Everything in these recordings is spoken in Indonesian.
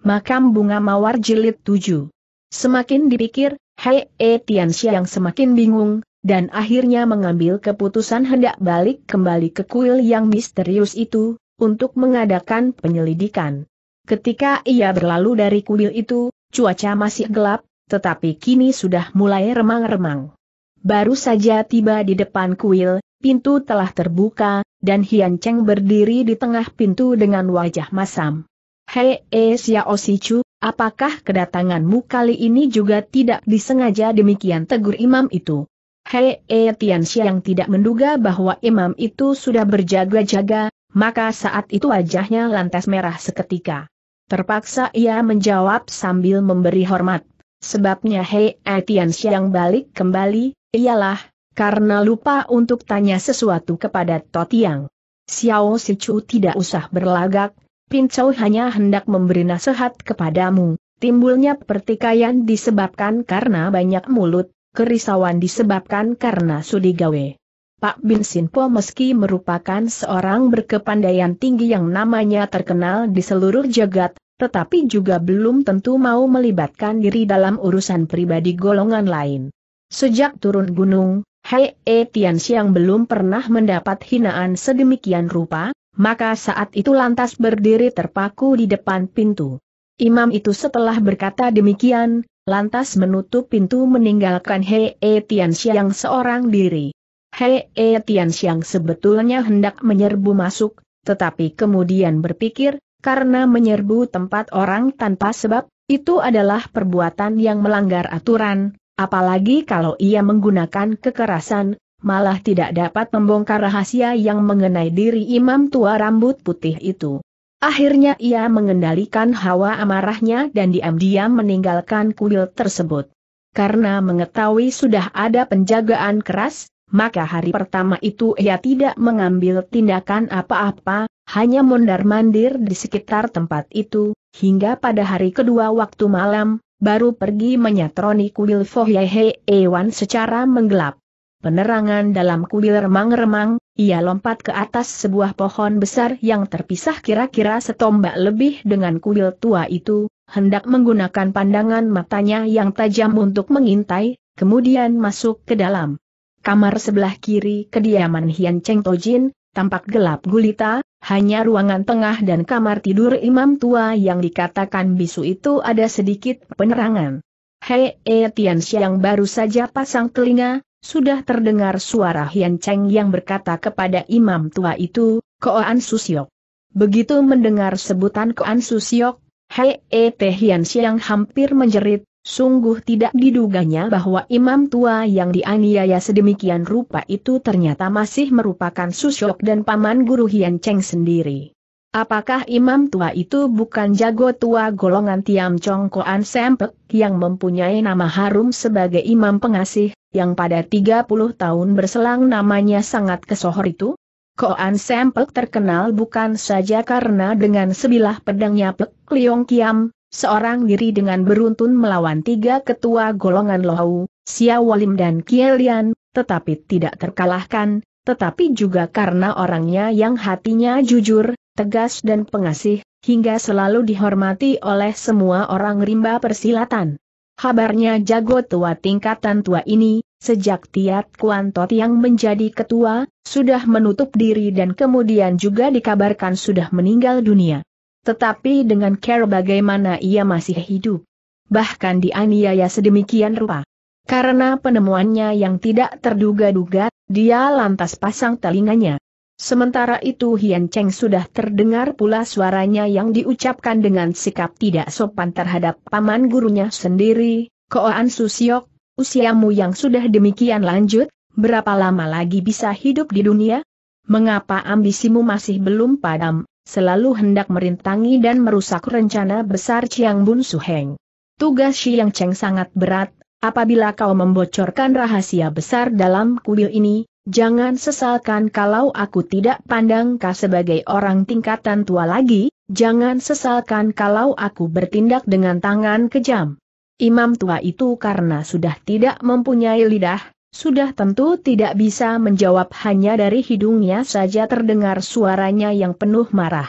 Makam Bunga Mawar Jilid 7 Semakin dipikir, Hei E Tianxia yang semakin bingung, dan akhirnya mengambil keputusan hendak balik kembali ke kuil yang misterius itu, untuk mengadakan penyelidikan. Ketika ia berlalu dari kuil itu, cuaca masih gelap, tetapi kini sudah mulai remang-remang. Baru saja tiba di depan kuil, pintu telah terbuka, dan Hian Cheng berdiri di tengah pintu dengan wajah masam. Hei Asia eh, Osichu, apakah kedatanganmu kali ini juga tidak disengaja demikian tegur imam itu? Hei E eh, Tianxia yang tidak menduga bahwa imam itu sudah berjaga-jaga, maka saat itu wajahnya lantas merah seketika. Terpaksa ia menjawab sambil memberi hormat. Sebabnya Hei E eh, Tianxia yang balik kembali, ialah, karena lupa untuk tanya sesuatu kepada Totiang. Xiao Sichu tidak usah berlagak, Pincau hanya hendak memberi nasihat kepadamu. Timbulnya pertikaian disebabkan karena banyak mulut, kerisauan disebabkan karena sudi gawe. Pak Bin Sinpo meski merupakan seorang berkepandaian tinggi yang namanya terkenal di seluruh jagat, tetapi juga belum tentu mau melibatkan diri dalam urusan pribadi golongan lain. Sejak turun gunung, Hei E belum pernah mendapat hinaan sedemikian rupa, maka saat itu lantas berdiri terpaku di depan pintu. Imam itu setelah berkata demikian, lantas menutup pintu meninggalkan Hei e Tian seorang diri. Hei e Tian sebetulnya hendak menyerbu masuk, tetapi kemudian berpikir, karena menyerbu tempat orang tanpa sebab, itu adalah perbuatan yang melanggar aturan, apalagi kalau ia menggunakan kekerasan, malah tidak dapat membongkar rahasia yang mengenai diri imam tua rambut putih itu. Akhirnya ia mengendalikan hawa amarahnya dan diam-diam meninggalkan kuil tersebut. Karena mengetahui sudah ada penjagaan keras, maka hari pertama itu ia tidak mengambil tindakan apa-apa, hanya mondar-mandir di sekitar tempat itu, hingga pada hari kedua waktu malam, baru pergi menyatroni kuil Fohyehe Ewan secara menggelap. Penerangan dalam kuil remang-remang, ia lompat ke atas sebuah pohon besar yang terpisah kira-kira setombak lebih dengan kuil tua itu, hendak menggunakan pandangan matanya yang tajam untuk mengintai, kemudian masuk ke dalam. Kamar sebelah kiri kediaman Hian Cheng Tojin, tampak gelap gulita, hanya ruangan tengah dan kamar tidur imam tua yang dikatakan bisu itu ada sedikit penerangan. Hei, eh, Tian Xiang baru saja pasang telinga, sudah terdengar suara Hian Cheng yang berkata kepada imam tua itu, Koan Susiok. Begitu mendengar sebutan Koan Susiok, Hei Ete Hian Siang hampir menjerit, sungguh tidak diduganya bahwa imam tua yang dianiaya sedemikian rupa itu ternyata masih merupakan Susiok dan paman guru Hian Cheng sendiri. Apakah imam tua itu bukan jago tua golongan Tiam Chong Koan Sempek yang mempunyai nama harum sebagai imam pengasih, yang pada 30 tahun berselang namanya sangat kesohor itu? Koan Sempel terkenal bukan saja karena dengan sebilah pedangnya Pek Liong Kiam, seorang diri dengan beruntun melawan tiga ketua golongan Lohau, Sia Walim dan Kielian, tetapi tidak terkalahkan, tetapi juga karena orangnya yang hatinya jujur, tegas dan pengasih, hingga selalu dihormati oleh semua orang rimba persilatan. Kabarnya jago tua tingkatan tua ini, sejak Tiat Kuantot yang menjadi ketua, sudah menutup diri dan kemudian juga dikabarkan sudah meninggal dunia. Tetapi dengan care bagaimana ia masih hidup. Bahkan dianiaya sedemikian rupa. Karena penemuannya yang tidak terduga-duga, dia lantas pasang telinganya. Sementara itu Hian Cheng sudah terdengar pula suaranya yang diucapkan dengan sikap tidak sopan terhadap paman gurunya sendiri, Koan Susiok, usiamu yang sudah demikian lanjut, berapa lama lagi bisa hidup di dunia? Mengapa ambisimu masih belum padam, selalu hendak merintangi dan merusak rencana besar Chiang Bun Su Heng? Tugas Xiang Cheng sangat berat, apabila kau membocorkan rahasia besar dalam kuil ini, jangan sesalkan kalau aku tidak pandang kau sebagai orang tingkatan tua lagi, jangan sesalkan kalau aku bertindak dengan tangan kejam. Imam tua itu karena sudah tidak mempunyai lidah, sudah tentu tidak bisa menjawab hanya dari hidungnya saja terdengar suaranya yang penuh marah.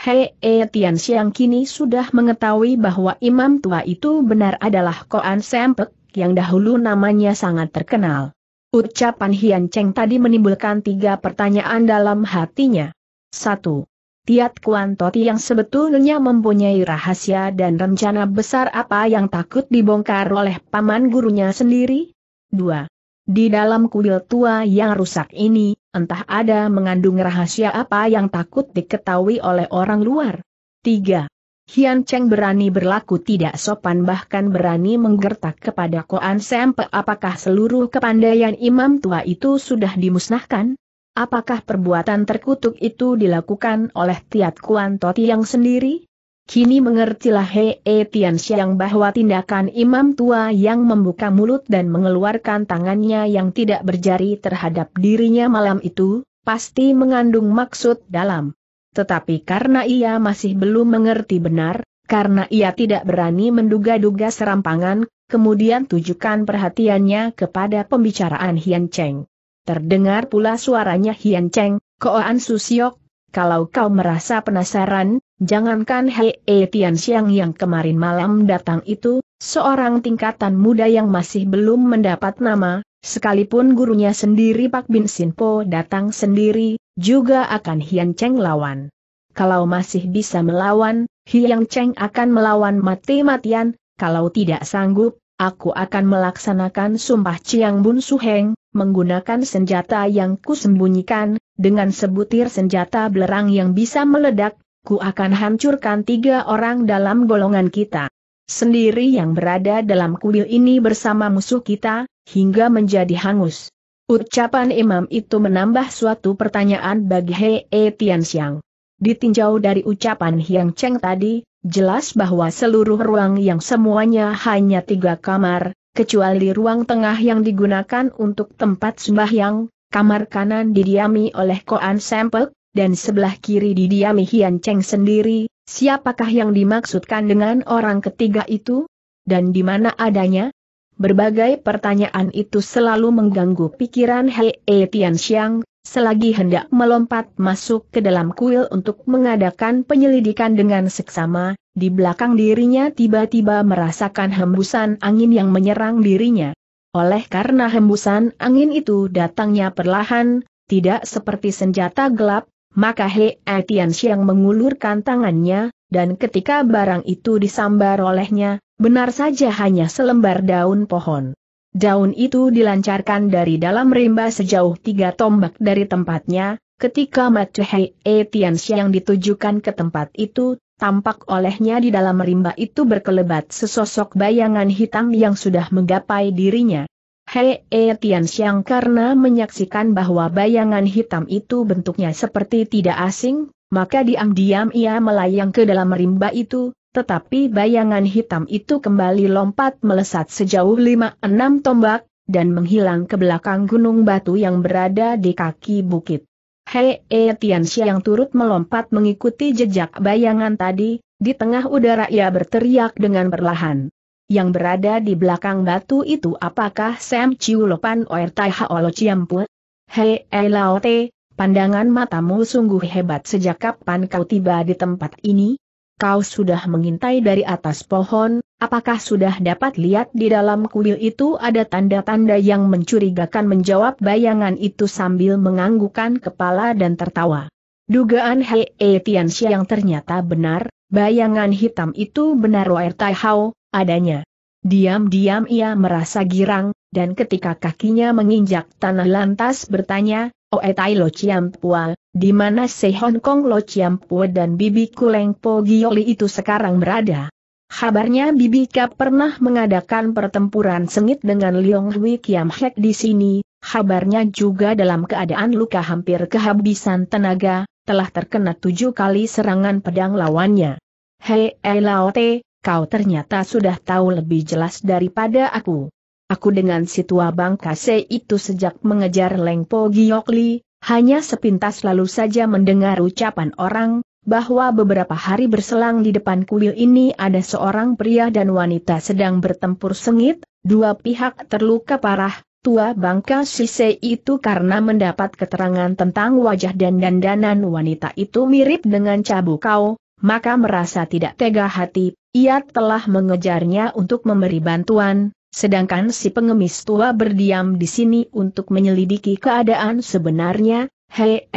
Hei e Tian Xiang kini sudah mengetahui bahwa imam tua itu benar adalah Koan Sempek, yang dahulu namanya sangat terkenal. Ucapan Hian Cheng tadi menimbulkan tiga pertanyaan dalam hatinya. 1. Tiat Kuan Toti yang sebetulnya mempunyai rahasia dan rencana besar apa yang takut dibongkar oleh paman gurunya sendiri? 2. Di dalam kuil tua yang rusak ini, entah ada mengandung rahasia apa yang takut diketahui oleh orang luar. 3. Hian Cheng berani berlaku tidak sopan bahkan berani menggertak kepada Koan Sempe apakah seluruh kepandaian imam tua itu sudah dimusnahkan? Apakah perbuatan terkutuk itu dilakukan oleh Tiat Kuan Toti yang sendiri? Kini mengertilah Hei e Tian Xiang bahwa tindakan imam tua yang membuka mulut dan mengeluarkan tangannya yang tidak berjari terhadap dirinya malam itu, pasti mengandung maksud dalam. Tetapi karena ia masih belum mengerti benar, karena ia tidak berani menduga-duga serampangan, kemudian tujukan perhatiannya kepada pembicaraan Hian Cheng. Terdengar pula suaranya Hian Cheng, Koan Susiok, kalau kau merasa penasaran, jangankan Hei E Tian Xiang yang kemarin malam datang itu, seorang tingkatan muda yang masih belum mendapat nama, Sekalipun gurunya sendiri Pak Bin Sinpo datang sendiri, juga akan Hian Cheng lawan. Kalau masih bisa melawan, Hian Cheng akan melawan mati-matian, kalau tidak sanggup, aku akan melaksanakan sumpah Chiang Bun Heng, menggunakan senjata yang kusembunyikan, dengan sebutir senjata belerang yang bisa meledak, ku akan hancurkan tiga orang dalam golongan kita. Sendiri yang berada dalam kuil ini bersama musuh kita, hingga menjadi hangus. Ucapan imam itu menambah suatu pertanyaan bagi Hei e Tianxiang. Ditinjau dari ucapan Hiang Cheng tadi, jelas bahwa seluruh ruang yang semuanya hanya tiga kamar, kecuali ruang tengah yang digunakan untuk tempat sembahyang, kamar kanan didiami oleh Koan Sempek, dan sebelah kiri didiami Hian Cheng sendiri, siapakah yang dimaksudkan dengan orang ketiga itu? Dan di mana adanya? Berbagai pertanyaan itu selalu mengganggu pikiran Hei e Tianxiang, selagi hendak melompat masuk ke dalam kuil untuk mengadakan penyelidikan dengan seksama, di belakang dirinya tiba-tiba merasakan hembusan angin yang menyerang dirinya. Oleh karena hembusan angin itu datangnya perlahan, tidak seperti senjata gelap, maka Hei Etian Xiang mengulurkan tangannya, dan ketika barang itu disambar olehnya, Benar saja hanya selembar daun pohon. Daun itu dilancarkan dari dalam rimba sejauh tiga tombak dari tempatnya, ketika E Etiansi yang ditujukan ke tempat itu, tampak olehnya di dalam rimba itu berkelebat sesosok bayangan hitam yang sudah menggapai dirinya. Hei Etiansiang karena menyaksikan bahwa bayangan hitam itu bentuknya seperti tidak asing, maka diam-diam ia melayang ke dalam rimba itu, tetapi bayangan hitam itu kembali lompat melesat sejauh lima enam tombak, dan menghilang ke belakang gunung batu yang berada di kaki bukit. Hei -e Tianxia yang turut melompat mengikuti jejak bayangan tadi, di tengah udara ia berteriak dengan perlahan. Yang berada di belakang batu itu apakah Sam Chiu Lopan Oer Tai Haolo Ciampu? Hei -e Te, pandangan matamu sungguh hebat sejak kapan kau tiba di tempat ini? kau sudah mengintai dari atas pohon, apakah sudah dapat lihat di dalam kuil itu ada tanda-tanda yang mencurigakan menjawab bayangan itu sambil menganggukkan kepala dan tertawa. Dugaan Hei e Tianxia yang ternyata benar, bayangan hitam itu benar Wai Tai Hao, adanya. Diam-diam ia merasa girang, dan ketika kakinya menginjak tanah lantas bertanya, Oh, eh, tai Lo Chiam Pua, di mana Se Hong Kong Lo Chiam Pua dan Bibi Kuleng Po Gioli itu sekarang berada. Kabarnya Bibi Kap pernah mengadakan pertempuran sengit dengan Leong Hui Kiam Hek di sini, kabarnya juga dalam keadaan luka hampir kehabisan tenaga, telah terkena tujuh kali serangan pedang lawannya. Hei Elaote, eh, kau ternyata sudah tahu lebih jelas daripada aku. Aku dengan si tua bangkase itu sejak mengejar Leng Po Giokli, hanya sepintas lalu saja mendengar ucapan orang, bahwa beberapa hari berselang di depan kuil ini ada seorang pria dan wanita sedang bertempur sengit, dua pihak terluka parah, tua bangka Sisei itu karena mendapat keterangan tentang wajah dan dandanan wanita itu mirip dengan Cabu Kau, maka merasa tidak tega hati, ia telah mengejarnya untuk memberi bantuan, Sedangkan si pengemis tua berdiam di sini untuk menyelidiki keadaan sebenarnya, Hei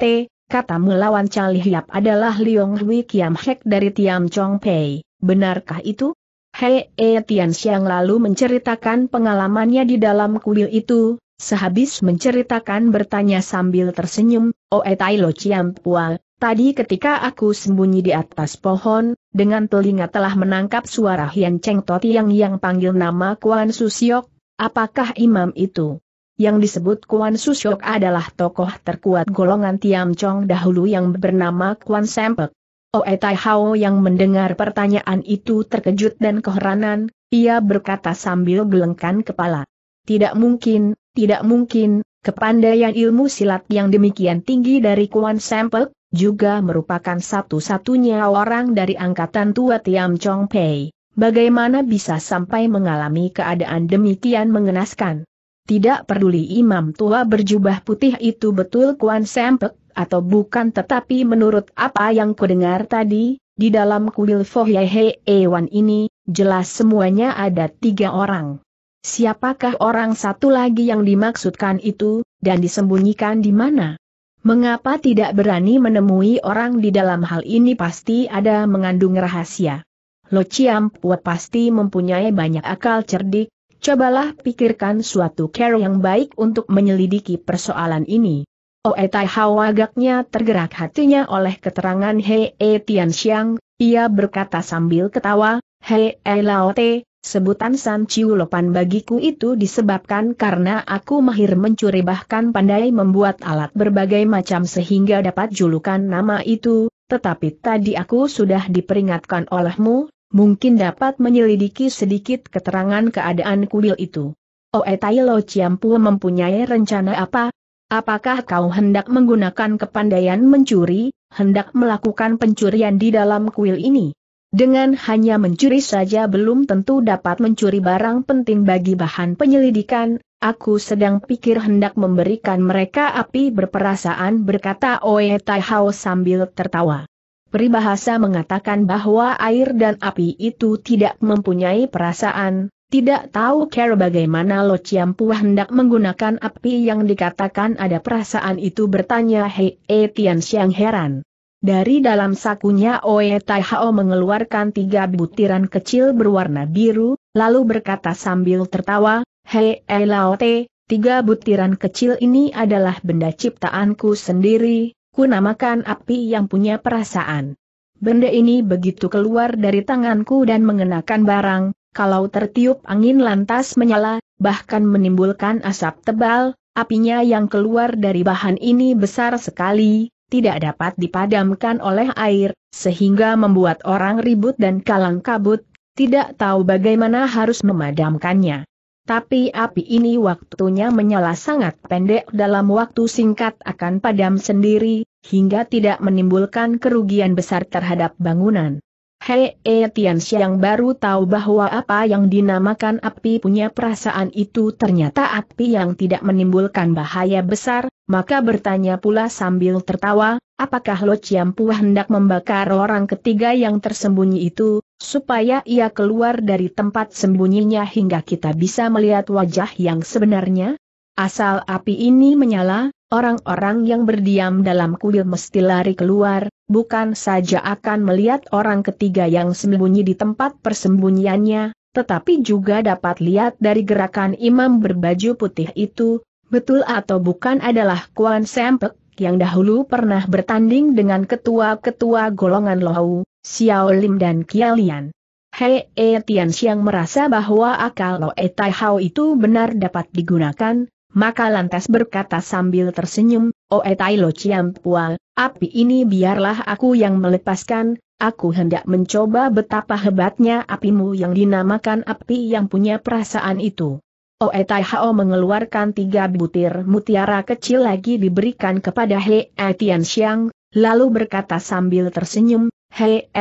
Te, kata melawan Chali Hiap adalah Liong Hui Kiam Hek dari Tiam Chong Pei, benarkah itu? Hei e Tian Xiang lalu menceritakan pengalamannya di dalam kuil itu, Sehabis menceritakan bertanya sambil tersenyum, Oe Tai Lo Chiam Pual, tadi ketika aku sembunyi di atas pohon, dengan telinga telah menangkap suara Hian Cheng To Tiang yang panggil nama Kuan Susiok, apakah imam itu? Yang disebut Kuan Susiok adalah tokoh terkuat golongan Tiam Chong dahulu yang bernama Kuan Sempek. Oe oh, Tai Hao yang mendengar pertanyaan itu terkejut dan keheranan, ia berkata sambil gelengkan kepala. Tidak mungkin, tidak mungkin, kepandaian ilmu silat yang demikian tinggi dari Kuan Sempek, juga merupakan satu-satunya orang dari angkatan tua Tiam Chong Pei. Bagaimana bisa sampai mengalami keadaan demikian mengenaskan? Tidak peduli imam tua berjubah putih itu betul Kuan Sempek atau bukan tetapi menurut apa yang kudengar tadi, di dalam kuil E Ewan ini, jelas semuanya ada tiga orang. Siapakah orang satu lagi yang dimaksudkan itu, dan disembunyikan di mana? Mengapa tidak berani menemui orang di dalam hal ini pasti ada mengandung rahasia. Lo Chiam buat pasti mempunyai banyak akal cerdik, cobalah pikirkan suatu cara yang baik untuk menyelidiki persoalan ini. Oe oh, Tai Hao agaknya tergerak hatinya oleh keterangan Hei e Tian Xiang, ia berkata sambil ketawa, Hei e Lao Te, Sebutan San Chiu Lopan bagiku itu disebabkan karena aku mahir mencuri bahkan pandai membuat alat berbagai macam sehingga dapat julukan nama itu, tetapi tadi aku sudah diperingatkan olehmu, mungkin dapat menyelidiki sedikit keterangan keadaan kuil itu. Oe Tai Lo Chiampu mempunyai rencana apa? Apakah kau hendak menggunakan kepandaian mencuri, hendak melakukan pencurian di dalam kuil ini? Dengan hanya mencuri saja belum tentu dapat mencuri barang penting bagi bahan penyelidikan, aku sedang pikir hendak memberikan mereka api berperasaan berkata Oe Tai Hao sambil tertawa. Peribahasa mengatakan bahwa air dan api itu tidak mempunyai perasaan, tidak tahu care bagaimana Lo Pua hendak menggunakan api yang dikatakan ada perasaan itu bertanya Hei e Tian heran. Dari dalam sakunya Oe Tai Hao mengeluarkan tiga butiran kecil berwarna biru, lalu berkata sambil tertawa, Hei Ei tiga butiran kecil ini adalah benda ciptaanku sendiri, ku namakan api yang punya perasaan. Benda ini begitu keluar dari tanganku dan mengenakan barang, kalau tertiup angin lantas menyala, bahkan menimbulkan asap tebal, apinya yang keluar dari bahan ini besar sekali, tidak dapat dipadamkan oleh air, sehingga membuat orang ribut dan kalang kabut, tidak tahu bagaimana harus memadamkannya. Tapi api ini waktunya menyala sangat pendek dalam waktu singkat akan padam sendiri, hingga tidak menimbulkan kerugian besar terhadap bangunan. Hei e eh, yang baru tahu bahwa apa yang dinamakan api punya perasaan itu ternyata api yang tidak menimbulkan bahaya besar, maka bertanya pula sambil tertawa, apakah Lo Chiampu hendak membakar orang ketiga yang tersembunyi itu, supaya ia keluar dari tempat sembunyinya hingga kita bisa melihat wajah yang sebenarnya? Asal api ini menyala, orang-orang yang berdiam dalam kuil mesti lari keluar, bukan saja akan melihat orang ketiga yang sembunyi di tempat persembunyiannya, tetapi juga dapat lihat dari gerakan imam berbaju putih itu, betul atau bukan adalah Kuan Sempek yang dahulu pernah bertanding dengan ketua-ketua golongan Lohau, Xiao Lim dan Kialian. Hei E Tian Xiang merasa bahwa akal E Tai Hao itu benar dapat digunakan, maka lantas berkata sambil tersenyum, Oe oh, eh, Tai Lo Chiam Ciampua, api ini biarlah aku yang melepaskan, aku hendak mencoba betapa hebatnya apimu yang dinamakan api yang punya perasaan itu. Oe oh, eh, Tai Hao mengeluarkan tiga butir mutiara kecil lagi diberikan kepada He eh, Tian Xiang, lalu berkata sambil tersenyum, He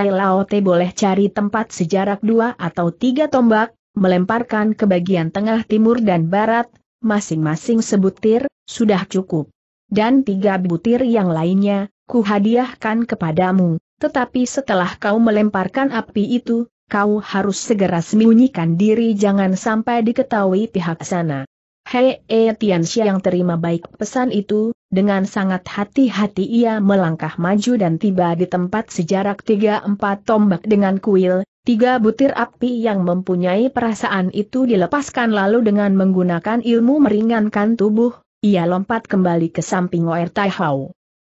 Te boleh cari tempat sejarak dua atau tiga tombak, melemparkan ke bagian tengah timur dan barat, masing-masing sebutir, sudah cukup dan tiga butir yang lainnya, ku hadiahkan kepadamu, tetapi setelah kau melemparkan api itu, kau harus segera sembunyikan diri jangan sampai diketahui pihak sana. Hei e eh, Tianxia yang terima baik pesan itu, dengan sangat hati-hati ia melangkah maju dan tiba di tempat sejarak tiga empat tombak dengan kuil, tiga butir api yang mempunyai perasaan itu dilepaskan lalu dengan menggunakan ilmu meringankan tubuh, ia lompat kembali ke samping Oer Tai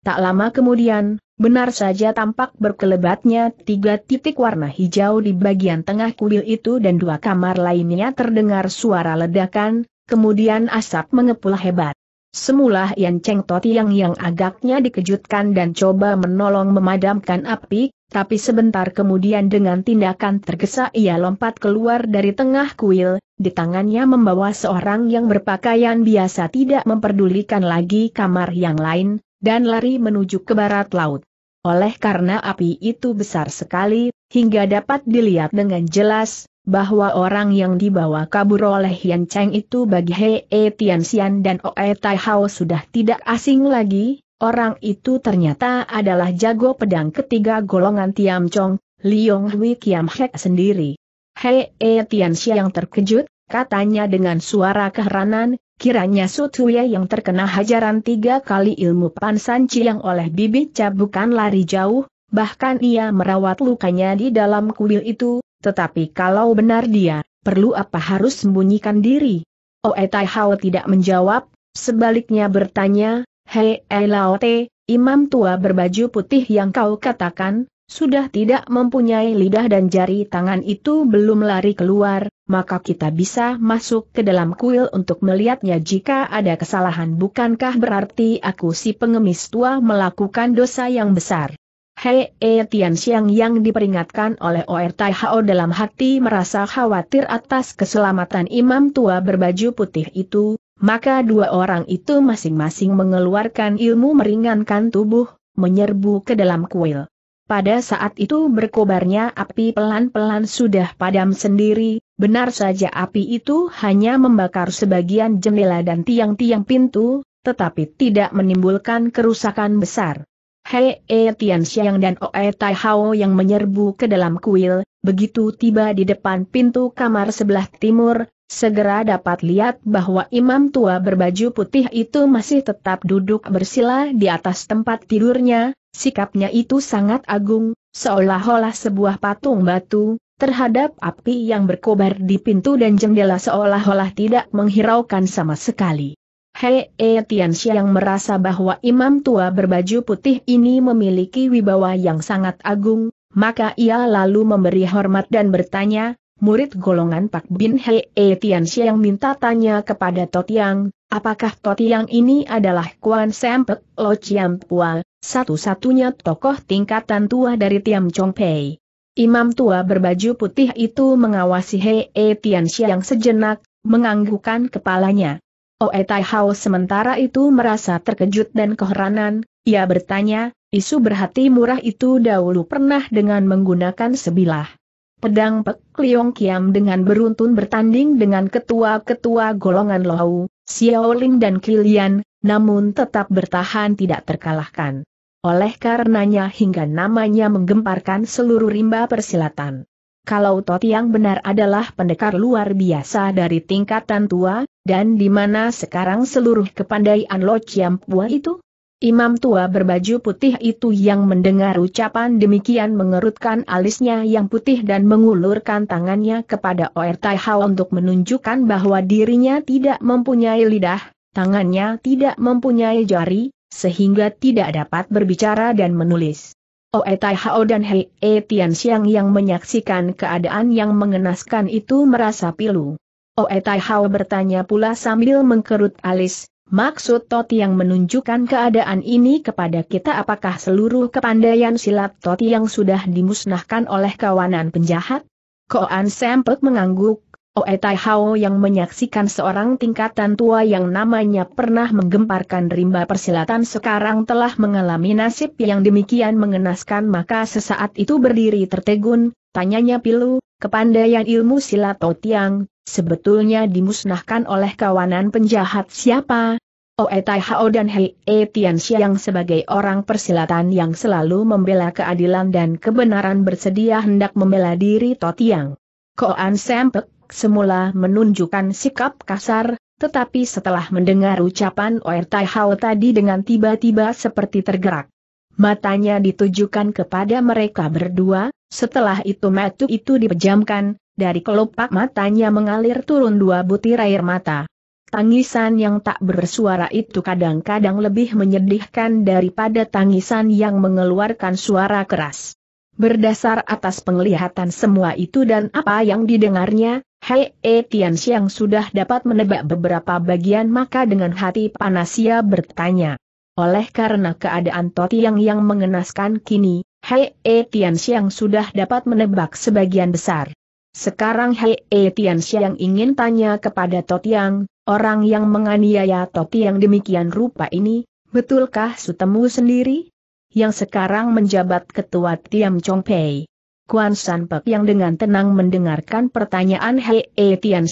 Tak lama kemudian, benar saja tampak berkelebatnya tiga titik warna hijau di bagian tengah kuil itu dan dua kamar lainnya terdengar suara ledakan, kemudian asap mengepul hebat. Semula Yan Cheng Toti yang agaknya dikejutkan dan coba menolong memadamkan api, tapi sebentar kemudian dengan tindakan tergesa ia lompat keluar dari tengah kuil, di tangannya membawa seorang yang berpakaian biasa tidak memperdulikan lagi kamar yang lain, dan lari menuju ke barat laut. Oleh karena api itu besar sekali, hingga dapat dilihat dengan jelas, bahwa orang yang dibawa kabur oleh Yan Cheng itu bagi Hei Tian Xian dan Oe Tai Hao sudah tidak asing lagi, Orang itu ternyata adalah jago pedang ketiga golongan Tiam Chong, Liong Hui Kiam Hek sendiri. Hei E Tian yang terkejut, katanya dengan suara keheranan, kiranya Sutuye yang terkena hajaran tiga kali ilmu Pan Pansan yang oleh bibit cabukan lari jauh, bahkan ia merawat lukanya di dalam kuil itu, tetapi kalau benar dia, perlu apa harus sembunyikan diri? Oe Tai Hao tidak menjawab, sebaliknya bertanya, Hei Elaote, imam tua berbaju putih yang kau katakan, sudah tidak mempunyai lidah dan jari tangan itu belum lari keluar, maka kita bisa masuk ke dalam kuil untuk melihatnya jika ada kesalahan bukankah berarti aku si pengemis tua melakukan dosa yang besar. Hei E Tian Xiang yang diperingatkan oleh Oer Tai Hao dalam hati merasa khawatir atas keselamatan imam tua berbaju putih itu, maka dua orang itu masing-masing mengeluarkan ilmu meringankan tubuh, menyerbu ke dalam kuil. Pada saat itu berkobarnya api pelan-pelan sudah padam sendiri, benar saja api itu hanya membakar sebagian jendela dan tiang-tiang pintu, tetapi tidak menimbulkan kerusakan besar. Hei E Tian Xiang dan Oe Tai Hao yang menyerbu ke dalam kuil, begitu tiba di depan pintu kamar sebelah timur, Segera dapat lihat bahwa imam tua berbaju putih itu masih tetap duduk bersila di atas tempat tidurnya, sikapnya itu sangat agung, seolah-olah sebuah patung batu, terhadap api yang berkobar di pintu dan jendela seolah-olah tidak menghiraukan sama sekali. Hei e Tianxia yang merasa bahwa imam tua berbaju putih ini memiliki wibawa yang sangat agung, maka ia lalu memberi hormat dan bertanya, murid golongan Pak Bin Hei e Tian yang minta tanya kepada Totiang, apakah Totiang ini adalah Kuan Sempek Lo Chiam Pua, satu-satunya tokoh tingkatan tua dari Tiam Chong Pei. Imam tua berbaju putih itu mengawasi Hei e Tian yang sejenak, menganggukkan kepalanya. Oe oh, eh, Tai Hao sementara itu merasa terkejut dan keheranan, ia bertanya, isu berhati murah itu dahulu pernah dengan menggunakan sebilah Pedang Pek Liong Kiam dengan beruntun bertanding dengan ketua-ketua golongan Xiao Xiaoling dan Kilian, namun tetap bertahan tidak terkalahkan. Oleh karenanya hingga namanya menggemparkan seluruh rimba persilatan. Kalau Tot yang benar adalah pendekar luar biasa dari tingkatan tua, dan di mana sekarang seluruh kepandaian Lo Chiam Pua itu? Imam tua berbaju putih itu yang mendengar ucapan demikian mengerutkan alisnya yang putih dan mengulurkan tangannya kepada Oer Tai Hao untuk menunjukkan bahwa dirinya tidak mempunyai lidah, tangannya tidak mempunyai jari, sehingga tidak dapat berbicara dan menulis. Oer Tai Hao dan Hei E Tian Xiang yang menyaksikan keadaan yang mengenaskan itu merasa pilu. Oer Tai Hao bertanya pula sambil mengkerut alis, Maksud Toti yang menunjukkan keadaan ini kepada kita apakah seluruh kepandaian silat Toti yang sudah dimusnahkan oleh kawanan penjahat? Koan Sempek mengangguk, Oe Tai Hao yang menyaksikan seorang tingkatan tua yang namanya pernah menggemparkan rimba persilatan sekarang telah mengalami nasib yang demikian mengenaskan maka sesaat itu berdiri tertegun, tanyanya pilu, kepandaian ilmu silat yang. Sebetulnya dimusnahkan oleh kawanan penjahat siapa? Oe oh, Tai Hao dan Hei E Tian yang sebagai orang persilatan yang selalu membela keadilan dan kebenaran bersedia hendak membela diri Totiang. Koan Sempek semula menunjukkan sikap kasar, tetapi setelah mendengar ucapan Oe oh, Tai Hao tadi dengan tiba-tiba seperti tergerak matanya ditujukan kepada mereka berdua, setelah itu matu itu dipejamkan, dari kelopak matanya mengalir turun dua butir air mata. Tangisan yang tak bersuara itu kadang-kadang lebih menyedihkan daripada tangisan yang mengeluarkan suara keras. Berdasar atas penglihatan semua itu dan apa yang didengarnya, Hei e Tian Xiang sudah dapat menebak beberapa bagian maka dengan hati panas ia bertanya, oleh karena keadaan Totiang yang mengenaskan kini, Hei E Tian sudah dapat menebak sebagian besar. Sekarang Hei E Tian ingin tanya kepada Totiang, orang yang menganiaya Totiang demikian rupa ini, betulkah sutemu sendiri? Yang sekarang menjabat ketua Tiam Chongpei. Kuan San Pek yang dengan tenang mendengarkan pertanyaan Hei E Tian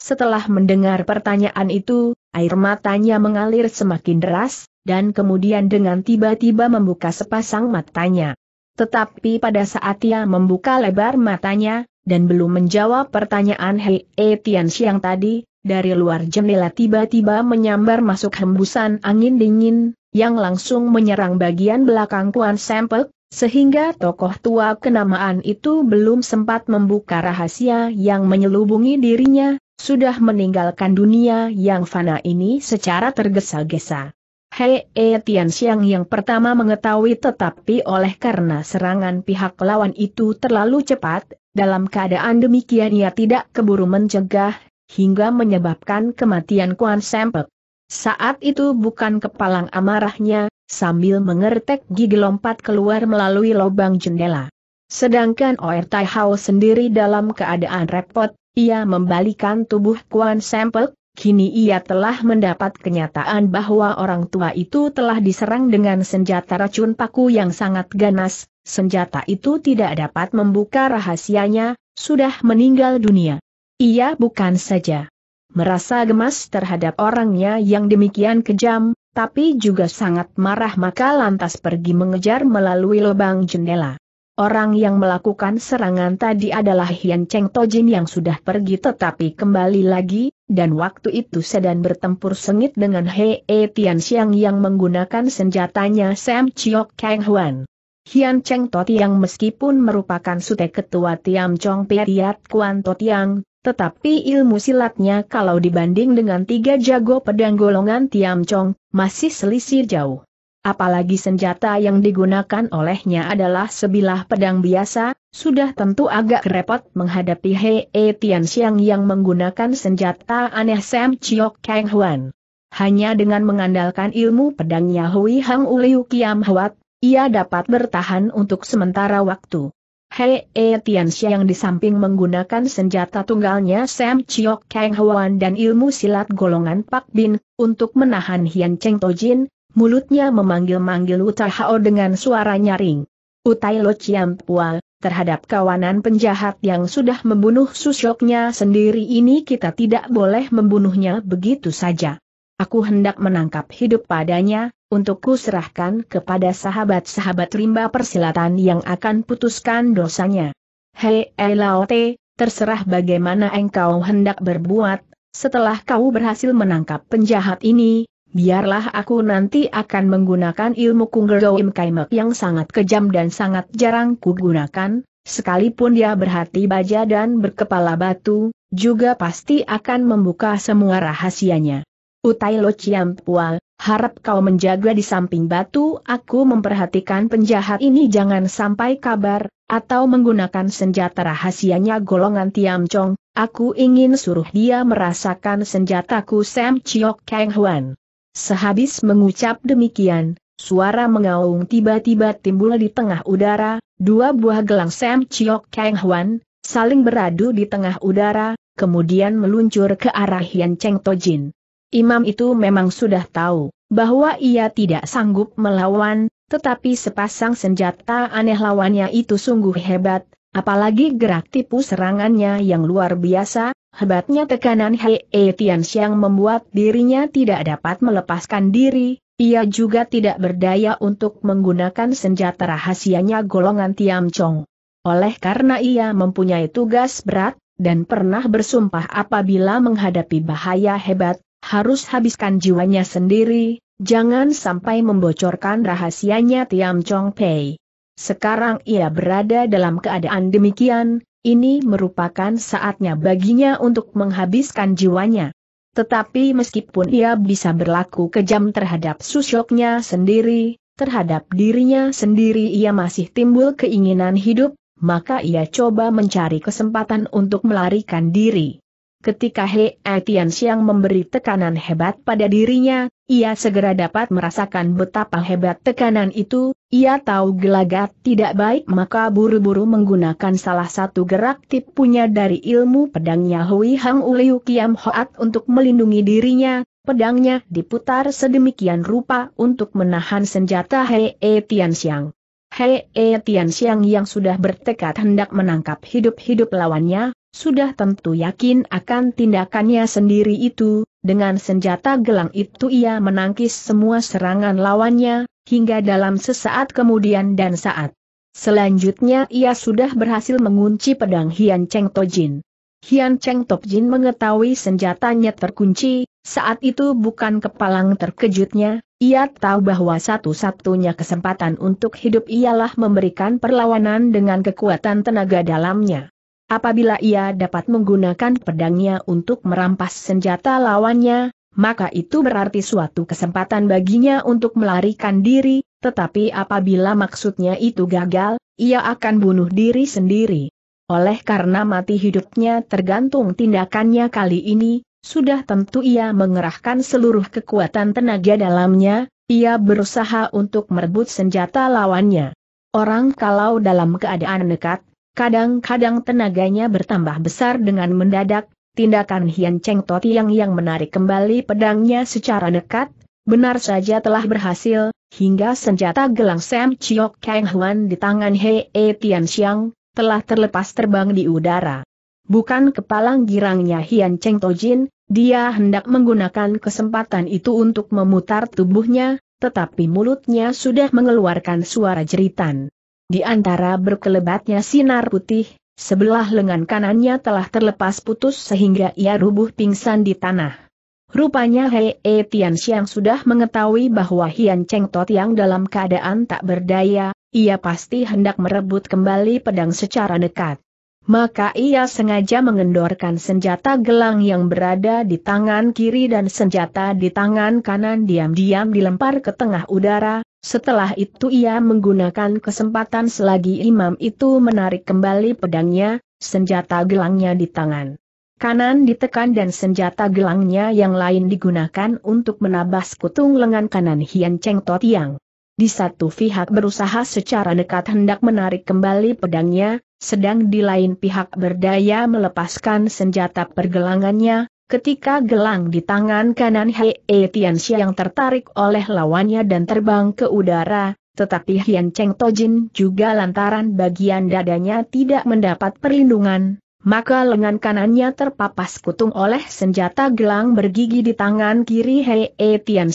setelah mendengar pertanyaan itu, air matanya mengalir semakin deras, dan kemudian dengan tiba-tiba membuka sepasang matanya. Tetapi pada saat ia membuka lebar matanya, dan belum menjawab pertanyaan Hei e Tian Xiang tadi, dari luar jendela tiba-tiba menyambar masuk hembusan angin dingin, yang langsung menyerang bagian belakang kuan Sempek, sehingga tokoh tua kenamaan itu belum sempat membuka rahasia yang menyelubungi dirinya, sudah meninggalkan dunia yang fana ini secara tergesa-gesa. Hei E Tian Xiang yang pertama mengetahui tetapi oleh karena serangan pihak lawan itu terlalu cepat, dalam keadaan demikian ia tidak keburu mencegah, hingga menyebabkan kematian Kuan Sempek. Saat itu bukan kepalang amarahnya, sambil mengertek gigi lompat keluar melalui lubang jendela. Sedangkan Oer Tai Hao sendiri dalam keadaan repot, ia membalikan tubuh Kuan Sempek, Kini ia telah mendapat kenyataan bahwa orang tua itu telah diserang dengan senjata racun paku yang sangat ganas, senjata itu tidak dapat membuka rahasianya, sudah meninggal dunia. Ia bukan saja merasa gemas terhadap orangnya yang demikian kejam, tapi juga sangat marah maka lantas pergi mengejar melalui lubang jendela. Orang yang melakukan serangan tadi adalah Hian Cheng Tojin yang sudah pergi tetapi kembali lagi, dan waktu itu sedang bertempur sengit dengan He e Tian Xiang yang menggunakan senjatanya Sam Chiok Kang Huan. Hian Cheng Totiang meskipun merupakan sute ketua Tiam Chong Periat Kuan Totiang, tetapi ilmu silatnya kalau dibanding dengan tiga jago pedang golongan Tiam Chong, masih selisih jauh apalagi senjata yang digunakan olehnya adalah sebilah pedang biasa, sudah tentu agak repot menghadapi Hei e Tianxiang yang menggunakan senjata aneh Sam Chiok Kang Huan. Hanya dengan mengandalkan ilmu pedangnya Hui Hang Uliu Kiam Huat, ia dapat bertahan untuk sementara waktu. Hei e yang di samping menggunakan senjata tunggalnya Sam Chiok Kang Hwan dan ilmu silat golongan Pak Bin, untuk menahan Hian Cheng Tojin, mulutnya memanggil-manggil Utahao dengan suara nyaring. Utai Lo Ciampual, terhadap kawanan penjahat yang sudah membunuh susyoknya sendiri ini kita tidak boleh membunuhnya begitu saja. Aku hendak menangkap hidup padanya, untuk kuserahkan kepada sahabat-sahabat rimba persilatan yang akan putuskan dosanya. Hei Elaote, terserah bagaimana engkau hendak berbuat, setelah kau berhasil menangkap penjahat ini, Biarlah aku nanti akan menggunakan ilmu Kunggergo Im yang sangat kejam dan sangat jarang kugunakan, sekalipun dia berhati baja dan berkepala batu, juga pasti akan membuka semua rahasianya. Utai Lo Chiam Pual, harap kau menjaga di samping batu aku memperhatikan penjahat ini jangan sampai kabar, atau menggunakan senjata rahasianya golongan Tiam Chong, aku ingin suruh dia merasakan senjataku Sam Chiok Kang Huan. Sehabis mengucap demikian, suara mengaung tiba-tiba timbul di tengah udara, dua buah gelang Sam Chiok Kang Hwan, saling beradu di tengah udara, kemudian meluncur ke arah Yan Cheng Tojin. Imam itu memang sudah tahu bahwa ia tidak sanggup melawan, tetapi sepasang senjata aneh lawannya itu sungguh hebat, apalagi gerak tipu serangannya yang luar biasa, Hebatnya tekanan Hei Tianxiang membuat dirinya tidak dapat melepaskan diri, ia juga tidak berdaya untuk menggunakan senjata rahasianya golongan Tiam Chong. Oleh karena ia mempunyai tugas berat, dan pernah bersumpah apabila menghadapi bahaya hebat, harus habiskan jiwanya sendiri, jangan sampai membocorkan rahasianya Tiam Chong Pei. Sekarang ia berada dalam keadaan demikian, ini merupakan saatnya baginya untuk menghabiskan jiwanya. Tetapi meskipun ia bisa berlaku kejam terhadap susyoknya sendiri, terhadap dirinya sendiri ia masih timbul keinginan hidup, maka ia coba mencari kesempatan untuk melarikan diri. Ketika He Etian Siang memberi tekanan hebat pada dirinya, ia segera dapat merasakan betapa hebat tekanan itu, ia tahu gelagat tidak baik maka buru-buru menggunakan salah satu gerak tipunya dari ilmu pedangnya Hui Hang Uliu Kiam Hoat untuk melindungi dirinya, pedangnya diputar sedemikian rupa untuk menahan senjata He Etian Siang. Hei Etian Siang yang sudah bertekad hendak menangkap hidup-hidup lawannya, sudah tentu yakin akan tindakannya sendiri itu, dengan senjata gelang itu ia menangkis semua serangan lawannya, hingga dalam sesaat kemudian dan saat. Selanjutnya ia sudah berhasil mengunci pedang Hian Cheng Tojin. Hian Cheng Tojin mengetahui senjatanya terkunci, saat itu bukan kepalang terkejutnya, ia tahu bahwa satu-satunya kesempatan untuk hidup ialah memberikan perlawanan dengan kekuatan tenaga dalamnya. Apabila ia dapat menggunakan pedangnya untuk merampas senjata lawannya, maka itu berarti suatu kesempatan baginya untuk melarikan diri, tetapi apabila maksudnya itu gagal, ia akan bunuh diri sendiri. Oleh karena mati hidupnya tergantung tindakannya kali ini, sudah tentu ia mengerahkan seluruh kekuatan tenaga dalamnya, ia berusaha untuk merebut senjata lawannya. Orang kalau dalam keadaan nekat, Kadang-kadang tenaganya bertambah besar dengan mendadak, tindakan Hian Cheng Totiang yang menarik kembali pedangnya secara dekat, benar saja telah berhasil, hingga senjata gelang Sam Chiok Kang Huan di tangan Hei e Tian Xiang, telah terlepas terbang di udara. Bukan kepalang girangnya Hian Cheng Jin, dia hendak menggunakan kesempatan itu untuk memutar tubuhnya, tetapi mulutnya sudah mengeluarkan suara jeritan. Di antara berkelebatnya sinar putih, sebelah lengan kanannya telah terlepas putus sehingga ia rubuh pingsan di tanah. Rupanya Hei e Tian Xiang sudah mengetahui bahwa Hian Cheng Tot yang dalam keadaan tak berdaya, ia pasti hendak merebut kembali pedang secara dekat maka ia sengaja mengendorkan senjata gelang yang berada di tangan kiri dan senjata di tangan kanan diam-diam dilempar ke tengah udara, setelah itu ia menggunakan kesempatan selagi imam itu menarik kembali pedangnya, senjata gelangnya di tangan kanan ditekan dan senjata gelangnya yang lain digunakan untuk menabas kutung lengan kanan Hian Cheng Totiang. Di satu pihak berusaha secara dekat hendak menarik kembali pedangnya, sedang di lain pihak berdaya melepaskan senjata pergelangannya, ketika gelang di tangan kanan Hei e Tianxia yang tertarik oleh lawannya dan terbang ke udara, tetapi Hian Cheng Tojin juga lantaran bagian dadanya tidak mendapat perlindungan, maka lengan kanannya terpapas kutung oleh senjata gelang bergigi di tangan kiri Hei e Tian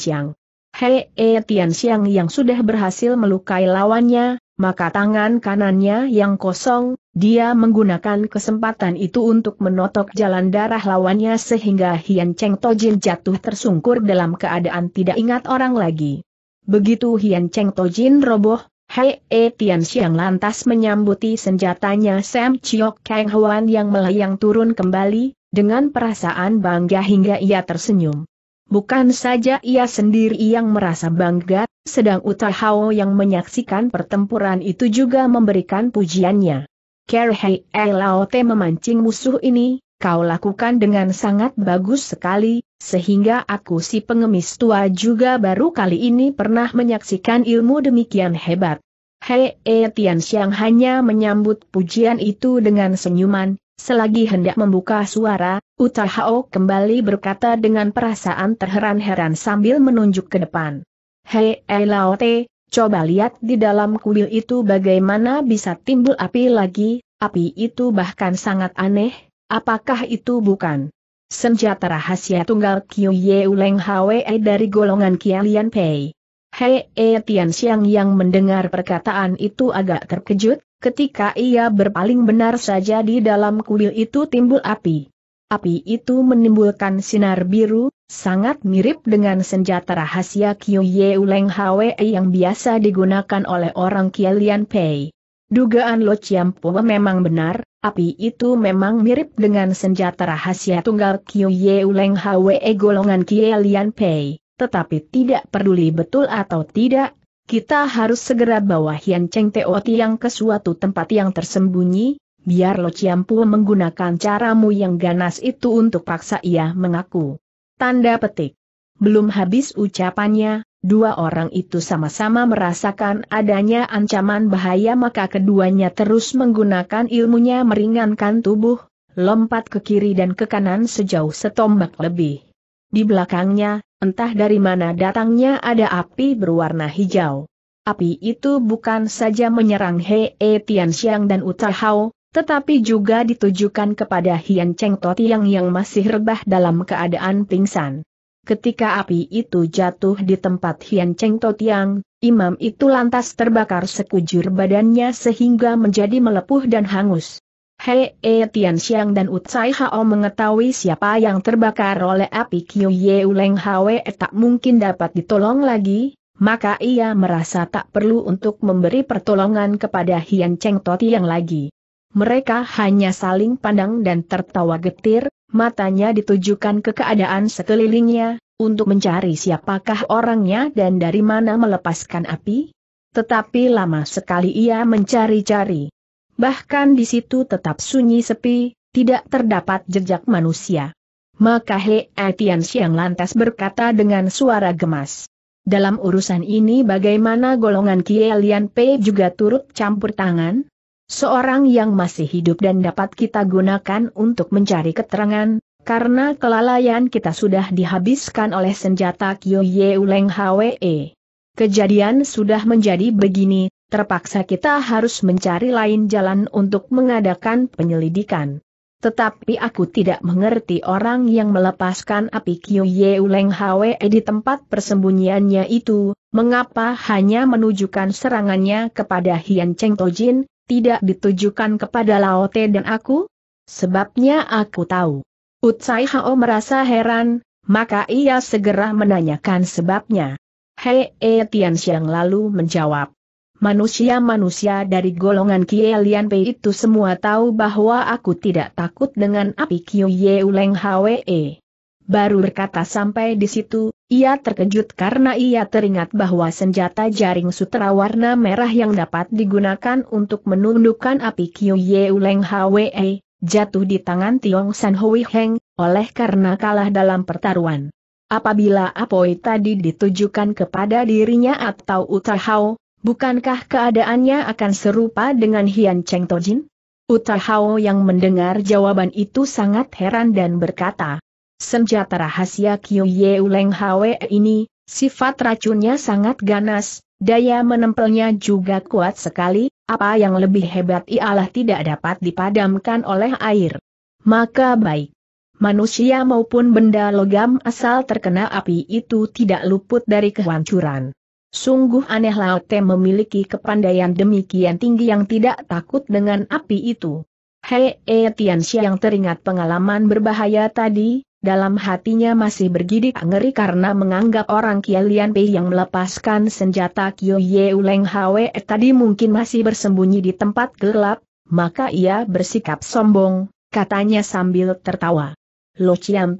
Hei e Tian yang sudah berhasil melukai lawannya, maka tangan kanannya yang kosong, dia menggunakan kesempatan itu untuk menotok jalan darah lawannya sehingga Hian Cheng Tojin jatuh tersungkur dalam keadaan tidak ingat orang lagi. Begitu Hian Cheng Tojin roboh, Hei E Tian Xiang lantas menyambuti senjatanya Sam Chiok Kang Huan yang melayang turun kembali, dengan perasaan bangga hingga ia tersenyum. Bukan saja ia sendiri yang merasa bangga, sedang Hao yang menyaksikan pertempuran itu juga memberikan pujiannya. Kerhei Laote memancing musuh ini, kau lakukan dengan sangat bagus sekali, sehingga aku si pengemis tua juga baru kali ini pernah menyaksikan ilmu demikian hebat. Hei e Tian Xiang hanya menyambut pujian itu dengan senyuman, selagi hendak membuka suara, Hao kembali berkata dengan perasaan terheran-heran sambil menunjuk ke depan. Hei Laote, coba lihat di dalam kuil itu bagaimana bisa timbul api lagi, api itu bahkan sangat aneh, apakah itu bukan? Senjata rahasia tunggal Kiu Ye Uleng Hwe dari golongan Kialian Pei. Hei E Tian Xiang yang mendengar perkataan itu agak terkejut, ketika ia berpaling benar saja di dalam kuil itu timbul api. Api itu menimbulkan sinar biru, sangat mirip dengan senjata rahasia Qiu Ye Uleng Hwe yang biasa digunakan oleh orang Kielian Pei. Dugaan Lo Chiam Po memang benar, api itu memang mirip dengan senjata rahasia tunggal Qiu Ye Uleng Hwe golongan Kielian Pei, tetapi tidak peduli betul atau tidak, kita harus segera bawa Hian Cheng Teo Tiang ke suatu tempat yang tersembunyi, biar Lo Chiampu menggunakan caramu yang ganas itu untuk paksa ia mengaku. Tanda petik. Belum habis ucapannya, dua orang itu sama-sama merasakan adanya ancaman bahaya maka keduanya terus menggunakan ilmunya meringankan tubuh, lompat ke kiri dan ke kanan sejauh setombak lebih. Di belakangnya, entah dari mana datangnya ada api berwarna hijau. Api itu bukan saja menyerang Hei Tian Xiang dan Uta Hao, tetapi juga ditujukan kepada Hian Cheng Totiang yang masih rebah dalam keadaan pingsan. Ketika api itu jatuh di tempat Hian Cheng Totiang, imam itu lantas terbakar sekujur badannya sehingga menjadi melepuh dan hangus. Hei e Tian Xiang dan Utsai Hao mengetahui siapa yang terbakar oleh api Qiu Ye Uleng Hwe tak mungkin dapat ditolong lagi, maka ia merasa tak perlu untuk memberi pertolongan kepada Hian Cheng Totiang lagi mereka hanya saling pandang dan tertawa getir, matanya ditujukan ke keadaan sekelilingnya, untuk mencari siapakah orangnya dan dari mana melepaskan api. Tetapi lama sekali ia mencari-cari. Bahkan di situ tetap sunyi sepi, tidak terdapat jejak manusia. Maka He Etian Siang lantas berkata dengan suara gemas. Dalam urusan ini bagaimana golongan Kielian P juga turut campur tangan? Seorang yang masih hidup dan dapat kita gunakan untuk mencari keterangan, karena kelalaian kita sudah dihabiskan oleh senjata Kyo Ye Uleng Hwe. Kejadian sudah menjadi begini, terpaksa kita harus mencari lain jalan untuk mengadakan penyelidikan. Tetapi aku tidak mengerti orang yang melepaskan api Kyo Ye Uleng Hwe di tempat persembunyiannya itu, mengapa hanya menunjukkan serangannya kepada Hian Cheng Tojin, tidak ditujukan kepada Laote dan aku? Sebabnya aku tahu. Utsai Hao merasa heran, maka ia segera menanyakan sebabnya. Hei e Tian Xiang lalu menjawab. Manusia-manusia dari golongan Lian Pei itu semua tahu bahwa aku tidak takut dengan api Kyu Ye Uleng Hwe. E. Baru berkata sampai di situ, ia terkejut karena ia teringat bahwa senjata jaring sutra warna merah yang dapat digunakan untuk menundukkan api Kyu Ye Uleng Hwe, e, jatuh di tangan Tiong San Hui Heng, oleh karena kalah dalam pertaruhan. Apabila apoi tadi ditujukan kepada dirinya atau Utahao, bukankah keadaannya akan serupa dengan Hian Cheng Tojin? Utahao yang mendengar jawaban itu sangat heran dan berkata, Senjata rahasia Kyu Yeu Leng Hwe ini, sifat racunnya sangat ganas, daya menempelnya juga kuat sekali, apa yang lebih hebat ialah tidak dapat dipadamkan oleh air. Maka baik. Manusia maupun benda logam asal terkena api itu tidak luput dari kehancuran. Sungguh aneh Laote memiliki kepandaian demikian tinggi yang tidak takut dengan api itu. Hei, e, eh, Tianxia yang teringat pengalaman berbahaya tadi, dalam hatinya masih bergidik ngeri karena menganggap orang Kialian Pei yang melepaskan senjata Kyo Ye Uleng Hwe tadi mungkin masih bersembunyi di tempat gelap, maka ia bersikap sombong, katanya sambil tertawa. Lo Chiam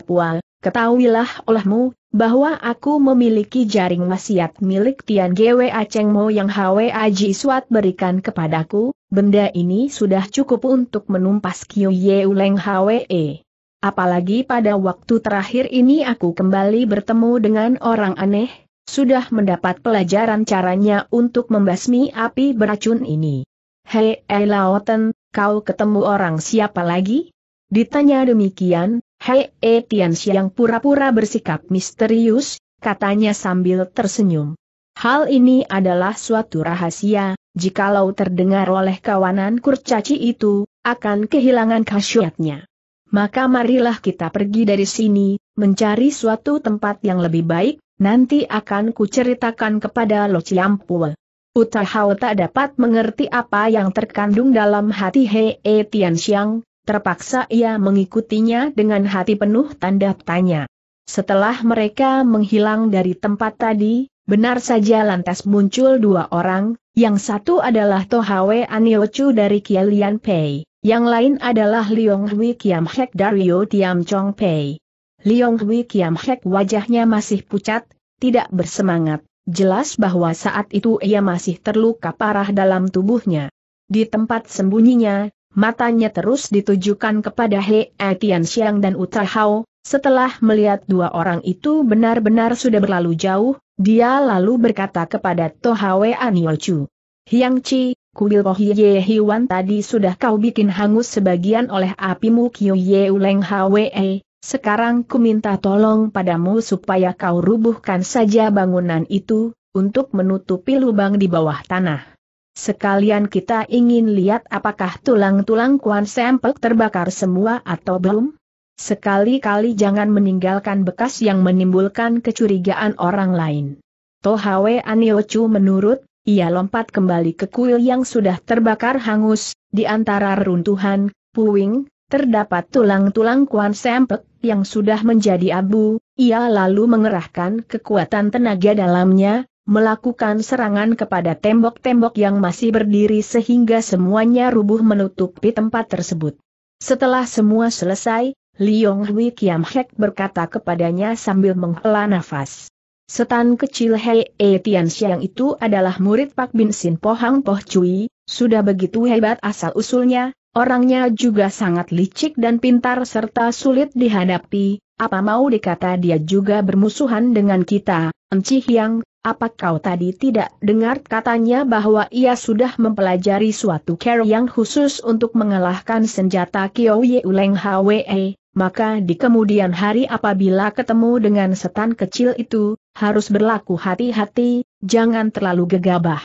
ketahuilah olehmu, bahwa aku memiliki jaring wasiat milik Tian Gwe Aceng Mo yang Hwe Aji Suat berikan kepadaku, benda ini sudah cukup untuk menumpas Kyo Ye Uleng Hwe. Apalagi pada waktu terakhir ini aku kembali bertemu dengan orang aneh, sudah mendapat pelajaran caranya untuk membasmi api beracun ini. Hei eh, Laoten, kau ketemu orang siapa lagi? Ditanya demikian, Hei eh, Tian yang pura-pura bersikap misterius, katanya sambil tersenyum. Hal ini adalah suatu rahasia, jikalau terdengar oleh kawanan kurcaci itu, akan kehilangan khasiatnya maka marilah kita pergi dari sini, mencari suatu tempat yang lebih baik, nanti akan kuceritakan kepada Lo Ciampua. Utahau tak dapat mengerti apa yang terkandung dalam hati Hei e Xiang, terpaksa ia mengikutinya dengan hati penuh tanda tanya. Setelah mereka menghilang dari tempat tadi, benar saja lantas muncul dua orang, yang satu adalah Tohawe Aniochu dari Kielian Pei. Yang lain adalah Liong Hui Kiam Hek Dario Tiam Chong Pei. Liong Hui Kiam Hek wajahnya masih pucat, tidak bersemangat, jelas bahwa saat itu ia masih terluka parah dalam tubuhnya. Di tempat sembunyinya, matanya terus ditujukan kepada He Tian Xiang dan Uta Hao, setelah melihat dua orang itu benar-benar sudah berlalu jauh, dia lalu berkata kepada Tohawe Aniochu. Hiang Chi, Kuil Rohi Ye Hiwan tadi sudah kau bikin hangus sebagian oleh apimu Kyu Ye Uleng Hwe, e. sekarang ku minta tolong padamu supaya kau rubuhkan saja bangunan itu, untuk menutupi lubang di bawah tanah. Sekalian kita ingin lihat apakah tulang-tulang Kuan Sempek terbakar semua atau belum? Sekali-kali jangan meninggalkan bekas yang menimbulkan kecurigaan orang lain. Tohawe Aniochu menurut ia lompat kembali ke kuil yang sudah terbakar hangus, di antara runtuhan, puing, terdapat tulang-tulang Kuan Sempek yang sudah menjadi abu, ia lalu mengerahkan kekuatan tenaga dalamnya, melakukan serangan kepada tembok-tembok yang masih berdiri sehingga semuanya rubuh menutupi tempat tersebut. Setelah semua selesai, Liong Hui Kiam Hek berkata kepadanya sambil menghela nafas. Setan kecil Hei E Tian Xiang itu adalah murid Pak Bin Sin Pohang Poh Cui, sudah begitu hebat asal-usulnya, orangnya juga sangat licik dan pintar serta sulit dihadapi, apa mau dikata dia juga bermusuhan dengan kita, Enci Hiang, apa kau tadi tidak dengar katanya bahwa ia sudah mempelajari suatu cara yang khusus untuk mengalahkan senjata Kyo Ye Uleng Hwe, e, maka di kemudian hari apabila ketemu dengan setan kecil itu, harus berlaku hati-hati, jangan terlalu gegabah.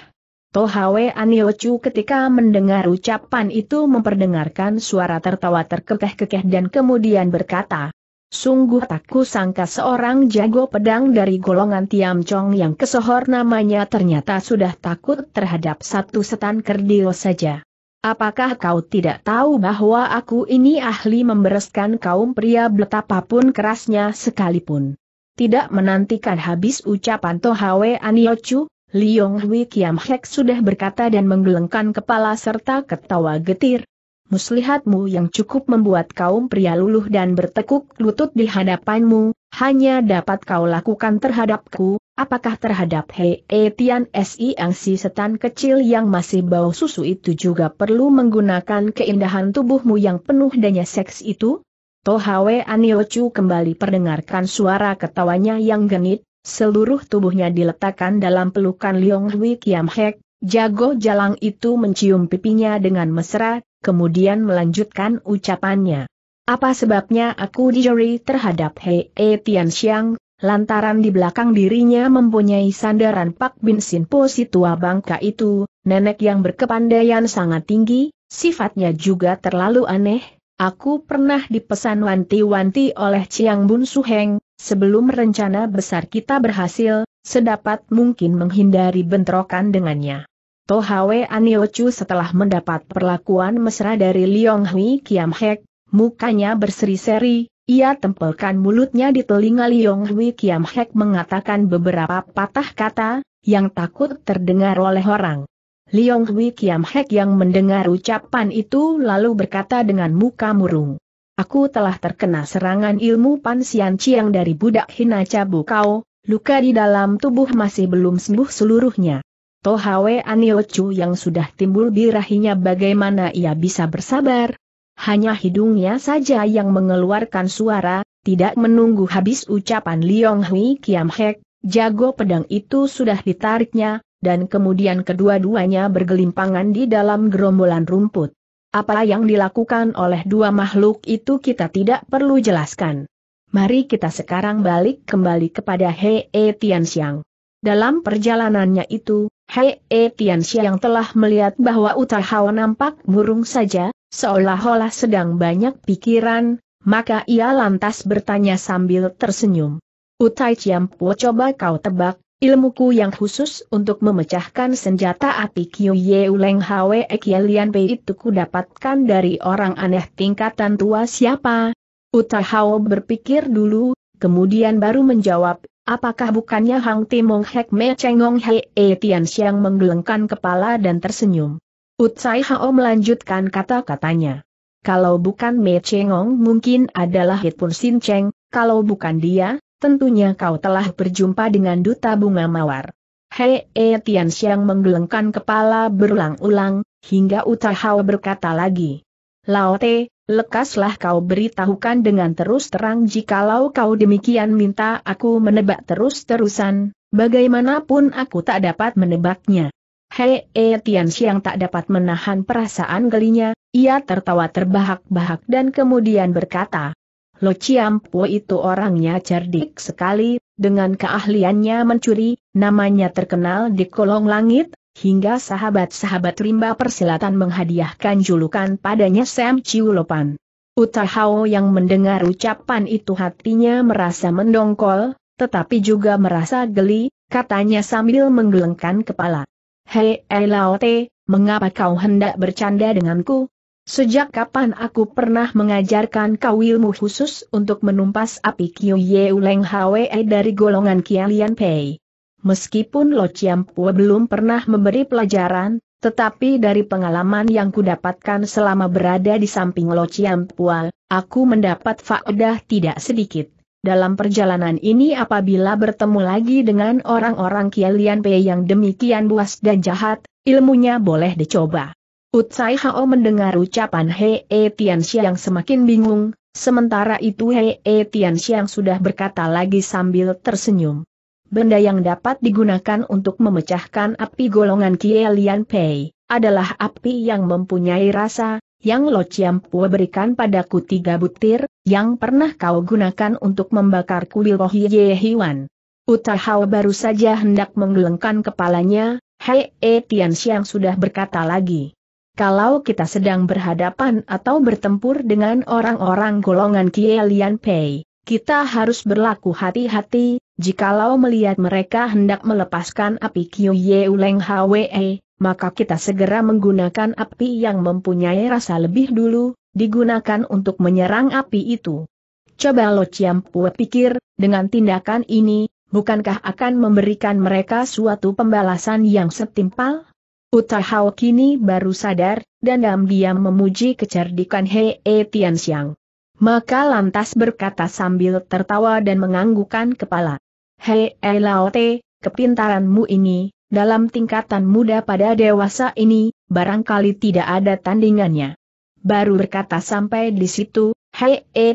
Tohawe Aniochu ketika mendengar ucapan itu memperdengarkan suara tertawa terkekeh-kekeh dan kemudian berkata, Sungguh tak sangka seorang jago pedang dari golongan Tiam Chong yang kesohor namanya ternyata sudah takut terhadap satu setan kerdil saja. Apakah kau tidak tahu bahwa aku ini ahli membereskan kaum pria betapapun kerasnya sekalipun? Tidak menantikan habis ucapan Tohawe Aniochu, Liong Hui Kiam Hek sudah berkata dan menggelengkan kepala serta ketawa getir. Muslihatmu yang cukup membuat kaum pria luluh dan bertekuk lutut di hadapanmu, hanya dapat kau lakukan terhadapku, apakah terhadap Hei e Tian Si Ang Si setan kecil yang masih bau susu itu juga perlu menggunakan keindahan tubuhmu yang penuh daya seks itu? Tohawe Aniochu kembali perdengarkan suara ketawanya yang genit, seluruh tubuhnya diletakkan dalam pelukan Leong Hui Kiam Hek, jago jalang itu mencium pipinya dengan mesra, kemudian melanjutkan ucapannya. Apa sebabnya aku dijuri terhadap Hei e Tian Xiang, lantaran di belakang dirinya mempunyai sandaran Pak Bin Po si tua bangka itu, nenek yang berkepandaian sangat tinggi, sifatnya juga terlalu aneh, Aku pernah dipesan wanti-wanti oleh Chiang Bun Su Heng, sebelum rencana besar kita berhasil, sedapat mungkin menghindari bentrokan dengannya. Tohawe Aniochu setelah mendapat perlakuan mesra dari Liong Hui Kiam Hek, mukanya berseri-seri, ia tempelkan mulutnya di telinga Liong Hui Kiam Hek mengatakan beberapa patah kata, yang takut terdengar oleh orang. Liong Hui Kiam Hek yang mendengar ucapan itu lalu berkata dengan muka murung. Aku telah terkena serangan ilmu Pan Sian Ciang dari budak Hina Cabu Kau, luka di dalam tubuh masih belum sembuh seluruhnya. Tohawe Chu yang sudah timbul birahinya bagaimana ia bisa bersabar? Hanya hidungnya saja yang mengeluarkan suara, tidak menunggu habis ucapan Liong Hui Kiam Hek, jago pedang itu sudah ditariknya, dan kemudian kedua-duanya bergelimpangan di dalam gerombolan rumput. Apa yang dilakukan oleh dua makhluk itu kita tidak perlu jelaskan. Mari kita sekarang balik kembali kepada Hei e Tianxiang. Dalam perjalanannya itu, Hei e Tianxiang telah melihat bahwa Hao nampak murung saja, seolah-olah sedang banyak pikiran, maka ia lantas bertanya sambil tersenyum. Utai Ciampu coba kau tebak, Ilmuku yang khusus untuk memecahkan senjata api Kyu Ye Uleng Hwe Ekialian Pei itu ku dapatkan dari orang aneh tingkatan tua siapa? Hao berpikir dulu, kemudian baru menjawab, apakah bukannya Hang Timong Hek Me Chengong He E Tian Siang menggelengkan kepala dan tersenyum. Utsai Hao melanjutkan kata-katanya. Kalau bukan Me Chengong mungkin adalah Pun Sin Cheng, kalau bukan dia, Tentunya kau telah berjumpa dengan duta bunga mawar. Hei E Tian Xiang menggelengkan kepala berulang-ulang, hingga Hao berkata lagi. Lao Te, lekaslah kau beritahukan dengan terus terang jikalau kau demikian minta aku menebak terus-terusan, bagaimanapun aku tak dapat menebaknya. Hei E Tian Xiang tak dapat menahan perasaan gelinya, ia tertawa terbahak-bahak dan kemudian berkata, Lo Ciampo itu orangnya cerdik sekali, dengan keahliannya mencuri, namanya terkenal di kolong langit, hingga sahabat-sahabat rimba persilatan menghadiahkan julukan padanya Sam Ciulopan. Utahao yang mendengar ucapan itu hatinya merasa mendongkol, tetapi juga merasa geli, katanya sambil menggelengkan kepala. Hei Elaote, mengapa kau hendak bercanda denganku? Sejak kapan aku pernah mengajarkan kau ilmu khusus untuk menumpas api Kiu Ye Uleng Hwe e dari golongan Kialian Pei? Meskipun Lo Chiampue belum pernah memberi pelajaran, tetapi dari pengalaman yang kudapatkan selama berada di samping Lo Chiampue, aku mendapat faedah tidak sedikit. Dalam perjalanan ini apabila bertemu lagi dengan orang-orang Kialian Pei yang demikian buas dan jahat, ilmunya boleh dicoba. Utsai Hao mendengar ucapan He -e Tian yang semakin bingung, sementara itu He -e Tian yang sudah berkata lagi sambil tersenyum. Benda yang dapat digunakan untuk memecahkan api golongan Kie Lian Pei, adalah api yang mempunyai rasa, yang Lo Chiampua berikan padaku tiga butir, yang pernah kau gunakan untuk membakar kuil Roh Ye Hiwan. Hao baru saja hendak menggelengkan kepalanya, Hei E yang sudah berkata lagi. Kalau kita sedang berhadapan atau bertempur dengan orang-orang golongan Kielian Pei, kita harus berlaku hati-hati, jikalau melihat mereka hendak melepaskan api Kyu Ye Uleng Hwe, maka kita segera menggunakan api yang mempunyai rasa lebih dulu, digunakan untuk menyerang api itu. Coba Lo Chiam Pue pikir, dengan tindakan ini, bukankah akan memberikan mereka suatu pembalasan yang setimpal? Utahau kini baru sadar, dan diam-diam memuji kecerdikan Hei e Maka lantas berkata sambil tertawa dan menganggukan kepala. Hei e Lao kepintaranmu ini, dalam tingkatan muda pada dewasa ini, barangkali tidak ada tandingannya. Baru berkata sampai di situ, Hei E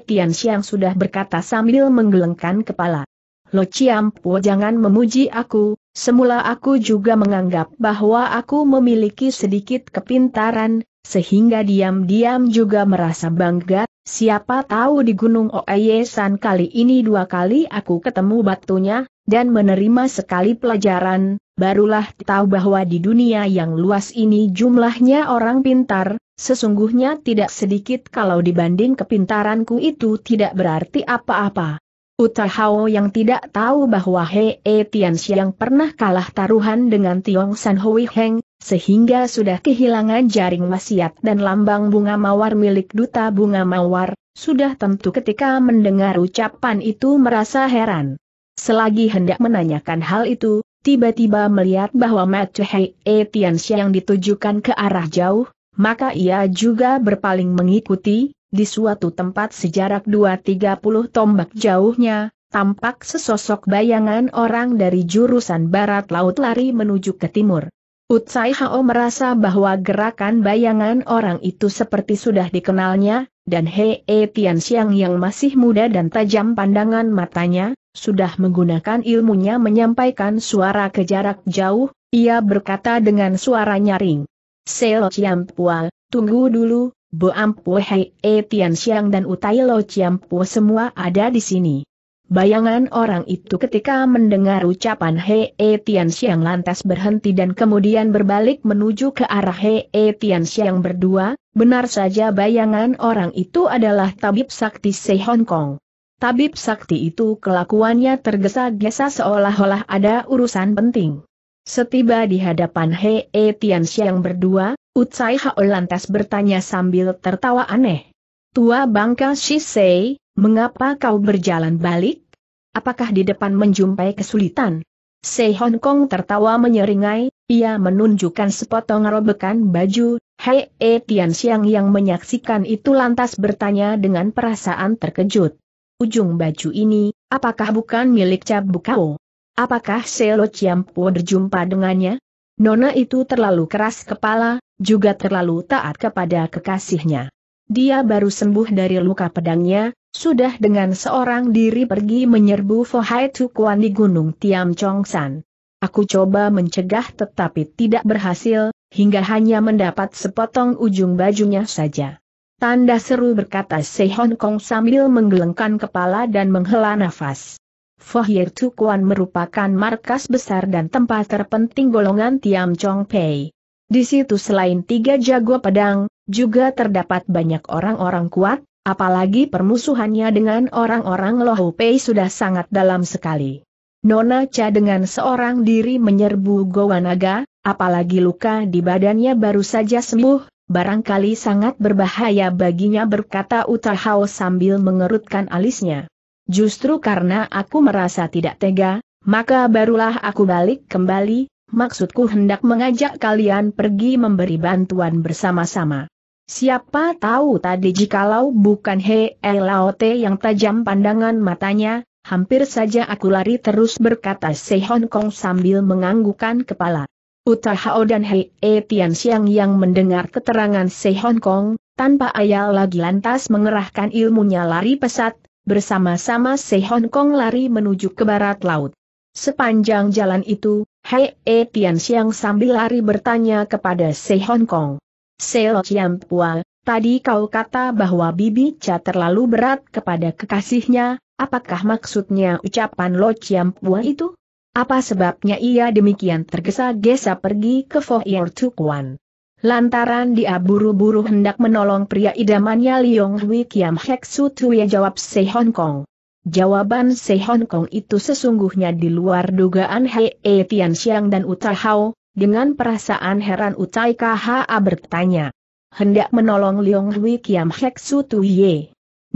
sudah berkata sambil menggelengkan kepala. Lo Po jangan memuji aku, semula aku juga menganggap bahwa aku memiliki sedikit kepintaran, sehingga diam-diam juga merasa bangga, siapa tahu di Gunung Oeyesan kali ini dua kali aku ketemu batunya, dan menerima sekali pelajaran, barulah tahu bahwa di dunia yang luas ini jumlahnya orang pintar, sesungguhnya tidak sedikit kalau dibanding kepintaranku itu tidak berarti apa-apa. Hao yang tidak tahu bahwa Hei e Tian pernah kalah taruhan dengan Tiong San Hui Heng, sehingga sudah kehilangan jaring wasiat dan lambang bunga mawar milik duta bunga mawar, sudah tentu ketika mendengar ucapan itu merasa heran. Selagi hendak menanyakan hal itu, tiba-tiba melihat bahwa mata Hei e Tian ditujukan ke arah jauh, maka ia juga berpaling mengikuti, di suatu tempat sejarak 2-30 tombak jauhnya, tampak sesosok bayangan orang dari jurusan barat laut lari menuju ke timur. Utsai Hao merasa bahwa gerakan bayangan orang itu seperti sudah dikenalnya, dan Hei e Tian Xiang yang masih muda dan tajam pandangan matanya, sudah menggunakan ilmunya menyampaikan suara ke jarak jauh, ia berkata dengan suara nyaring. Seo Chiam Pua, tunggu dulu, Ampu Hei E eh Tian Xiang dan Utai Lo Chiampu semua ada di sini. Bayangan orang itu ketika mendengar ucapan Hei E eh Tian Xiang lantas berhenti dan kemudian berbalik menuju ke arah Hei E eh Tian Xiang berdua, benar saja bayangan orang itu adalah Tabib Sakti Se Hong Kong. Tabib Sakti itu kelakuannya tergesa-gesa seolah-olah ada urusan penting. Setiba di hadapan Hei e Tian Xiang berdua, Utsai Hao lantas bertanya sambil tertawa aneh. Tua bangka Shisei, mengapa kau berjalan balik? Apakah di depan menjumpai kesulitan? Sei Hong Kong tertawa menyeringai, ia menunjukkan sepotong robekan baju, Hei E Tian Xiang yang menyaksikan itu lantas bertanya dengan perasaan terkejut. Ujung baju ini, apakah bukan milik Cap Bukao? Apakah Selo Pu berjumpa dengannya? Nona itu terlalu keras kepala, juga terlalu taat kepada kekasihnya. Dia baru sembuh dari luka pedangnya, sudah dengan seorang diri pergi menyerbu Fohai Tukuan di Gunung Tiam San. Aku coba mencegah tetapi tidak berhasil, hingga hanya mendapat sepotong ujung bajunya saja. Tanda seru berkata Se Hong Kong sambil menggelengkan kepala dan menghela nafas. Fahir Tukuan merupakan markas besar dan tempat terpenting golongan Tiam Chong Pei. Di situ selain tiga jago pedang, juga terdapat banyak orang-orang kuat, apalagi permusuhannya dengan orang-orang Lohu Pei sudah sangat dalam sekali. Nona Cha dengan seorang diri menyerbu Naga, apalagi luka di badannya baru saja sembuh, barangkali sangat berbahaya baginya berkata Utahao sambil mengerutkan alisnya. Justru karena aku merasa tidak tega, maka barulah aku balik kembali, maksudku hendak mengajak kalian pergi memberi bantuan bersama-sama. Siapa tahu tadi jikalau bukan He Elaote yang tajam pandangan matanya, hampir saja aku lari terus berkata Se Hong Kong sambil menganggukkan kepala. Utahao dan Hei e Tian Xiang yang mendengar keterangan Se Hong Kong, tanpa ayal lagi lantas mengerahkan ilmunya lari pesat, Bersama-sama Se Hong Kong lari menuju ke barat laut. Sepanjang jalan itu, Hei E Tian Xiang sambil lari bertanya kepada Se Hong Kong. Se Lo Chiam Pua, tadi kau kata bahwa Bibi Cha terlalu berat kepada kekasihnya, apakah maksudnya ucapan Lo Chiam Pua itu? Apa sebabnya ia demikian tergesa-gesa pergi ke Fo Tu Kuan? Lantaran dia buru-buru hendak menolong pria idamannya Liong Hui Kiam Hek Su jawab Se Hong Kong. Jawaban Se Hong Kong itu sesungguhnya di luar dugaan Hei e Tian Xiang dan Uta Hao, dengan perasaan heran Utai KHA bertanya. Hendak menolong Liong Hui Kiam Hek Su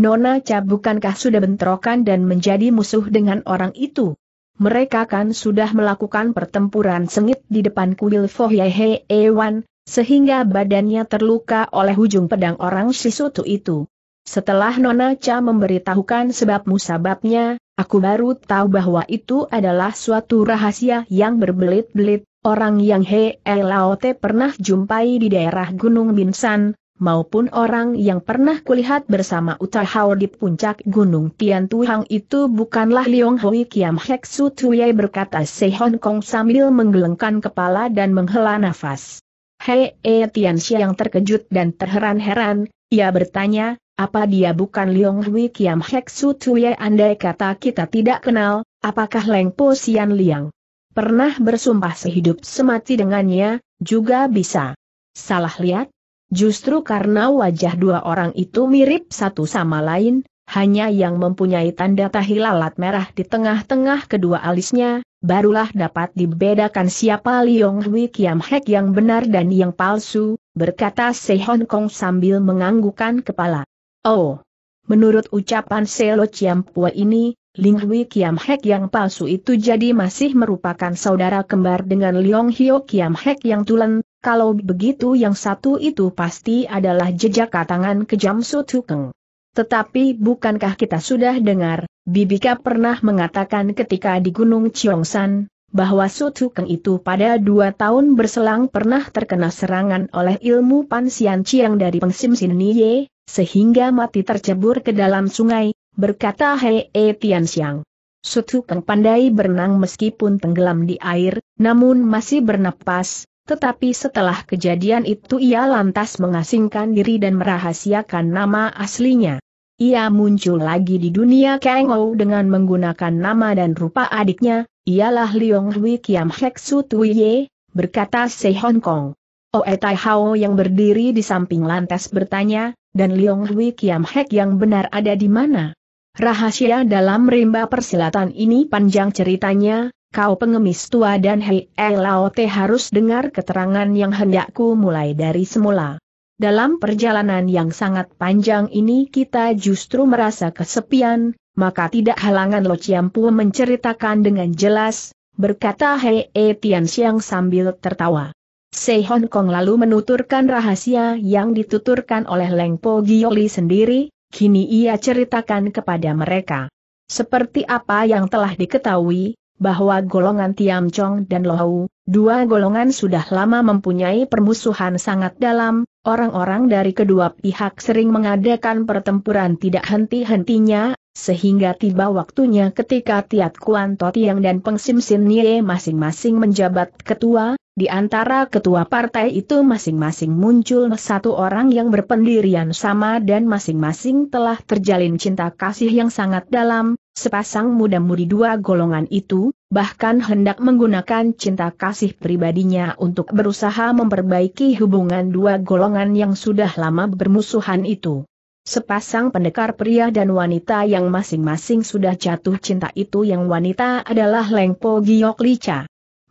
Nona Cha bukankah sudah bentrokan dan menjadi musuh dengan orang itu? Mereka kan sudah melakukan pertempuran sengit di depan kuil Fohye Hei Ewan, sehingga badannya terluka oleh ujung pedang orang Shisutu itu. Setelah Nona Cha memberitahukan sebab musababnya, aku baru tahu bahwa itu adalah suatu rahasia yang berbelit-belit, orang yang He Laote pernah jumpai di daerah Gunung Binsan, maupun orang yang pernah kulihat bersama Utahao di puncak Gunung Tian Tuhang itu bukanlah Liong Hui Kiam Hek Su berkata Se Hong Kong sambil menggelengkan kepala dan menghela nafas. Hei E Tianxia yang terkejut dan terheran-heran, ia bertanya, apa dia bukan Liong Hui Kiam Hek Su Tuye andai kata kita tidak kenal, apakah Leng Po Sian Liang? Pernah bersumpah sehidup semati dengannya, juga bisa. Salah lihat? Justru karena wajah dua orang itu mirip satu sama lain, hanya yang mempunyai tanda tahilalat merah di tengah-tengah kedua alisnya, barulah dapat dibedakan siapa Liong Hui Kiam Hek yang benar dan yang palsu, berkata Se Hong Kong sambil menganggukkan kepala. Oh! Menurut ucapan Lo Chiam Pua ini, Ling Hui Kiam Hek yang palsu itu jadi masih merupakan saudara kembar dengan Liong Hio Kiam Hek yang tulen, kalau begitu yang satu itu pasti adalah jejak tangan kejam Tukeng. Tetapi bukankah kita sudah dengar, Bibika pernah mengatakan ketika di Gunung Cheongsan, bahwa Sutu Keng itu pada dua tahun berselang pernah terkena serangan oleh ilmu Pansian Chiang dari Pengsim Siniye, sehingga mati tercebur ke dalam sungai, berkata Hei e Tian Xiang. Sutu Keng pandai berenang meskipun tenggelam di air, namun masih bernapas, tetapi setelah kejadian itu ia lantas mengasingkan diri dan merahasiakan nama aslinya. Ia muncul lagi di dunia Kang Ou dengan menggunakan nama dan rupa adiknya, ialah Leong Hui Kiam Hek Su Ye, berkata Se Hong Kong. Oe Tai Hao yang berdiri di samping lantas bertanya, dan Leong Hui Kiam Hek yang benar ada di mana? Rahasia dalam rimba persilatan ini panjang ceritanya, kau pengemis tua dan Hei Lao harus dengar keterangan yang hendakku mulai dari semula dalam perjalanan yang sangat panjang ini kita justru merasa kesepian, maka tidak halangan Lo Chiampu menceritakan dengan jelas, berkata Hei e Tian sambil tertawa. Sei Hong Kong lalu menuturkan rahasia yang dituturkan oleh Leng Po Gioli sendiri, kini ia ceritakan kepada mereka. Seperti apa yang telah diketahui, bahwa golongan Tiam Chong dan Lohau, dua golongan sudah lama mempunyai permusuhan sangat dalam, orang-orang dari kedua pihak sering mengadakan pertempuran tidak henti-hentinya, sehingga tiba waktunya ketika Tiat Kuan Totiang dan Peng Sim Sin Nie masing-masing menjabat ketua, di antara ketua partai itu masing-masing muncul satu orang yang berpendirian sama dan masing-masing telah terjalin cinta kasih yang sangat dalam, sepasang muda-mudi dua golongan itu, bahkan hendak menggunakan cinta kasih pribadinya untuk berusaha memperbaiki hubungan dua golongan yang sudah lama bermusuhan itu. Sepasang pendekar pria dan wanita yang masing-masing sudah jatuh cinta itu yang wanita adalah Lengpo Giok Lica.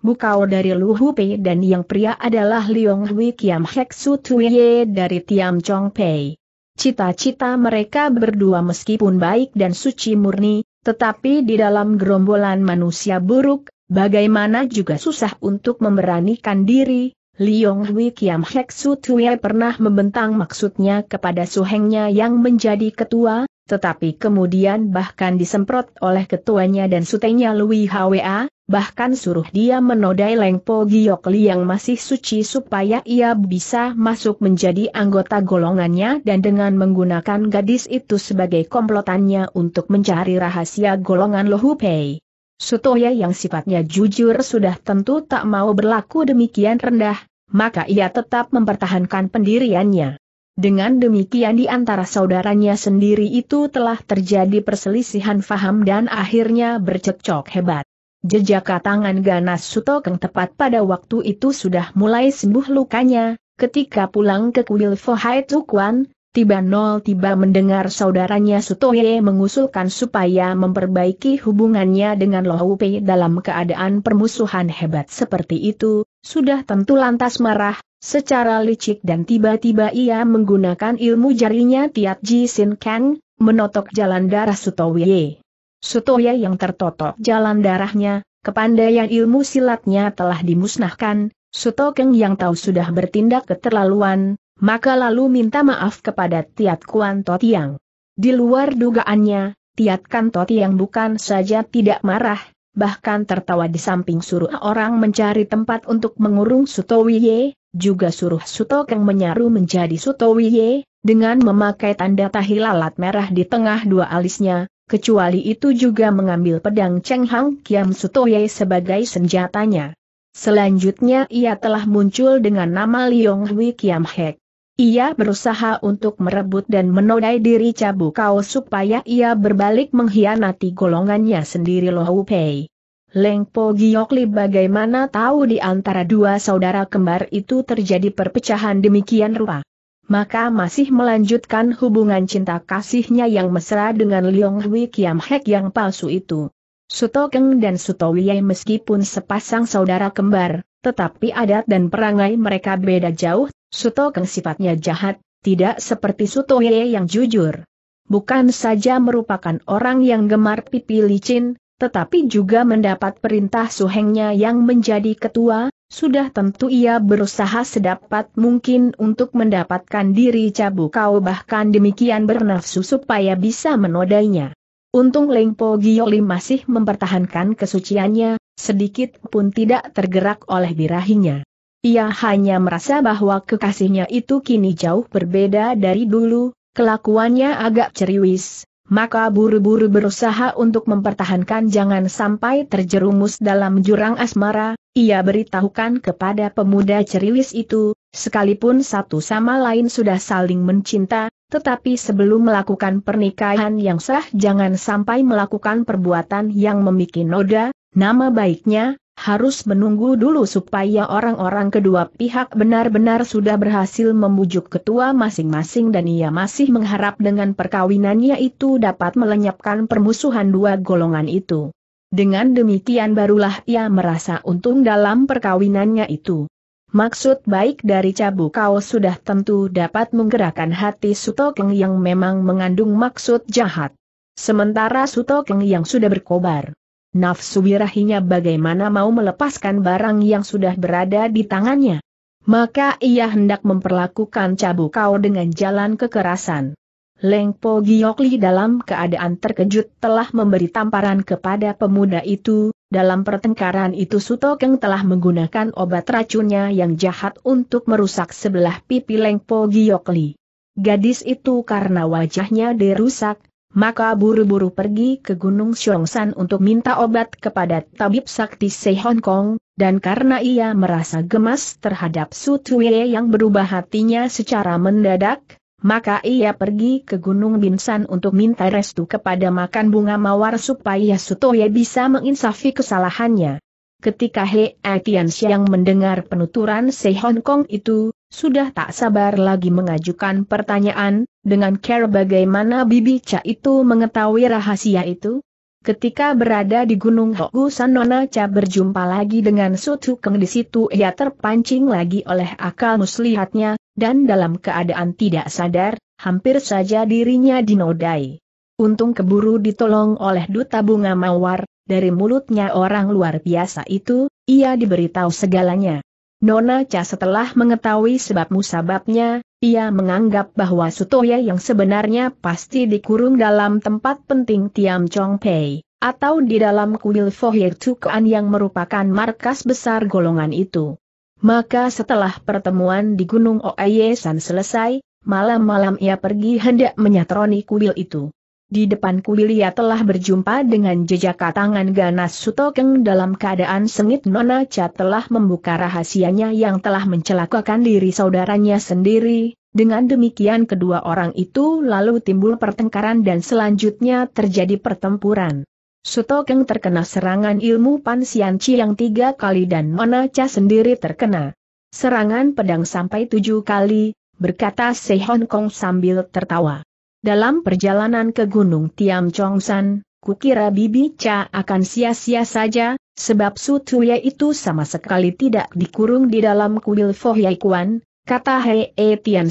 Bukau dari Lu Hupi dan yang pria adalah Liong Hui Kiam Hek Su Tuye dari Tiam Chong Pei. Cita-cita mereka berdua meskipun baik dan suci murni, tetapi di dalam gerombolan manusia buruk, bagaimana juga susah untuk memberanikan diri. Liong Hui Kiam Hek Su Tuye pernah membentang maksudnya kepada suhengnya yang menjadi ketua, tetapi kemudian bahkan disemprot oleh ketuanya dan sutenya Lui Hwa, bahkan suruh dia menodai Leng Po Giokli yang masih suci supaya ia bisa masuk menjadi anggota golongannya dan dengan menggunakan gadis itu sebagai komplotannya untuk mencari rahasia golongan Lohu Pei. Sutoya yang sifatnya jujur sudah tentu tak mau berlaku demikian rendah, maka ia tetap mempertahankan pendiriannya. Dengan demikian di antara saudaranya sendiri itu telah terjadi perselisihan faham dan akhirnya bercekcok hebat. Jejak tangan ganas Sutokeng tepat pada waktu itu sudah mulai sembuh lukanya, ketika pulang ke kuil Fohai Tukuan, tiba nol tiba mendengar saudaranya Sutoye mengusulkan supaya memperbaiki hubungannya dengan Lo Lohupe dalam keadaan permusuhan hebat seperti itu, sudah tentu lantas marah, secara licik dan tiba-tiba ia menggunakan ilmu jarinya Tiat Ji Sin Kang, menotok jalan darah Sutoye. Sutoya yang tertotok jalan darahnya, kepandaian ilmu silatnya telah dimusnahkan, Sutokeng yang tahu sudah bertindak keterlaluan, maka lalu minta maaf kepada Tiat Kuan Totiang. Di luar dugaannya, Tiat Kan Totiang bukan saja tidak marah, bahkan tertawa di samping suruh orang mencari tempat untuk mengurung Sutowiye, juga suruh Sutokeng menyaru menjadi Sutowiye, dengan memakai tanda tahi lalat merah di tengah dua alisnya, kecuali itu juga mengambil pedang Cheng Hang Kiam Sutoye sebagai senjatanya. Selanjutnya ia telah muncul dengan nama Liong Hui Kiam Hek. Ia berusaha untuk merebut dan menodai diri Cabu Kao supaya ia berbalik mengkhianati golongannya sendiri Lohu Pei. Leng Po Giokli bagaimana tahu di antara dua saudara kembar itu terjadi perpecahan demikian rupa maka masih melanjutkan hubungan cinta kasihnya yang mesra dengan Liong Hui Kiam Hek yang palsu itu. Suto Keng dan Suto Wiyai meskipun sepasang saudara kembar, tetapi adat dan perangai mereka beda jauh, Suto Keng sifatnya jahat, tidak seperti Suto Wiyai yang jujur. Bukan saja merupakan orang yang gemar pipi licin, tetapi juga mendapat perintah suhengnya yang menjadi ketua, sudah tentu ia berusaha sedapat mungkin untuk mendapatkan diri cabu kau bahkan demikian bernafsu supaya bisa menodainya. Untung Lengpo Gioli masih mempertahankan kesuciannya, sedikit pun tidak tergerak oleh birahinya. Ia hanya merasa bahwa kekasihnya itu kini jauh berbeda dari dulu, kelakuannya agak ceriwis, maka buru-buru berusaha untuk mempertahankan jangan sampai terjerumus dalam jurang asmara, ia beritahukan kepada pemuda ceriwis itu, sekalipun satu sama lain sudah saling mencinta, tetapi sebelum melakukan pernikahan yang sah jangan sampai melakukan perbuatan yang memikin noda, nama baiknya, harus menunggu dulu supaya orang-orang kedua pihak benar-benar sudah berhasil membujuk ketua masing-masing dan ia masih mengharap dengan perkawinannya itu dapat melenyapkan permusuhan dua golongan itu. Dengan demikian barulah ia merasa untung dalam perkawinannya itu. Maksud baik dari cabuk kau sudah tentu dapat menggerakkan hati Sutokeng yang memang mengandung maksud jahat. Sementara Sutokeng yang sudah berkobar nafsu birahinya bagaimana mau melepaskan barang yang sudah berada di tangannya. Maka ia hendak memperlakukan cabu kau dengan jalan kekerasan. Leng Po Giokli dalam keadaan terkejut telah memberi tamparan kepada pemuda itu, dalam pertengkaran itu Sutokeng telah menggunakan obat racunnya yang jahat untuk merusak sebelah pipi Leng Po Giokli. Gadis itu karena wajahnya dirusak, maka buru-buru pergi ke Gunung Xiongsan untuk minta obat kepada tabib sakti Se Hong Kong, dan karena ia merasa gemas terhadap Su Tue yang berubah hatinya secara mendadak, maka ia pergi ke Gunung Binsan untuk minta restu kepada makan bunga mawar supaya Su Tue bisa menginsafi kesalahannya. Ketika He Etian mendengar penuturan Se Hong Kong itu, sudah tak sabar lagi mengajukan pertanyaan, dengan care bagaimana Bibi Cha itu mengetahui rahasia itu? Ketika berada di Gunung Hoku Sanona Cha berjumpa lagi dengan Sutu Keng di situ ia terpancing lagi oleh akal muslihatnya, dan dalam keadaan tidak sadar, hampir saja dirinya dinodai. Untung keburu ditolong oleh Duta Bunga Mawar, dari mulutnya orang luar biasa itu, ia diberitahu segalanya. Nona Cha setelah mengetahui sebab musababnya, ia menganggap bahwa Sutoya yang sebenarnya pasti dikurung dalam tempat penting Tiam Chong Pei, atau di dalam kuil Fohir Tukuan yang merupakan markas besar golongan itu. Maka setelah pertemuan di Gunung Oayesan selesai, malam-malam ia pergi hendak menyatroni kuil itu. Di kuil ia telah berjumpa dengan jejak tangan ganas Sutokeng dalam keadaan sengit Nona Cha telah membuka rahasianya yang telah mencelakakan diri saudaranya sendiri, dengan demikian kedua orang itu lalu timbul pertengkaran dan selanjutnya terjadi pertempuran. Sutokeng terkena serangan ilmu Pan Chi yang tiga kali dan Nona Cha sendiri terkena serangan pedang sampai tujuh kali, berkata Sehon Hong Kong sambil tertawa. Dalam perjalanan ke Gunung Tiam Chongsan, kukira Bibi Cha akan sia-sia saja, sebab Su Tuya itu sama sekali tidak dikurung di dalam kuil Fo Yai Kuan, kata Hei E Tian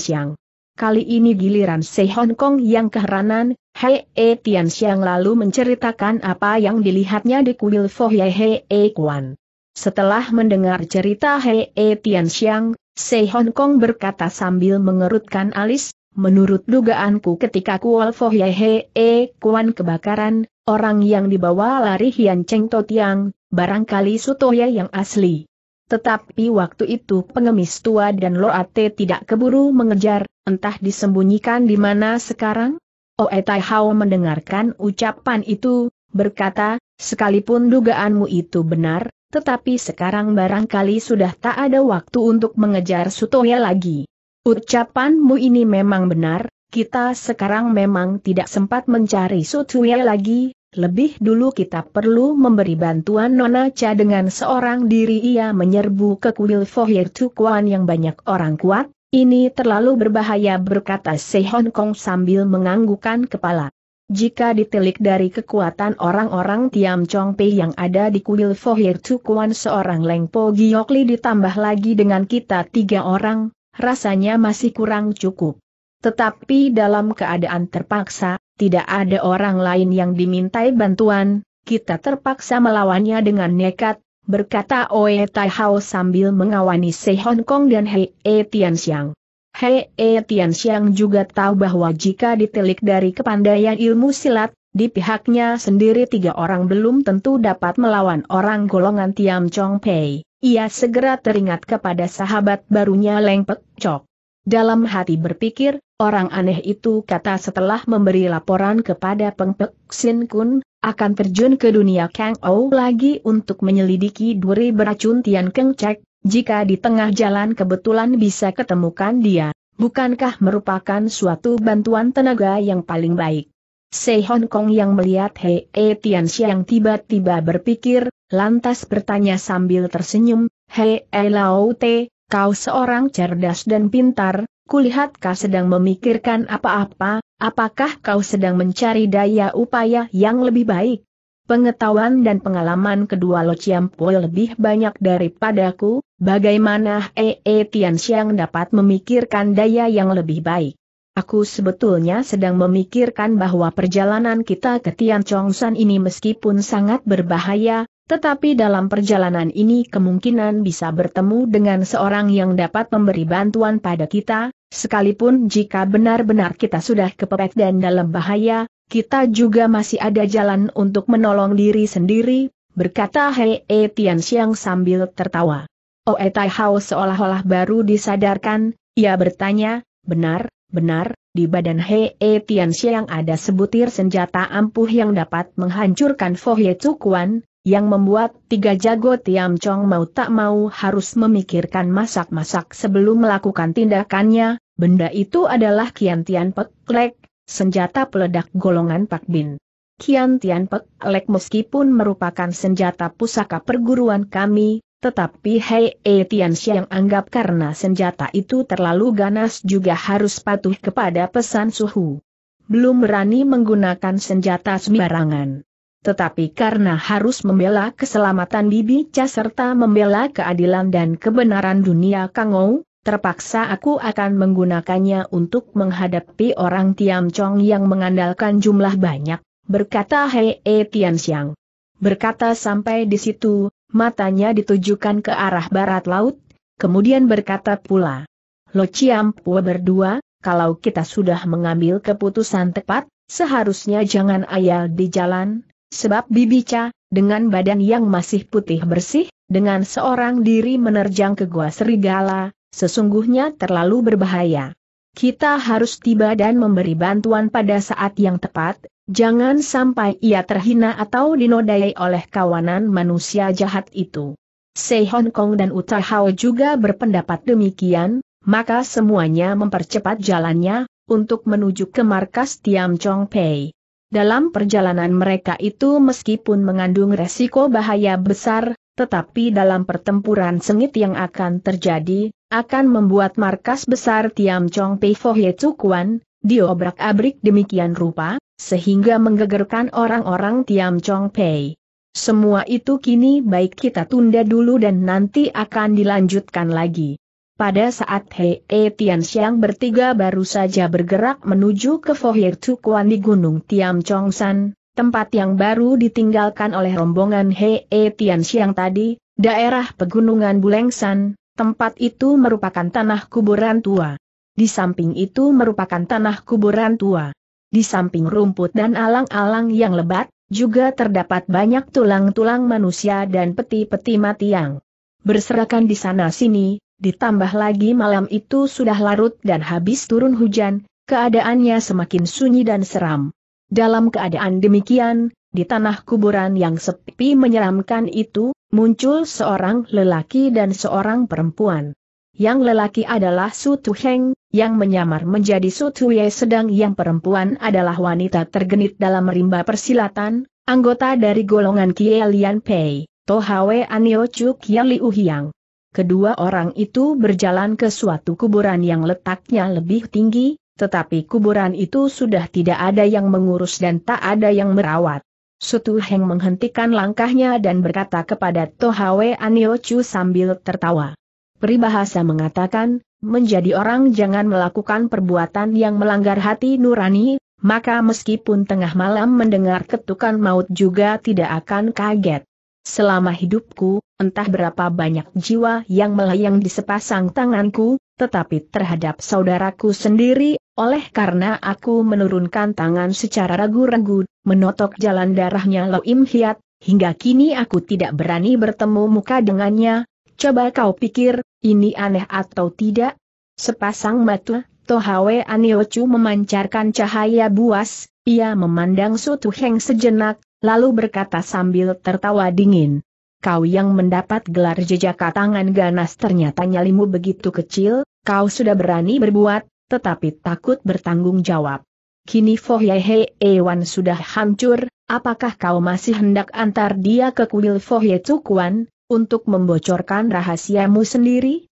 Kali ini giliran Sei Hong Kong yang keheranan, Hei E Tian lalu menceritakan apa yang dilihatnya di kuil Fohye Hei E Kuan. Setelah mendengar cerita Hei E Tian Xiang, Hong Kong berkata sambil mengerutkan alis, Menurut dugaanku ketika Kuol Fo He E Kuan kebakaran, orang yang dibawa lari Hian Cheng To Tiang, barangkali Sutoya yang asli. Tetapi waktu itu pengemis tua dan Loate tidak keburu mengejar, entah disembunyikan di mana sekarang? Oe Tai Hao mendengarkan ucapan itu, berkata, sekalipun dugaanmu itu benar, tetapi sekarang barangkali sudah tak ada waktu untuk mengejar Sutoya lagi. Ucapanmu ini memang benar, kita sekarang memang tidak sempat mencari Sutue lagi, lebih dulu kita perlu memberi bantuan Nona Cha dengan seorang diri ia menyerbu ke kuil Fohir Tukuan yang banyak orang kuat, ini terlalu berbahaya berkata Se Hong Kong sambil menganggukan kepala. Jika ditelik dari kekuatan orang-orang Tiam Chong Pei yang ada di kuil Fohir Tukuan seorang Leng Po Giokli ditambah lagi dengan kita tiga orang, rasanya masih kurang cukup. Tetapi dalam keadaan terpaksa, tidak ada orang lain yang dimintai bantuan, kita terpaksa melawannya dengan nekat, berkata Oe Tai Hao sambil mengawani Se Hong Kong dan Hei E Tian Xiang. Hei E Tian Xiang juga tahu bahwa jika ditelik dari kepandaian ilmu silat, di pihaknya sendiri tiga orang belum tentu dapat melawan orang golongan Tiam Chong Pei. Ia segera teringat kepada sahabat barunya Leng Pek Chok. Dalam hati berpikir, orang aneh itu kata setelah memberi laporan kepada Peng Pek Sin Kun, akan terjun ke dunia Kang Ou lagi untuk menyelidiki duri beracun Tian Keng Chek. jika di tengah jalan kebetulan bisa ketemukan dia, bukankah merupakan suatu bantuan tenaga yang paling baik. Sei Hong Kong yang melihat Hei e Tian Xiang tiba-tiba berpikir, lantas bertanya sambil tersenyum, Hei e Lao Te, kau seorang cerdas dan pintar, kulihat kau sedang memikirkan apa-apa, apakah kau sedang mencari daya upaya yang lebih baik? Pengetahuan dan pengalaman kedua Lo Po lebih banyak daripadaku, bagaimana Hei e Tian Xiang dapat memikirkan daya yang lebih baik? Aku sebetulnya sedang memikirkan bahwa perjalanan kita ke Tian Chongsan ini meskipun sangat berbahaya, tetapi dalam perjalanan ini kemungkinan bisa bertemu dengan seorang yang dapat memberi bantuan pada kita, sekalipun jika benar-benar kita sudah kepepet dan dalam bahaya, kita juga masih ada jalan untuk menolong diri sendiri, berkata Hei E Tian Xiang sambil tertawa. Oe oh, Tai Hao seolah-olah baru disadarkan, ia bertanya, benar, Benar, di badan Hei e Tian Xiang ada sebutir senjata ampuh yang dapat menghancurkan Fo Fohye Cukuan, yang membuat tiga jago Tiam Chong mau tak mau harus memikirkan masak-masak sebelum melakukan tindakannya, benda itu adalah Kian Tian Pek Lek, senjata peledak golongan Pak Bin. Kian Tian Pek Lek meskipun merupakan senjata pusaka perguruan kami, tetapi Hei Etiansi anggap karena senjata itu terlalu ganas juga harus patuh kepada pesan suhu. Belum berani menggunakan senjata sembarangan. Tetapi karena harus membela keselamatan Bibi Cha serta membela keadilan dan kebenaran dunia Kangou, terpaksa aku akan menggunakannya untuk menghadapi orang Tiam Chong yang mengandalkan jumlah banyak, berkata Hei Etiansiang. Berkata sampai di situ, matanya ditujukan ke arah barat laut, kemudian berkata pula. Lo Ciampua berdua, kalau kita sudah mengambil keputusan tepat, seharusnya jangan ayal di jalan, sebab Bibica, dengan badan yang masih putih bersih, dengan seorang diri menerjang ke gua serigala, sesungguhnya terlalu berbahaya. Kita harus tiba dan memberi bantuan pada saat yang tepat, jangan sampai ia terhina atau dinodai oleh kawanan manusia jahat itu. Sei Hong Kong dan Utahao juga berpendapat demikian, maka semuanya mempercepat jalannya, untuk menuju ke markas Tiam Chong Pei. Dalam perjalanan mereka itu meskipun mengandung resiko bahaya besar, tetapi dalam pertempuran sengit yang akan terjadi, akan membuat markas besar Tiam Chong Pei Fohe Cukuan, diobrak-abrik demikian rupa, sehingga menggegerkan orang-orang Tiam Chong Pei. Semua itu kini baik kita tunda dulu dan nanti akan dilanjutkan lagi. Pada saat Hei e Tian Xiang bertiga baru saja bergerak menuju ke Fohir Cukuan di Gunung Tiam Chong San, tempat yang baru ditinggalkan oleh rombongan Hei e Tian Xiang tadi, daerah pegunungan Bulengsan, Tempat itu merupakan tanah kuburan tua. Di samping itu merupakan tanah kuburan tua. Di samping rumput dan alang-alang yang lebat, juga terdapat banyak tulang-tulang manusia dan peti-peti mati yang berserakan di sana-sini, ditambah lagi malam itu sudah larut dan habis turun hujan, keadaannya semakin sunyi dan seram. Dalam keadaan demikian, di tanah kuburan yang sepi menyeramkan itu, muncul seorang lelaki dan seorang perempuan. Yang lelaki adalah Su Heng yang menyamar menjadi Su Ye sedang yang perempuan adalah wanita tergenit dalam rimba persilatan, anggota dari golongan Kielian Pei, To Tohawe Anio Chu Li Uhiang. Kedua orang itu berjalan ke suatu kuburan yang letaknya lebih tinggi, tetapi kuburan itu sudah tidak ada yang mengurus dan tak ada yang merawat. Sutu Heng menghentikan langkahnya dan berkata kepada Tohawe Aniochu sambil tertawa. Peribahasa mengatakan, menjadi orang jangan melakukan perbuatan yang melanggar hati nurani, maka meskipun tengah malam mendengar ketukan maut juga tidak akan kaget. Selama hidupku, entah berapa banyak jiwa yang melayang di sepasang tanganku, tetapi terhadap saudaraku sendiri oleh karena aku menurunkan tangan secara ragu-ragu, menotok jalan darahnya Lo Im Hiat, hingga kini aku tidak berani bertemu muka dengannya, coba kau pikir, ini aneh atau tidak? Sepasang mata, Tohawe Aniochu memancarkan cahaya buas, ia memandang Sutu Heng sejenak, lalu berkata sambil tertawa dingin. Kau yang mendapat gelar jejak tangan ganas ternyata nyalimu begitu kecil, kau sudah berani berbuat, tetapi takut bertanggung jawab. Kini Fohyehe Ewan sudah hancur, apakah kau masih hendak antar dia ke kuil Fohye Cukuan, untuk membocorkan rahasiamu sendiri?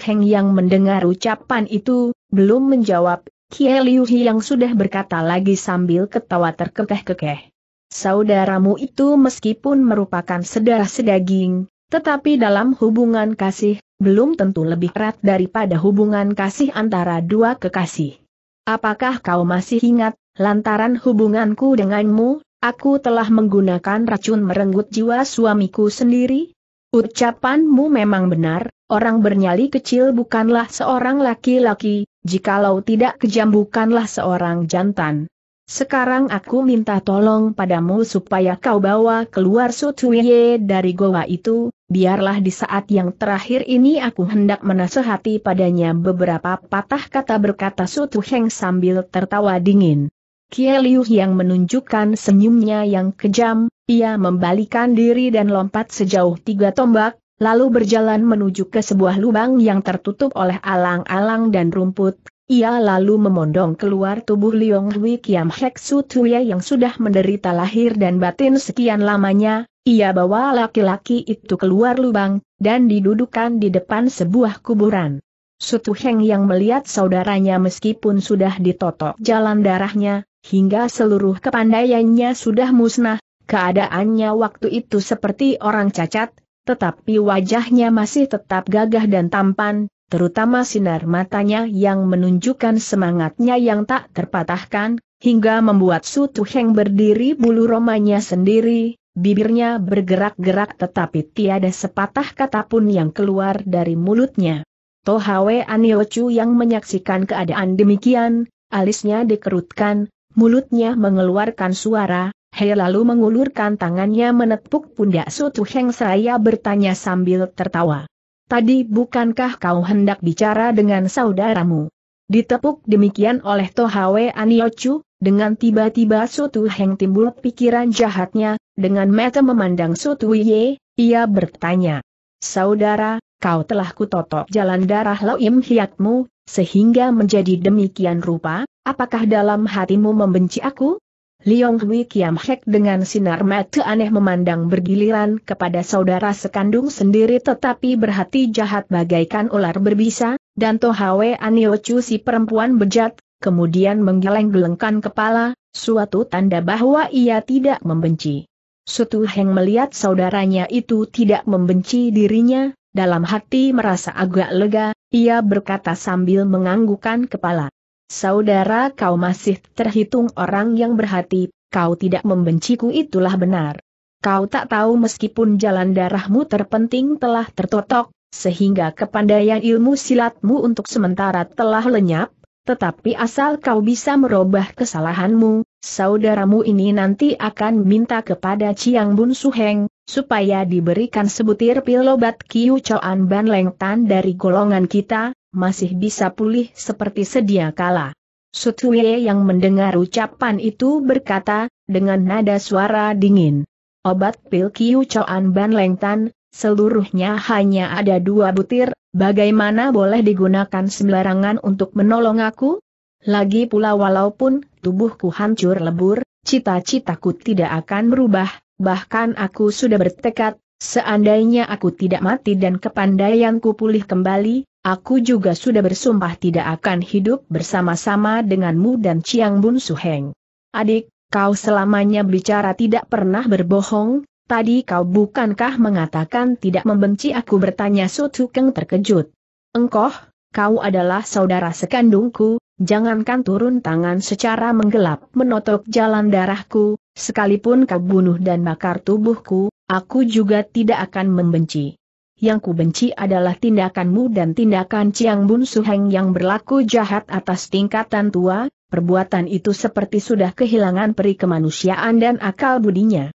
Heng yang mendengar ucapan itu, belum menjawab, Kie Liu yang sudah berkata lagi sambil ketawa terkekeh-kekeh. Saudaramu itu meskipun merupakan sedarah sedaging, tetapi dalam hubungan kasih, belum tentu lebih erat daripada hubungan kasih antara dua kekasih. Apakah kau masih ingat, lantaran hubunganku denganmu, aku telah menggunakan racun merenggut jiwa suamiku sendiri? Ucapanmu memang benar, orang bernyali kecil bukanlah seorang laki-laki, jikalau tidak kejam bukanlah seorang jantan. Sekarang aku minta tolong padamu supaya kau bawa keluar Sutuye dari goa itu, biarlah di saat yang terakhir ini aku hendak menasehati padanya beberapa patah kata berkata Sutuheng sambil tertawa dingin. Kieliu yang menunjukkan senyumnya yang kejam, ia membalikan diri dan lompat sejauh tiga tombak, lalu berjalan menuju ke sebuah lubang yang tertutup oleh alang-alang dan rumput, ia lalu memondong keluar tubuh Liong Hui Kiam Hek Su Tuya yang sudah menderita lahir dan batin sekian lamanya, ia bawa laki-laki itu keluar lubang, dan didudukan di depan sebuah kuburan. Sutu Heng yang melihat saudaranya meskipun sudah ditotok jalan darahnya, hingga seluruh kepandaiannya sudah musnah, keadaannya waktu itu seperti orang cacat, tetapi wajahnya masih tetap gagah dan tampan, terutama sinar matanya yang menunjukkan semangatnya yang tak terpatahkan, hingga membuat Sutu Heng berdiri bulu romanya sendiri, bibirnya bergerak-gerak tetapi tiada sepatah kata pun yang keluar dari mulutnya. Tohawe Aniochu yang menyaksikan keadaan demikian, alisnya dikerutkan, mulutnya mengeluarkan suara, He lalu mengulurkan tangannya menepuk pundak Sutu Heng seraya bertanya sambil tertawa. Tadi bukankah kau hendak bicara dengan saudaramu? Ditepuk demikian oleh Tohawe Aniochu, dengan tiba-tiba Sutu Heng timbul pikiran jahatnya, dengan mata memandang Sutu Ye, ia bertanya. Saudara, kau telah kutotok jalan darah Loim Hiatmu, sehingga menjadi demikian rupa, apakah dalam hatimu membenci aku? Liong Hui Kiam Hek dengan sinar mata aneh memandang bergiliran kepada saudara sekandung sendiri tetapi berhati jahat bagaikan ular berbisa, dan Tohawe Aniochu si perempuan bejat, kemudian menggeleng-gelengkan kepala, suatu tanda bahwa ia tidak membenci. Sutu Heng melihat saudaranya itu tidak membenci dirinya, dalam hati merasa agak lega, ia berkata sambil menganggukan kepala. Saudara kau masih terhitung orang yang berhati, kau tidak membenciku itulah benar. Kau tak tahu meskipun jalan darahmu terpenting telah tertotok, sehingga kepandaian ilmu silatmu untuk sementara telah lenyap, tetapi asal kau bisa merubah kesalahanmu, saudaramu ini nanti akan minta kepada Ciang Bun Suheng, supaya diberikan sebutir pilobat obat Kiu Choan Ban leng tan dari golongan kita, masih bisa pulih seperti sedia kala. Sutwe yang mendengar ucapan itu berkata, dengan nada suara dingin. Obat pil Kiu Choan Ban Lengtan, seluruhnya hanya ada dua butir, bagaimana boleh digunakan sembarangan untuk menolong aku? Lagi pula walaupun tubuhku hancur lebur, cita-citaku tidak akan berubah, bahkan aku sudah bertekad, seandainya aku tidak mati dan kepandaianku pulih kembali, Aku juga sudah bersumpah tidak akan hidup bersama-sama denganmu dan Chiang Bun Suheng. Adik, kau selamanya bicara tidak pernah berbohong, tadi kau bukankah mengatakan tidak membenci aku bertanya Su Keng terkejut. Engkoh, kau adalah saudara sekandungku, jangankan turun tangan secara menggelap menotok jalan darahku, sekalipun kau bunuh dan bakar tubuhku, aku juga tidak akan membenci yang ku benci adalah tindakanmu dan tindakan Chiang Bun heng yang berlaku jahat atas tingkatan tua, perbuatan itu seperti sudah kehilangan peri kemanusiaan dan akal budinya.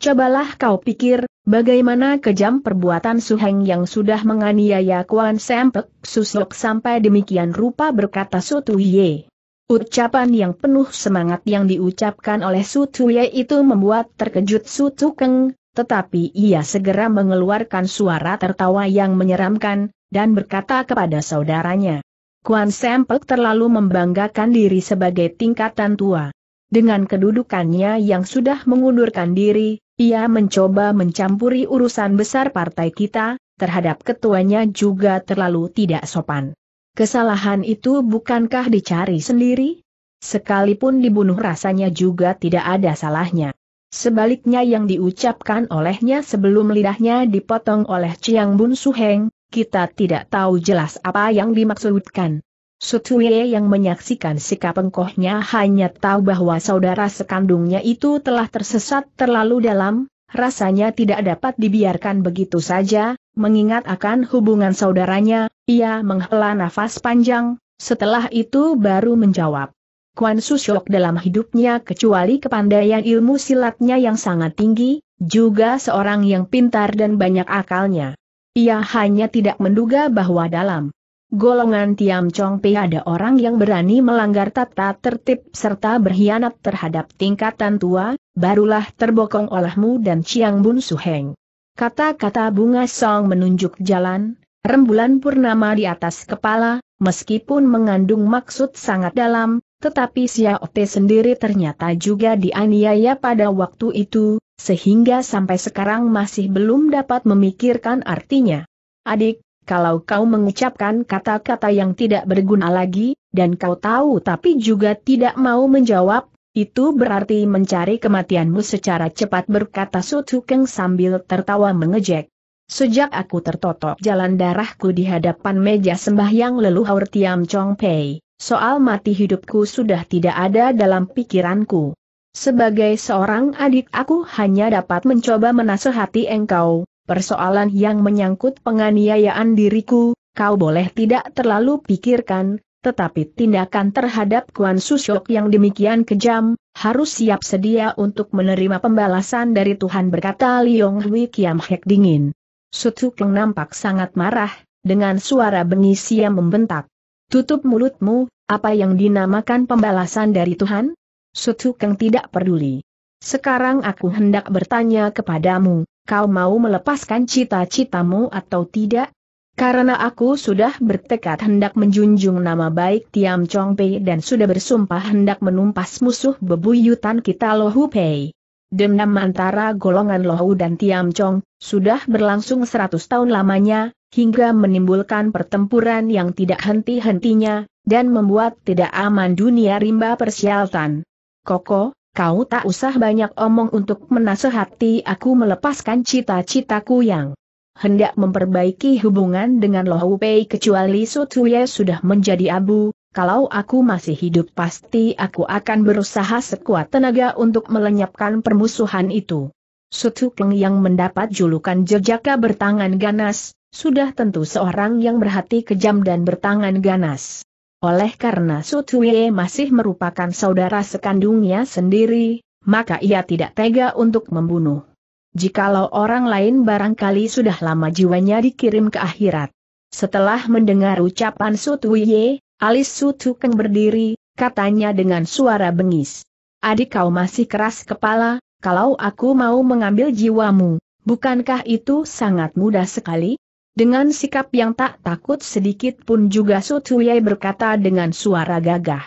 Cobalah kau pikir, bagaimana kejam perbuatan Suheng yang sudah menganiaya Kuan Sempek Susok sampai demikian rupa berkata ye. Ucapan yang penuh semangat yang diucapkan oleh ye itu membuat terkejut keng tetapi ia segera mengeluarkan suara tertawa yang menyeramkan, dan berkata kepada saudaranya. Kuan Sempek terlalu membanggakan diri sebagai tingkatan tua. Dengan kedudukannya yang sudah mengundurkan diri, ia mencoba mencampuri urusan besar partai kita, terhadap ketuanya juga terlalu tidak sopan. Kesalahan itu bukankah dicari sendiri? Sekalipun dibunuh rasanya juga tidak ada salahnya. Sebaliknya yang diucapkan olehnya sebelum lidahnya dipotong oleh Chiang Bun Suheng, kita tidak tahu jelas apa yang dimaksudkan. Sutuye yang menyaksikan sikap engkohnya hanya tahu bahwa saudara sekandungnya itu telah tersesat terlalu dalam, rasanya tidak dapat dibiarkan begitu saja, mengingat akan hubungan saudaranya, ia menghela nafas panjang, setelah itu baru menjawab. Kuan Su Shok dalam hidupnya kecuali kepandaian ilmu silatnya yang sangat tinggi, juga seorang yang pintar dan banyak akalnya. Ia hanya tidak menduga bahwa dalam golongan Tiam Chong Pei ada orang yang berani melanggar tata tertib serta berkhianat terhadap tingkatan tua, barulah terbokong olehmu dan Chiang Bun Su Heng. Kata-kata bunga song menunjuk jalan, rembulan purnama di atas kepala, meskipun mengandung maksud sangat dalam, tetapi Xiaote sendiri ternyata juga dianiaya pada waktu itu, sehingga sampai sekarang masih belum dapat memikirkan artinya. Adik, kalau kau mengucapkan kata-kata yang tidak berguna lagi, dan kau tahu tapi juga tidak mau menjawab, itu berarti mencari kematianmu secara cepat berkata Sutukeng sambil tertawa mengejek. Sejak aku tertotok jalan darahku di hadapan meja sembahyang leluhur Tiam Chong Pei soal mati hidupku sudah tidak ada dalam pikiranku. Sebagai seorang adik aku hanya dapat mencoba menasehati engkau, persoalan yang menyangkut penganiayaan diriku, kau boleh tidak terlalu pikirkan, tetapi tindakan terhadap Kuan Susyok yang demikian kejam, harus siap sedia untuk menerima pembalasan dari Tuhan berkata Liong Hui Kiam Hek dingin. Sutukeng nampak sangat marah, dengan suara bengis yang membentak. Tutup mulutmu, apa yang dinamakan pembalasan dari Tuhan? Sutukeng tidak peduli. Sekarang aku hendak bertanya kepadamu, kau mau melepaskan cita-citamu atau tidak? Karena aku sudah bertekad hendak menjunjung nama baik Tiam Chong Pei dan sudah bersumpah hendak menumpas musuh bebuyutan kita Lohu Pei. Demam antara golongan Lohu dan Tiam Chong, sudah berlangsung seratus tahun lamanya, hingga menimbulkan pertempuran yang tidak henti-hentinya, dan membuat tidak aman dunia rimba persialtan. Koko, kau tak usah banyak omong untuk menasehati aku melepaskan cita-citaku yang hendak memperbaiki hubungan dengan Lohu Pei kecuali Sutuye sudah menjadi abu, kalau aku masih hidup pasti aku akan berusaha sekuat tenaga untuk melenyapkan permusuhan itu. Sutukeng yang mendapat julukan jejaka bertangan ganas, sudah tentu seorang yang berhati kejam dan bertangan ganas. Oleh karena Sutuye masih merupakan saudara sekandungnya sendiri, maka ia tidak tega untuk membunuh. Jikalau orang lain barangkali sudah lama jiwanya dikirim ke akhirat. Setelah mendengar ucapan Sutuye, Alis Tukeng berdiri, katanya dengan suara bengis. Adik kau masih keras kepala, kalau aku mau mengambil jiwamu, bukankah itu sangat mudah sekali? Dengan sikap yang tak takut sedikit pun juga Yai berkata dengan suara gagah.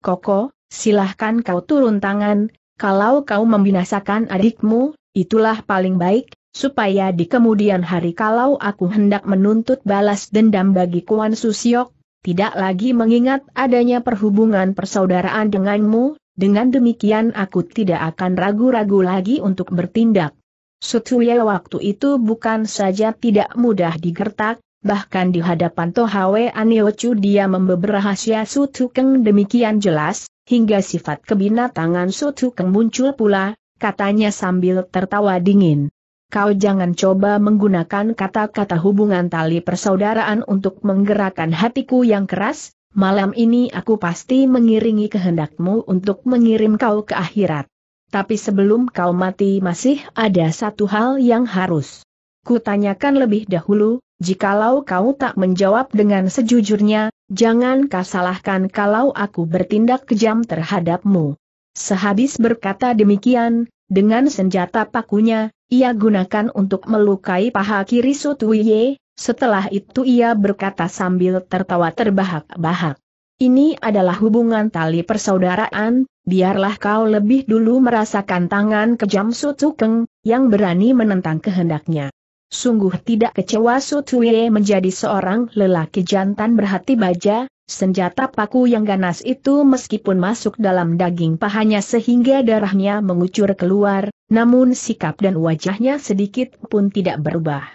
Koko, silahkan kau turun tangan, kalau kau membinasakan adikmu, itulah paling baik, supaya di kemudian hari kalau aku hendak menuntut balas dendam bagi Kuan Susiok, tidak lagi mengingat adanya perhubungan persaudaraan denganmu, dengan demikian aku tidak akan ragu-ragu lagi untuk bertindak. Sutuya waktu itu bukan saja tidak mudah digertak, bahkan di hadapan Tohawe Aniochu dia membeberahasia Sutukeng demikian jelas, hingga sifat kebinatangan Sutukeng muncul pula, katanya sambil tertawa dingin kau jangan coba menggunakan kata-kata hubungan tali persaudaraan untuk menggerakkan hatiku yang keras, malam ini aku pasti mengiringi kehendakmu untuk mengirim kau ke akhirat. Tapi sebelum kau mati masih ada satu hal yang harus kutanyakan lebih dahulu, jikalau kau tak menjawab dengan sejujurnya, jangan kau salahkan kalau aku bertindak kejam terhadapmu. Sehabis berkata demikian, dengan senjata pakunya, ia gunakan untuk melukai paha kiri Sutuye, setelah itu ia berkata sambil tertawa terbahak-bahak. Ini adalah hubungan tali persaudaraan, biarlah kau lebih dulu merasakan tangan kejam Sutukeng, yang berani menentang kehendaknya. Sungguh tidak kecewa Sutuye menjadi seorang lelaki jantan berhati baja, Senjata paku yang ganas itu meskipun masuk dalam daging pahanya sehingga darahnya mengucur keluar, namun sikap dan wajahnya sedikit pun tidak berubah.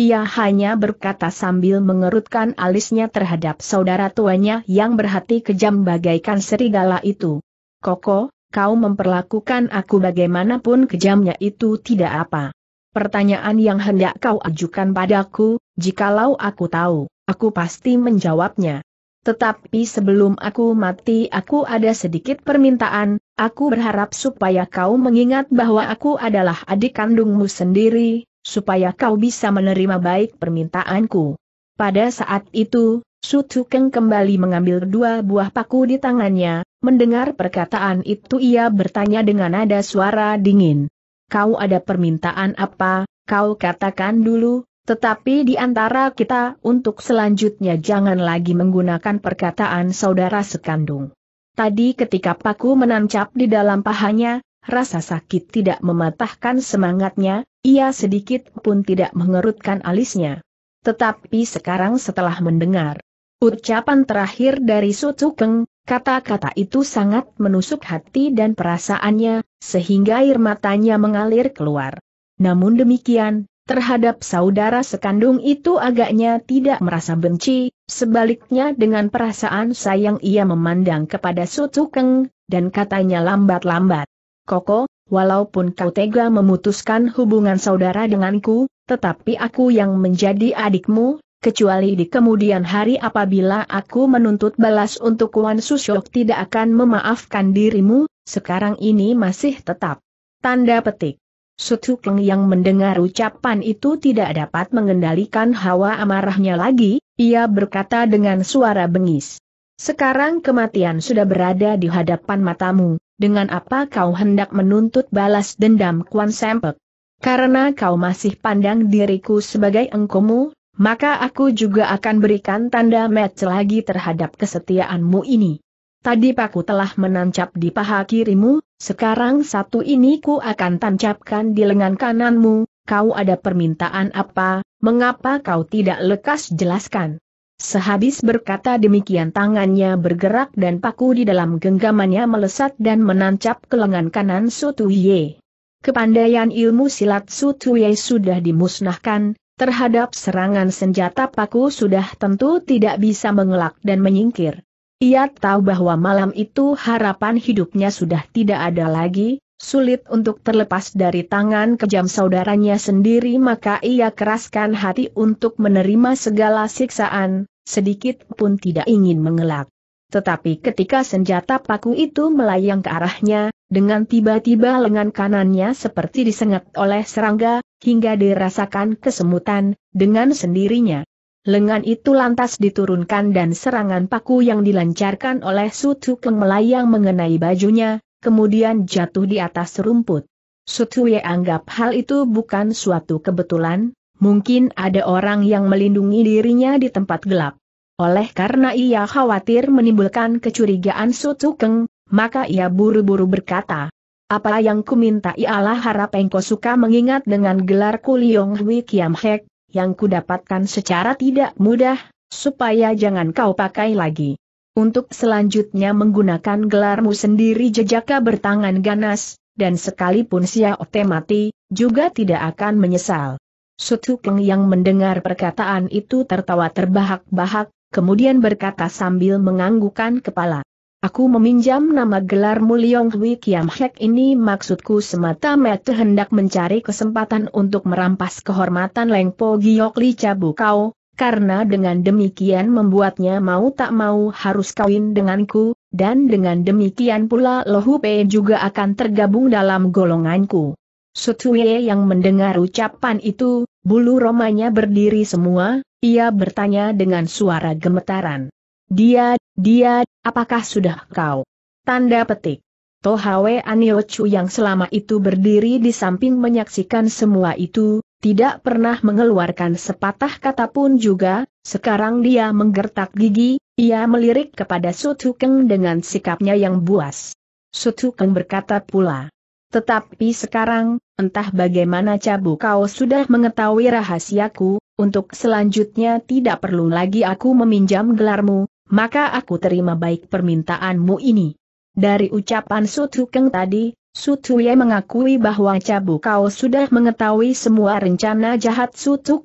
Ia hanya berkata sambil mengerutkan alisnya terhadap saudara tuanya yang berhati kejam bagaikan serigala itu. Koko, kau memperlakukan aku bagaimanapun kejamnya itu tidak apa. Pertanyaan yang hendak kau ajukan padaku, jikalau aku tahu, aku pasti menjawabnya. Tetapi sebelum aku mati aku ada sedikit permintaan, aku berharap supaya kau mengingat bahwa aku adalah adik kandungmu sendiri, supaya kau bisa menerima baik permintaanku. Pada saat itu, Su kembali mengambil dua buah paku di tangannya, mendengar perkataan itu ia bertanya dengan nada suara dingin. Kau ada permintaan apa, kau katakan dulu, tetapi di antara kita untuk selanjutnya jangan lagi menggunakan perkataan saudara sekandung. Tadi ketika paku menancap di dalam pahanya, rasa sakit tidak mematahkan semangatnya, ia sedikit pun tidak mengerutkan alisnya. Tetapi sekarang setelah mendengar ucapan terakhir dari Sutukeng, kata-kata itu sangat menusuk hati dan perasaannya, sehingga air matanya mengalir keluar. Namun demikian, terhadap saudara sekandung itu agaknya tidak merasa benci, sebaliknya dengan perasaan sayang ia memandang kepada Sutukeng, dan katanya lambat-lambat. Koko, walaupun kau tega memutuskan hubungan saudara denganku, tetapi aku yang menjadi adikmu, kecuali di kemudian hari apabila aku menuntut balas untuk Wan Susyok tidak akan memaafkan dirimu, sekarang ini masih tetap. Tanda petik. Sutukeng yang mendengar ucapan itu tidak dapat mengendalikan hawa amarahnya lagi, ia berkata dengan suara bengis. Sekarang kematian sudah berada di hadapan matamu, dengan apa kau hendak menuntut balas dendam Kuan Sempek? Karena kau masih pandang diriku sebagai engkomu, maka aku juga akan berikan tanda match lagi terhadap kesetiaanmu ini. Tadi paku telah menancap di paha kirimu, sekarang satu ini ku akan tancapkan di lengan kananmu, kau ada permintaan apa, mengapa kau tidak lekas jelaskan? Sehabis berkata demikian tangannya bergerak dan paku di dalam genggamannya melesat dan menancap ke lengan kanan Sutuye. Kepandaian ilmu silat Sutuye sudah dimusnahkan, terhadap serangan senjata paku sudah tentu tidak bisa mengelak dan menyingkir. Ia tahu bahwa malam itu harapan hidupnya sudah tidak ada lagi, sulit untuk terlepas dari tangan kejam saudaranya sendiri maka ia keraskan hati untuk menerima segala siksaan, sedikit pun tidak ingin mengelak. Tetapi ketika senjata paku itu melayang ke arahnya, dengan tiba-tiba lengan kanannya seperti disengat oleh serangga, hingga dirasakan kesemutan, dengan sendirinya lengan itu lantas diturunkan dan serangan paku yang dilancarkan oleh Sutu Keng melayang mengenai bajunya, kemudian jatuh di atas rumput. Sutu Ye anggap hal itu bukan suatu kebetulan, mungkin ada orang yang melindungi dirinya di tempat gelap. Oleh karena ia khawatir menimbulkan kecurigaan Sutu Keng, maka ia buru-buru berkata, apa yang kuminta ialah harap engkau suka mengingat dengan gelar Kuliong Hui Kiam Hek, yang kudapatkan secara tidak mudah, supaya jangan kau pakai lagi. Untuk selanjutnya menggunakan gelarmu sendiri jejaka bertangan ganas, dan sekalipun sia mati, juga tidak akan menyesal. Sutukeng yang mendengar perkataan itu tertawa terbahak-bahak, kemudian berkata sambil menganggukan kepala. Aku meminjam nama gelar Mulyong Hui Kiam Hek ini maksudku semata-mata hendak mencari kesempatan untuk merampas kehormatan Leng Po Giok Li Cabu Kau, karena dengan demikian membuatnya mau tak mau harus kawin denganku, dan dengan demikian pula Lohu Pe juga akan tergabung dalam golonganku. Sutue yang mendengar ucapan itu, bulu romanya berdiri semua, ia bertanya dengan suara gemetaran. Dia, dia, apakah sudah kau? Tanda petik. Tohawe Aniochu yang selama itu berdiri di samping menyaksikan semua itu, tidak pernah mengeluarkan sepatah kata pun juga, sekarang dia menggertak gigi, ia melirik kepada Sutukeng dengan sikapnya yang buas. Sutukeng berkata pula, tetapi sekarang, entah bagaimana cabu kau sudah mengetahui rahasiaku, untuk selanjutnya tidak perlu lagi aku meminjam gelarmu, maka aku terima baik permintaanmu ini. Dari ucapan Sutu Keng tadi, Sutu mengakui bahwa Cabu Kau sudah mengetahui semua rencana jahat Sutu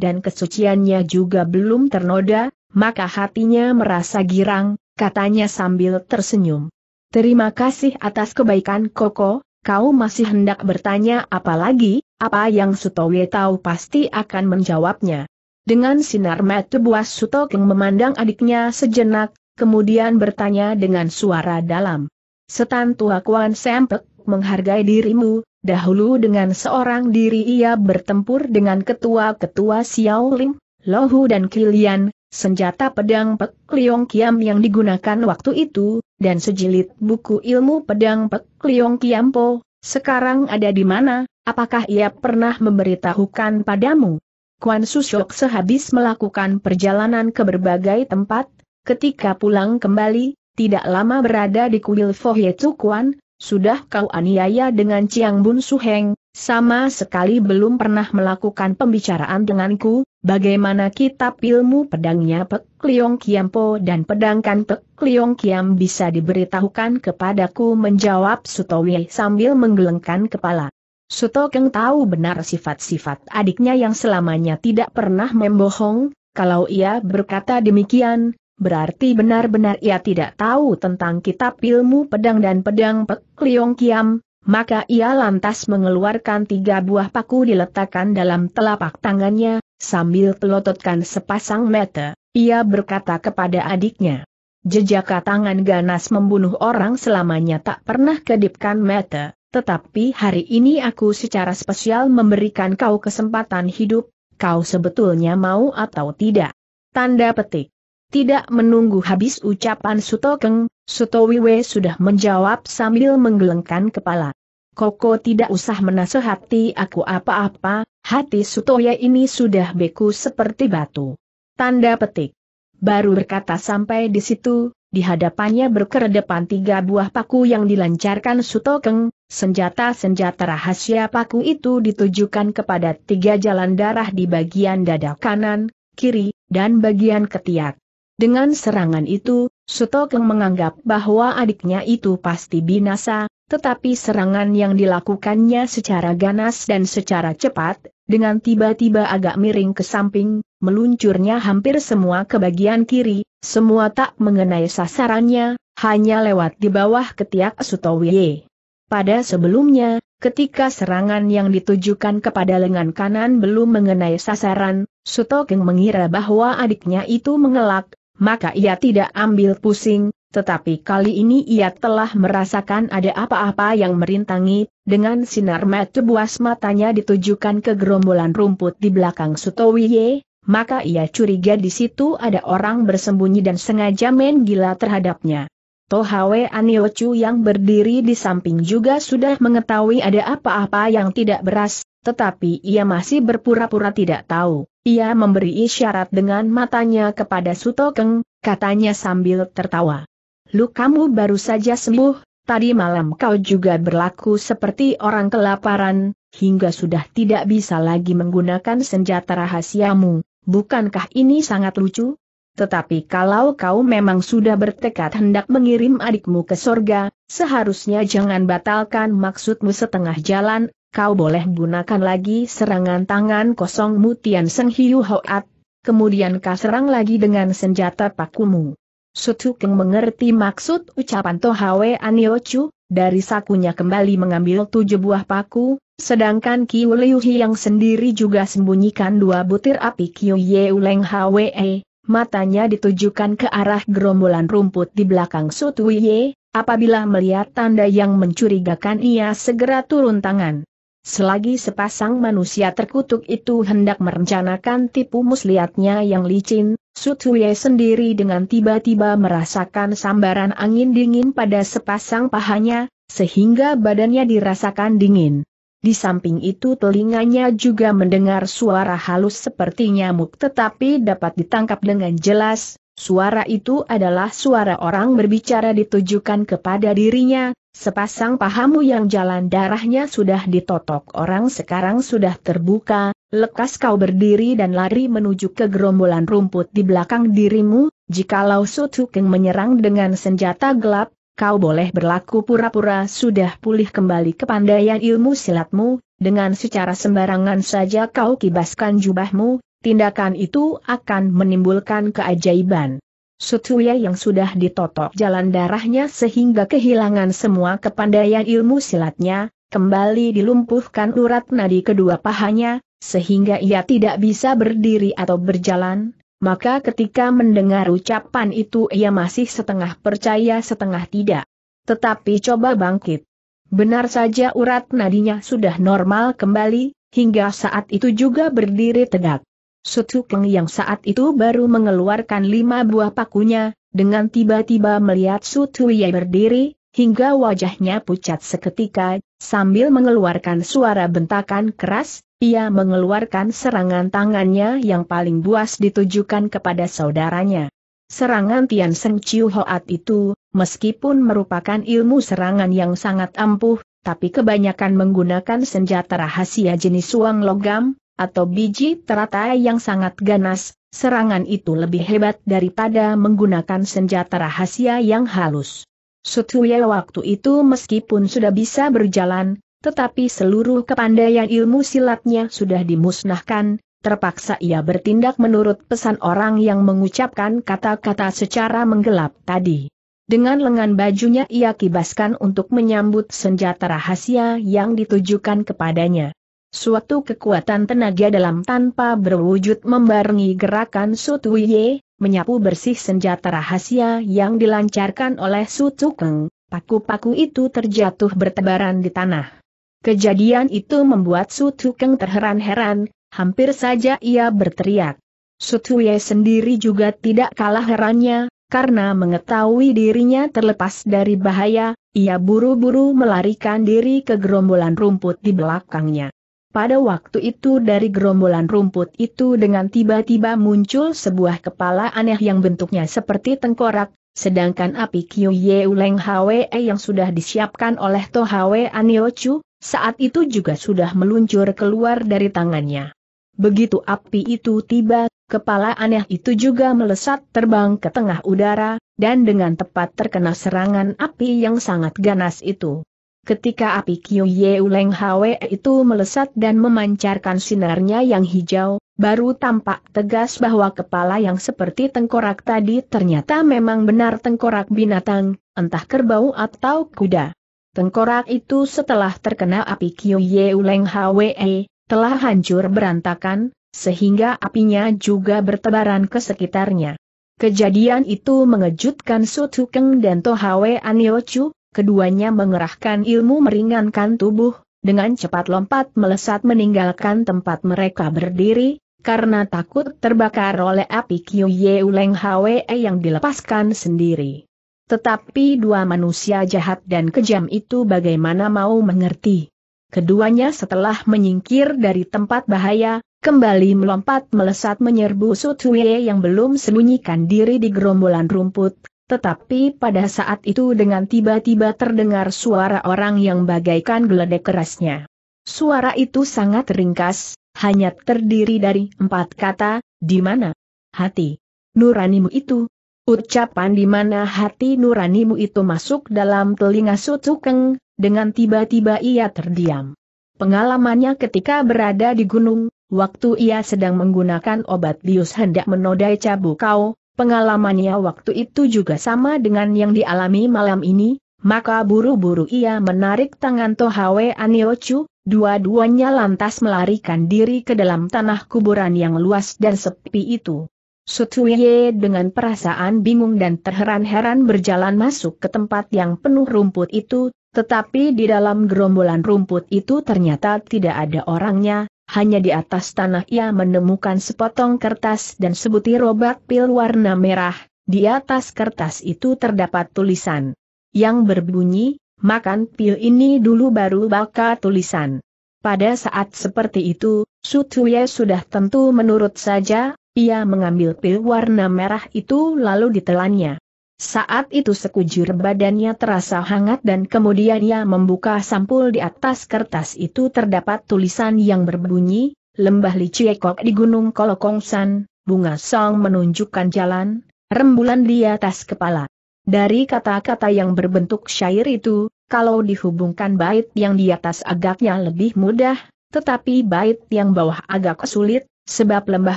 dan kesuciannya juga belum ternoda, maka hatinya merasa girang, katanya sambil tersenyum. Terima kasih atas kebaikan Koko, kau masih hendak bertanya apa lagi, apa yang Sutowe tahu pasti akan menjawabnya. Dengan sinar mata buas Sutokeng memandang adiknya sejenak, kemudian bertanya dengan suara dalam. Setan tua Kuan Sempek menghargai dirimu, dahulu dengan seorang diri ia bertempur dengan ketua-ketua Xiao Ling, Lohu dan Kilian, senjata pedang Pek Liong Kiam yang digunakan waktu itu, dan sejilid buku ilmu pedang Pek Liong Kiampo, sekarang ada di mana, apakah ia pernah memberitahukan padamu? Kuan Sushok sehabis melakukan perjalanan ke berbagai tempat, ketika pulang kembali, tidak lama berada di kuil Fohye Kuan, sudah kau aniaya dengan Chiang Bun Suheng, sama sekali belum pernah melakukan pembicaraan denganku, bagaimana kitab ilmu pedangnya Pek Liong Kiampo dan pedangkan Pek Liong Kiam bisa diberitahukan kepadaku menjawab Sutowie sambil menggelengkan kepala. Suto Keng tahu benar sifat-sifat adiknya yang selamanya tidak pernah membohong, kalau ia berkata demikian, berarti benar-benar ia tidak tahu tentang kitab ilmu pedang dan pedang Pek Liong Kiam, maka ia lantas mengeluarkan tiga buah paku diletakkan dalam telapak tangannya, sambil pelototkan sepasang mata, ia berkata kepada adiknya. Jejaka tangan ganas membunuh orang selamanya tak pernah kedipkan mata. Tetapi hari ini aku secara spesial memberikan kau kesempatan hidup, kau sebetulnya mau atau tidak. Tanda petik. Tidak menunggu habis ucapan Suto Keng, Suto sudah menjawab sambil menggelengkan kepala. Koko tidak usah menasehati aku apa-apa, hati Sutoya ini sudah beku seperti batu. Tanda petik. Baru berkata sampai di situ, di hadapannya berkedepan tiga buah paku yang dilancarkan Sutokeng, senjata-senjata rahasia paku itu ditujukan kepada tiga jalan darah di bagian dada kanan, kiri, dan bagian ketiak. Dengan serangan itu, Sutokeng menganggap bahwa adiknya itu pasti binasa, tetapi serangan yang dilakukannya secara ganas dan secara cepat, dengan tiba-tiba agak miring ke samping, meluncurnya hampir semua ke bagian kiri, semua tak mengenai sasarannya, hanya lewat di bawah ketiak Sutowiye. Pada sebelumnya, ketika serangan yang ditujukan kepada lengan kanan belum mengenai sasaran, Sutokeng mengira bahwa adiknya itu mengelak, maka ia tidak ambil pusing, tetapi kali ini ia telah merasakan ada apa-apa yang merintangi, dengan sinar mata buas matanya ditujukan ke gerombolan rumput di belakang Sutowiye, maka ia curiga di situ ada orang bersembunyi dan sengaja main gila terhadapnya. Tohawe Aniochu yang berdiri di samping juga sudah mengetahui ada apa-apa yang tidak beras, tetapi ia masih berpura-pura tidak tahu. Ia memberi isyarat dengan matanya kepada Sutokeng, katanya sambil tertawa. Lu kamu baru saja sembuh, tadi malam kau juga berlaku seperti orang kelaparan, hingga sudah tidak bisa lagi menggunakan senjata rahasiamu, bukankah ini sangat lucu? Tetapi kalau kau memang sudah bertekad hendak mengirim adikmu ke sorga, seharusnya jangan batalkan maksudmu setengah jalan, kau boleh gunakan lagi serangan tangan kosong mutian Seng Hiu Hoat, kemudian kau serang lagi dengan senjata pakumu. Sutukeng mengerti maksud ucapan Tohawe Aniochu, dari sakunya kembali mengambil tujuh buah paku, sedangkan Kiu Liu yang sendiri juga sembunyikan dua butir api Kiu Ye Uleng Hwe, matanya ditujukan ke arah gerombolan rumput di belakang Sutu Ye, apabila melihat tanda yang mencurigakan ia segera turun tangan. Selagi sepasang manusia terkutuk itu hendak merencanakan tipu muslihatnya yang licin, Sutuye sendiri dengan tiba-tiba merasakan sambaran angin dingin pada sepasang pahanya, sehingga badannya dirasakan dingin. Di samping itu telinganya juga mendengar suara halus seperti nyamuk tetapi dapat ditangkap dengan jelas, Suara itu adalah suara orang berbicara ditujukan kepada dirinya, sepasang pahamu yang jalan darahnya sudah ditotok orang sekarang sudah terbuka, lekas kau berdiri dan lari menuju ke gerombolan rumput di belakang dirimu, jikalau Keng menyerang dengan senjata gelap, kau boleh berlaku pura-pura sudah pulih kembali ke pandaian ilmu silatmu, dengan secara sembarangan saja kau kibaskan jubahmu, tindakan itu akan menimbulkan keajaiban. Sutuya yang sudah ditotok jalan darahnya sehingga kehilangan semua kepandaian ilmu silatnya, kembali dilumpuhkan urat nadi kedua pahanya, sehingga ia tidak bisa berdiri atau berjalan, maka ketika mendengar ucapan itu ia masih setengah percaya setengah tidak. Tetapi coba bangkit. Benar saja urat nadinya sudah normal kembali, hingga saat itu juga berdiri tegak. Sutukeng yang saat itu baru mengeluarkan lima buah pakunya, dengan tiba-tiba melihat Sutuye berdiri, hingga wajahnya pucat seketika, sambil mengeluarkan suara bentakan keras, ia mengeluarkan serangan tangannya yang paling buas ditujukan kepada saudaranya. Serangan Tian Seng Chiu Hoat itu, meskipun merupakan ilmu serangan yang sangat ampuh, tapi kebanyakan menggunakan senjata rahasia jenis suang logam, atau biji teratai yang sangat ganas, serangan itu lebih hebat daripada menggunakan senjata rahasia yang halus. Sutuya waktu itu meskipun sudah bisa berjalan, tetapi seluruh kepandaian ilmu silatnya sudah dimusnahkan, terpaksa ia bertindak menurut pesan orang yang mengucapkan kata-kata secara menggelap tadi. Dengan lengan bajunya ia kibaskan untuk menyambut senjata rahasia yang ditujukan kepadanya. Suatu kekuatan tenaga dalam tanpa berwujud membarengi gerakan Sutuye, menyapu bersih senjata rahasia yang dilancarkan oleh Sutukeng, paku-paku itu terjatuh bertebaran di tanah. Kejadian itu membuat Sutukeng terheran-heran, hampir saja ia berteriak. Sutuye sendiri juga tidak kalah herannya, karena mengetahui dirinya terlepas dari bahaya, ia buru-buru melarikan diri ke gerombolan rumput di belakangnya. Pada waktu itu dari gerombolan rumput itu dengan tiba-tiba muncul sebuah kepala aneh yang bentuknya seperti tengkorak, sedangkan api Kyu Ye Uleng Hwe yang sudah disiapkan oleh To Hwe Anio Chu, saat itu juga sudah meluncur keluar dari tangannya. Begitu api itu tiba, kepala aneh itu juga melesat terbang ke tengah udara, dan dengan tepat terkena serangan api yang sangat ganas itu. Ketika api Kyu Ye Hwe itu melesat dan memancarkan sinarnya yang hijau, baru tampak tegas bahwa kepala yang seperti tengkorak tadi ternyata memang benar tengkorak binatang, entah kerbau atau kuda. Tengkorak itu setelah terkena api Kyu Ye Hwe, eh, telah hancur berantakan, sehingga apinya juga bertebaran ke sekitarnya. Kejadian itu mengejutkan Su Tukeng dan Tohawe Aniochu, keduanya mengerahkan ilmu meringankan tubuh, dengan cepat lompat melesat meninggalkan tempat mereka berdiri, karena takut terbakar oleh api Kyu Ye Leng Hwe yang dilepaskan sendiri. Tetapi dua manusia jahat dan kejam itu bagaimana mau mengerti. Keduanya setelah menyingkir dari tempat bahaya, kembali melompat melesat menyerbu Sutue yang belum sembunyikan diri di gerombolan rumput, tetapi pada saat itu dengan tiba-tiba terdengar suara orang yang bagaikan geledek kerasnya. Suara itu sangat ringkas, hanya terdiri dari empat kata, di mana? Hati. Nuranimu itu. Ucapan di mana hati nuranimu itu masuk dalam telinga Sutukeng, dengan tiba-tiba ia terdiam. Pengalamannya ketika berada di gunung, waktu ia sedang menggunakan obat bius hendak menodai kau pengalamannya waktu itu juga sama dengan yang dialami malam ini, maka buru-buru ia menarik tangan Tohawe Aniochu, dua-duanya lantas melarikan diri ke dalam tanah kuburan yang luas dan sepi itu. Sutuye dengan perasaan bingung dan terheran-heran berjalan masuk ke tempat yang penuh rumput itu, tetapi di dalam gerombolan rumput itu ternyata tidak ada orangnya, hanya di atas tanah ia menemukan sepotong kertas dan sebutir obat pil warna merah, di atas kertas itu terdapat tulisan yang berbunyi, makan pil ini dulu baru baca tulisan. Pada saat seperti itu, Sutuye sudah tentu menurut saja, ia mengambil pil warna merah itu lalu ditelannya. Saat itu sekujur badannya terasa hangat dan kemudian ia membuka sampul di atas kertas itu terdapat tulisan yang berbunyi, Lembah Liciekok di Gunung Kolokongsan, Bunga Song menunjukkan jalan, rembulan di atas kepala. Dari kata-kata yang berbentuk syair itu, kalau dihubungkan bait yang di atas agaknya lebih mudah, tetapi bait yang bawah agak sulit, sebab lembah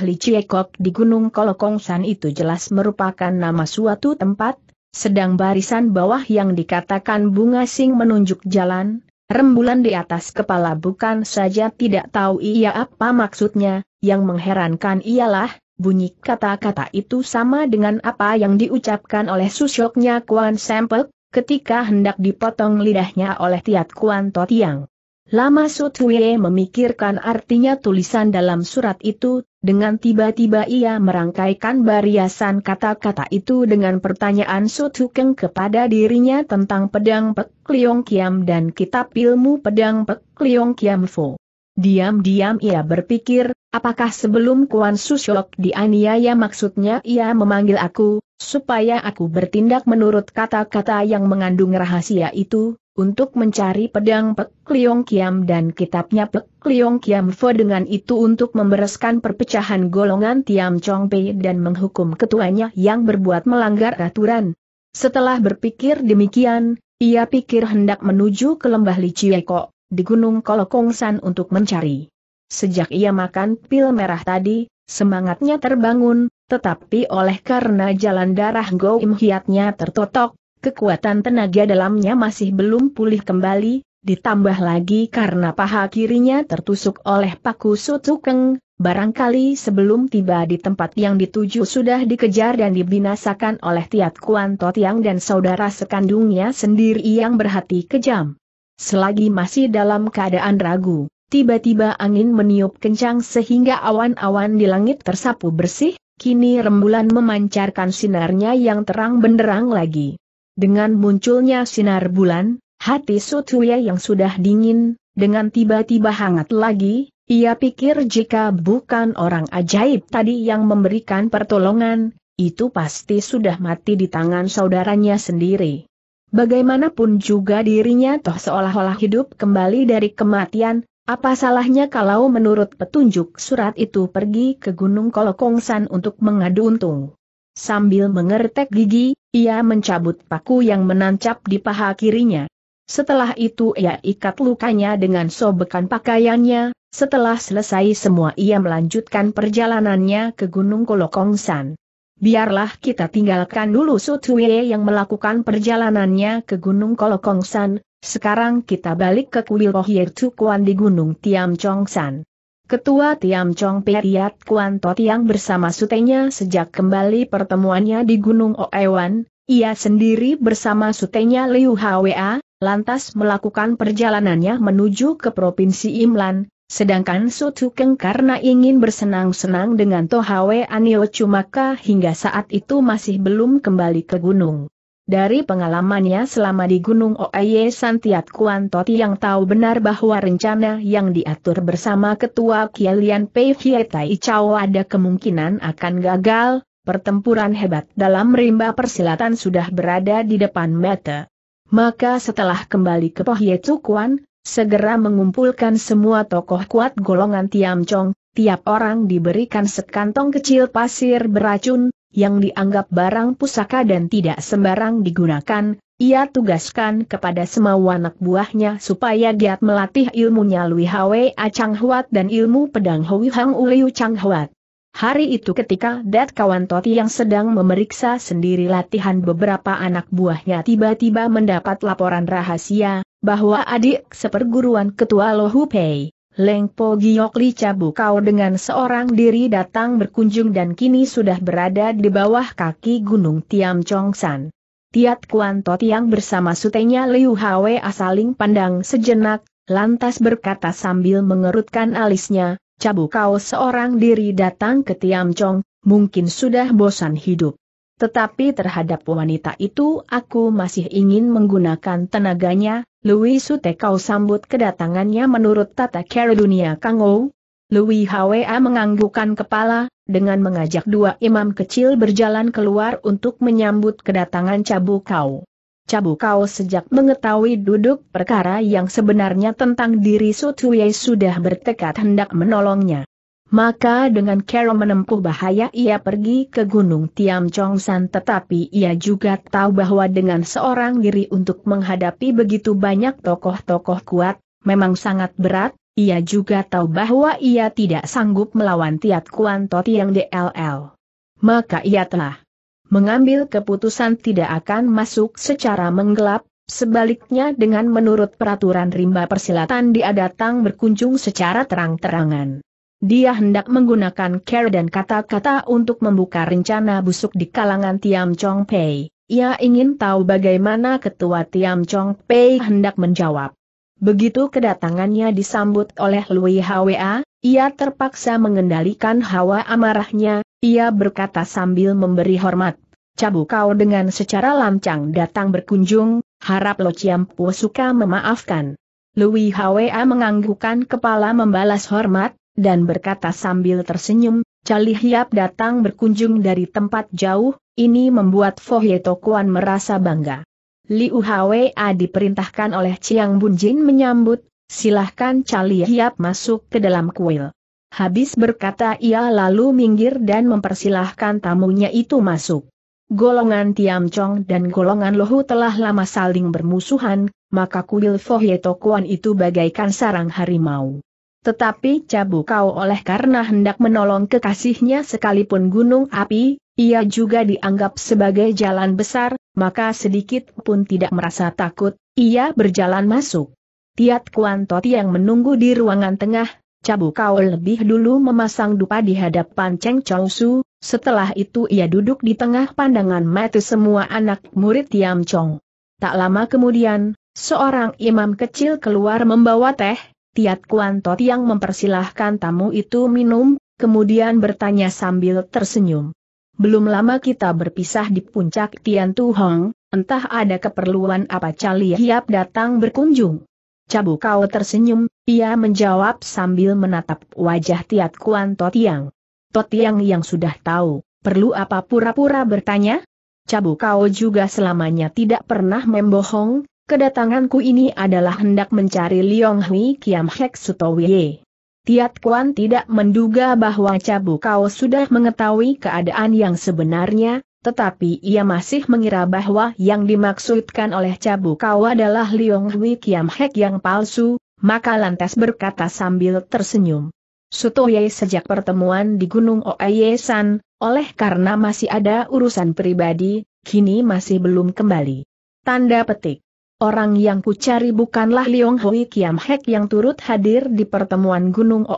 Liciekok di Gunung Kolokongsan itu jelas merupakan nama suatu tempat, sedang barisan bawah yang dikatakan bunga sing menunjuk jalan, rembulan di atas kepala bukan saja tidak tahu ia apa maksudnya, yang mengherankan ialah, bunyi kata-kata itu sama dengan apa yang diucapkan oleh susyoknya Kuan Sempek, ketika hendak dipotong lidahnya oleh Tiat Kuan Totiang. Lama Sotuye memikirkan artinya tulisan dalam surat itu, dengan tiba-tiba ia merangkaikan bariasan kata-kata itu dengan pertanyaan sutukeng kepada dirinya tentang pedang Pek Liong Kiam dan kitab ilmu pedang Pek Liong Kiam Fo. Diam-diam ia berpikir, apakah sebelum Kuan Susyok dianiaya maksudnya ia memanggil aku, supaya aku bertindak menurut kata-kata yang mengandung rahasia itu, untuk mencari pedang Pek Liong Kiam dan kitabnya Pek Liong Kiam Fo dengan itu untuk membereskan perpecahan golongan Tiam Chong Pei dan menghukum ketuanya yang berbuat melanggar aturan. Setelah berpikir demikian, ia pikir hendak menuju ke lembah Licieko, di Gunung Kolokongsan untuk mencari. Sejak ia makan pil merah tadi, semangatnya terbangun, tetapi oleh karena jalan darah Go Im Hiatnya tertotok, kekuatan tenaga dalamnya masih belum pulih kembali, ditambah lagi karena paha kirinya tertusuk oleh paku sutukeng, barangkali sebelum tiba di tempat yang dituju sudah dikejar dan dibinasakan oleh Tiat Kuan Totiang dan saudara sekandungnya sendiri yang berhati kejam. Selagi masih dalam keadaan ragu, tiba-tiba angin meniup kencang sehingga awan-awan di langit tersapu bersih, kini rembulan memancarkan sinarnya yang terang benderang lagi. Dengan munculnya sinar bulan, hati Sutuya yang sudah dingin, dengan tiba-tiba hangat lagi, ia pikir jika bukan orang ajaib tadi yang memberikan pertolongan, itu pasti sudah mati di tangan saudaranya sendiri. Bagaimanapun juga dirinya toh seolah-olah hidup kembali dari kematian, apa salahnya kalau menurut petunjuk surat itu pergi ke Gunung Kolokongsan untuk mengadu untung. Sambil mengertek gigi, ia mencabut paku yang menancap di paha kirinya. Setelah itu ia ikat lukanya dengan sobekan pakaiannya, setelah selesai semua ia melanjutkan perjalanannya ke Gunung Kolokongsan. Biarlah kita tinggalkan dulu Sutwe yang melakukan perjalanannya ke Gunung Kolokongsan, sekarang kita balik ke kuil Rohir Tukuan di Gunung Tiam Chongsan. Ketua Tiam Chong Periat Kuan Tot yang bersama sutenya sejak kembali pertemuannya di Gunung Oewan, ia sendiri bersama sutenya Liu Hwa, lantas melakukan perjalanannya menuju ke Provinsi Imlan, sedangkan Tukeng karena ingin bersenang-senang dengan Tohwe Anio Cumaka hingga saat itu masih belum kembali ke gunung. Dari pengalamannya selama di Gunung Oye Santiat Kuan Toti yang tahu benar bahwa rencana yang diatur bersama Ketua Kielian Pei Vietai Chao ada kemungkinan akan gagal, pertempuran hebat dalam rimba persilatan sudah berada di depan mata. Maka setelah kembali ke Pohye Cukuan, segera mengumpulkan semua tokoh kuat golongan Tiam Chong, tiap orang diberikan sekantong kecil pasir beracun, yang dianggap barang pusaka dan tidak sembarang digunakan, ia tugaskan kepada semua anak buahnya supaya giat melatih ilmunya Lui Hwe A Huat dan ilmu pedang Hui Hang Uliu Chang Huat. Hari itu ketika Dat Kawan Toti yang sedang memeriksa sendiri latihan beberapa anak buahnya tiba-tiba mendapat laporan rahasia, bahwa adik seperguruan ketua Lohu Pei, Leng Po Giok Li Cabu kau dengan seorang diri datang berkunjung dan kini sudah berada di bawah kaki Gunung Tiam Chong San. Tiat Kuan Tot yang bersama sutenya Liu Hwe asaling pandang sejenak, lantas berkata sambil mengerutkan alisnya, Cabu kau seorang diri datang ke Tiam Chong, mungkin sudah bosan hidup. Tetapi terhadap wanita itu aku masih ingin menggunakan tenaganya, Louis Sutekau sambut kedatangannya menurut tata cara dunia Kangou. Louis Hwa menganggukkan kepala, dengan mengajak dua imam kecil berjalan keluar untuk menyambut kedatangan Cabu Kau. Cabu Kau sejak mengetahui duduk perkara yang sebenarnya tentang diri Sutuye sudah bertekad hendak menolongnya. Maka dengan cara menempuh bahaya ia pergi ke Gunung Tiam Chongsan tetapi ia juga tahu bahwa dengan seorang diri untuk menghadapi begitu banyak tokoh-tokoh kuat, memang sangat berat, ia juga tahu bahwa ia tidak sanggup melawan Tiat Kuan Toti yang DLL. Maka ia telah mengambil keputusan tidak akan masuk secara menggelap, sebaliknya dengan menurut peraturan rimba persilatan dia datang berkunjung secara terang-terangan. Dia hendak menggunakan cara dan kata-kata untuk membuka rencana busuk di kalangan Tiam Chong Pei. Ia ingin tahu bagaimana ketua Tiam Chong Pei hendak menjawab. Begitu kedatangannya disambut oleh Lui Hwa, ia terpaksa mengendalikan hawa amarahnya, ia berkata sambil memberi hormat. Cabu kau dengan secara lancang datang berkunjung, harap Lo Pu suka memaafkan. Lui Hwa menganggukkan kepala membalas hormat, dan berkata sambil tersenyum, Cali Hiap datang berkunjung dari tempat jauh, ini membuat Fohye Tokuan merasa bangga. Liu Hwa diperintahkan oleh Chiang Bunjin menyambut, silahkan Cali Hiap masuk ke dalam kuil. Habis berkata ia lalu minggir dan mempersilahkan tamunya itu masuk. Golongan Tiam Chong dan golongan Lohu telah lama saling bermusuhan, maka kuil Fohye Tokuan itu bagaikan sarang harimau. Tetapi cabu kau oleh karena hendak menolong kekasihnya sekalipun gunung api, ia juga dianggap sebagai jalan besar, maka sedikit pun tidak merasa takut, ia berjalan masuk. Tiat Kuan Toti yang menunggu di ruangan tengah, cabu kau lebih dulu memasang dupa di hadapan Cheng Chong Su, setelah itu ia duduk di tengah pandangan mata semua anak murid Tiam Chong. Tak lama kemudian, seorang imam kecil keluar membawa teh, Tiat Kuanto yang mempersilahkan tamu itu minum, kemudian bertanya sambil tersenyum. Belum lama kita berpisah di puncak Tian Tu Hong, entah ada keperluan apa Cali Hiap datang berkunjung. Cabu kau tersenyum, ia menjawab sambil menatap wajah Tiat Kuan Totiang. Totiang yang sudah tahu, perlu apa pura-pura bertanya? Cabu kau juga selamanya tidak pernah membohong, Kedatanganku ini adalah hendak mencari Liong Hui Kiam Hek Sutowie. Tiat Kuan tidak menduga bahwa Cabu Kau sudah mengetahui keadaan yang sebenarnya, tetapi ia masih mengira bahwa yang dimaksudkan oleh Cabu Kau adalah Liong Hui Kiam Hek yang palsu, maka lantas berkata sambil tersenyum. Sutoye sejak pertemuan di Gunung Oayesan, oleh karena masih ada urusan pribadi, kini masih belum kembali. Tanda petik. Orang yang kucari bukanlah Liong Hui Kiam Hek yang turut hadir di pertemuan Gunung